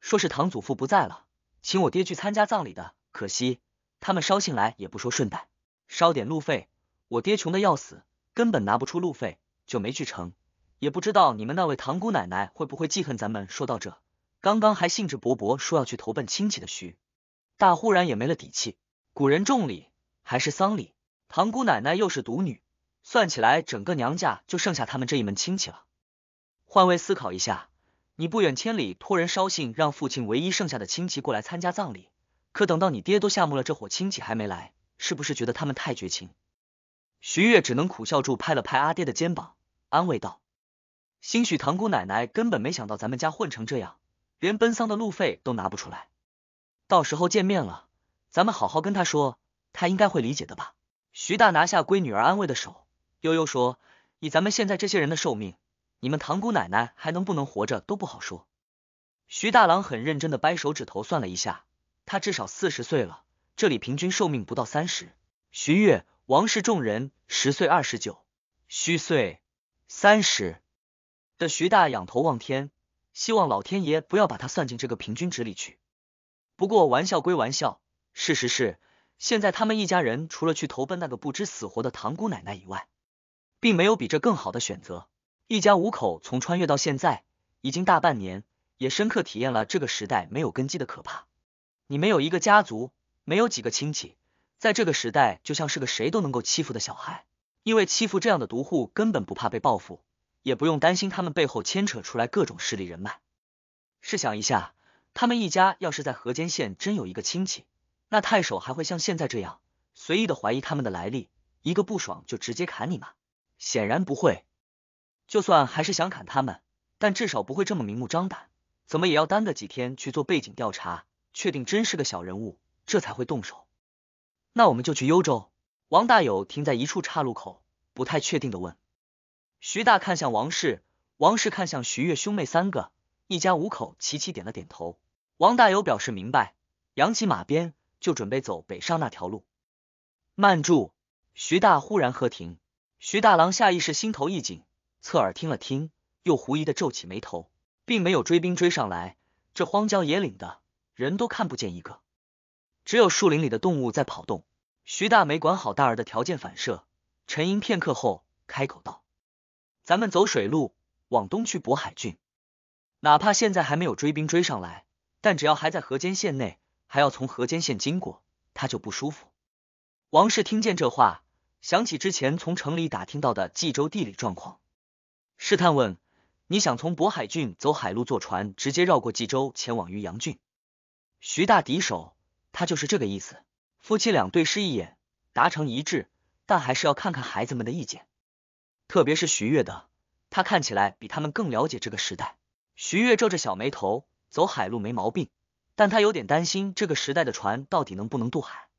说是堂祖父不在了，请我爹去参加葬礼的。可惜他们捎信来也不说顺带捎点路费，我爹穷的要死，根本拿不出路费，就没去成。也不知道你们那位堂姑奶奶会不会记恨咱们。”说到这。刚刚还兴致勃勃说要去投奔亲戚的徐大忽然也没了底气。古人重礼，还是丧礼？堂姑奶奶又是独女，算起来整个娘家就剩下他们这一门亲戚了。换位思考一下，你不远千里托人捎信，让父亲唯一剩下的亲戚过来参加葬礼，可等到你爹都下墓了，这伙亲戚还没来，是不是觉得他们太绝情？徐月只能苦笑住，拍了拍阿爹的肩膀，安慰道：“兴许堂姑奶奶根本没想到咱们家混成这样。”连奔丧的路费都拿不出来，到时候见面了，咱们好好跟他说，他应该会理解的吧？徐大拿下闺女儿安慰的手，悠悠说：“以咱们现在这些人的寿命，你们堂姑奶奶还能不能活着都不好说。”徐大郎很认真的掰手指头算了一下，他至少四十岁了，这里平均寿命不到三十。徐月、王氏众人十岁、二十九、虚岁三十的徐大仰头望天。希望老天爷不要把他算进这个平均值里去。不过玩笑归玩笑，事实是，现在他们一家人除了去投奔那个不知死活的唐姑奶奶以外，并没有比这更好的选择。一家五口从穿越到现在已经大半年，也深刻体验了这个时代没有根基的可怕。你没有一个家族，没有几个亲戚，在这个时代就像是个谁都能够欺负的小孩，因为欺负这样的独户根本不怕被报复。也不用担心他们背后牵扯出来各种势力人脉。试想一下，他们一家要是在河间县真有一个亲戚，那太守还会像现在这样随意的怀疑他们的来历？一个不爽就直接砍你吗？显然不会。就算还是想砍他们，但至少不会这么明目张胆，怎么也要耽搁几天去做背景调查，确定真是个小人物，这才会动手。那我们就去幽州。王大友停在一处岔路口，不太确定的问。徐大看向王氏，王氏看向徐月兄妹三个，一家五口齐齐点了点头。王大有表示明白，扬起马鞭就准备走北上那条路。慢住！徐大忽然喝停。徐大郎下意识心头一紧，侧耳听了听，又狐疑的皱起眉头，并没有追兵追上来。这荒郊野岭的，人都看不见一个，只有树林里的动物在跑动。徐大没管好大儿的条件反射，沉吟片刻后开口道。咱们走水路往东去渤海郡，哪怕现在还没有追兵追上来，但只要还在河间县内，还要从河间县经过，他就不舒服。王氏听见这话，想起之前从城里打听到的冀州地理状况，试探问：“你想从渤海郡走海路坐船，直接绕过冀州前往渔阳郡？”徐大敌手，他就是这个意思。夫妻俩对视一眼，达成一致，但还是要看看孩子们的意见。特别是徐月的，他看起来比他们更了解这个时代。徐月皱着小眉头，走海路没毛病，但他有点担心这个时代的船到底能不能渡海。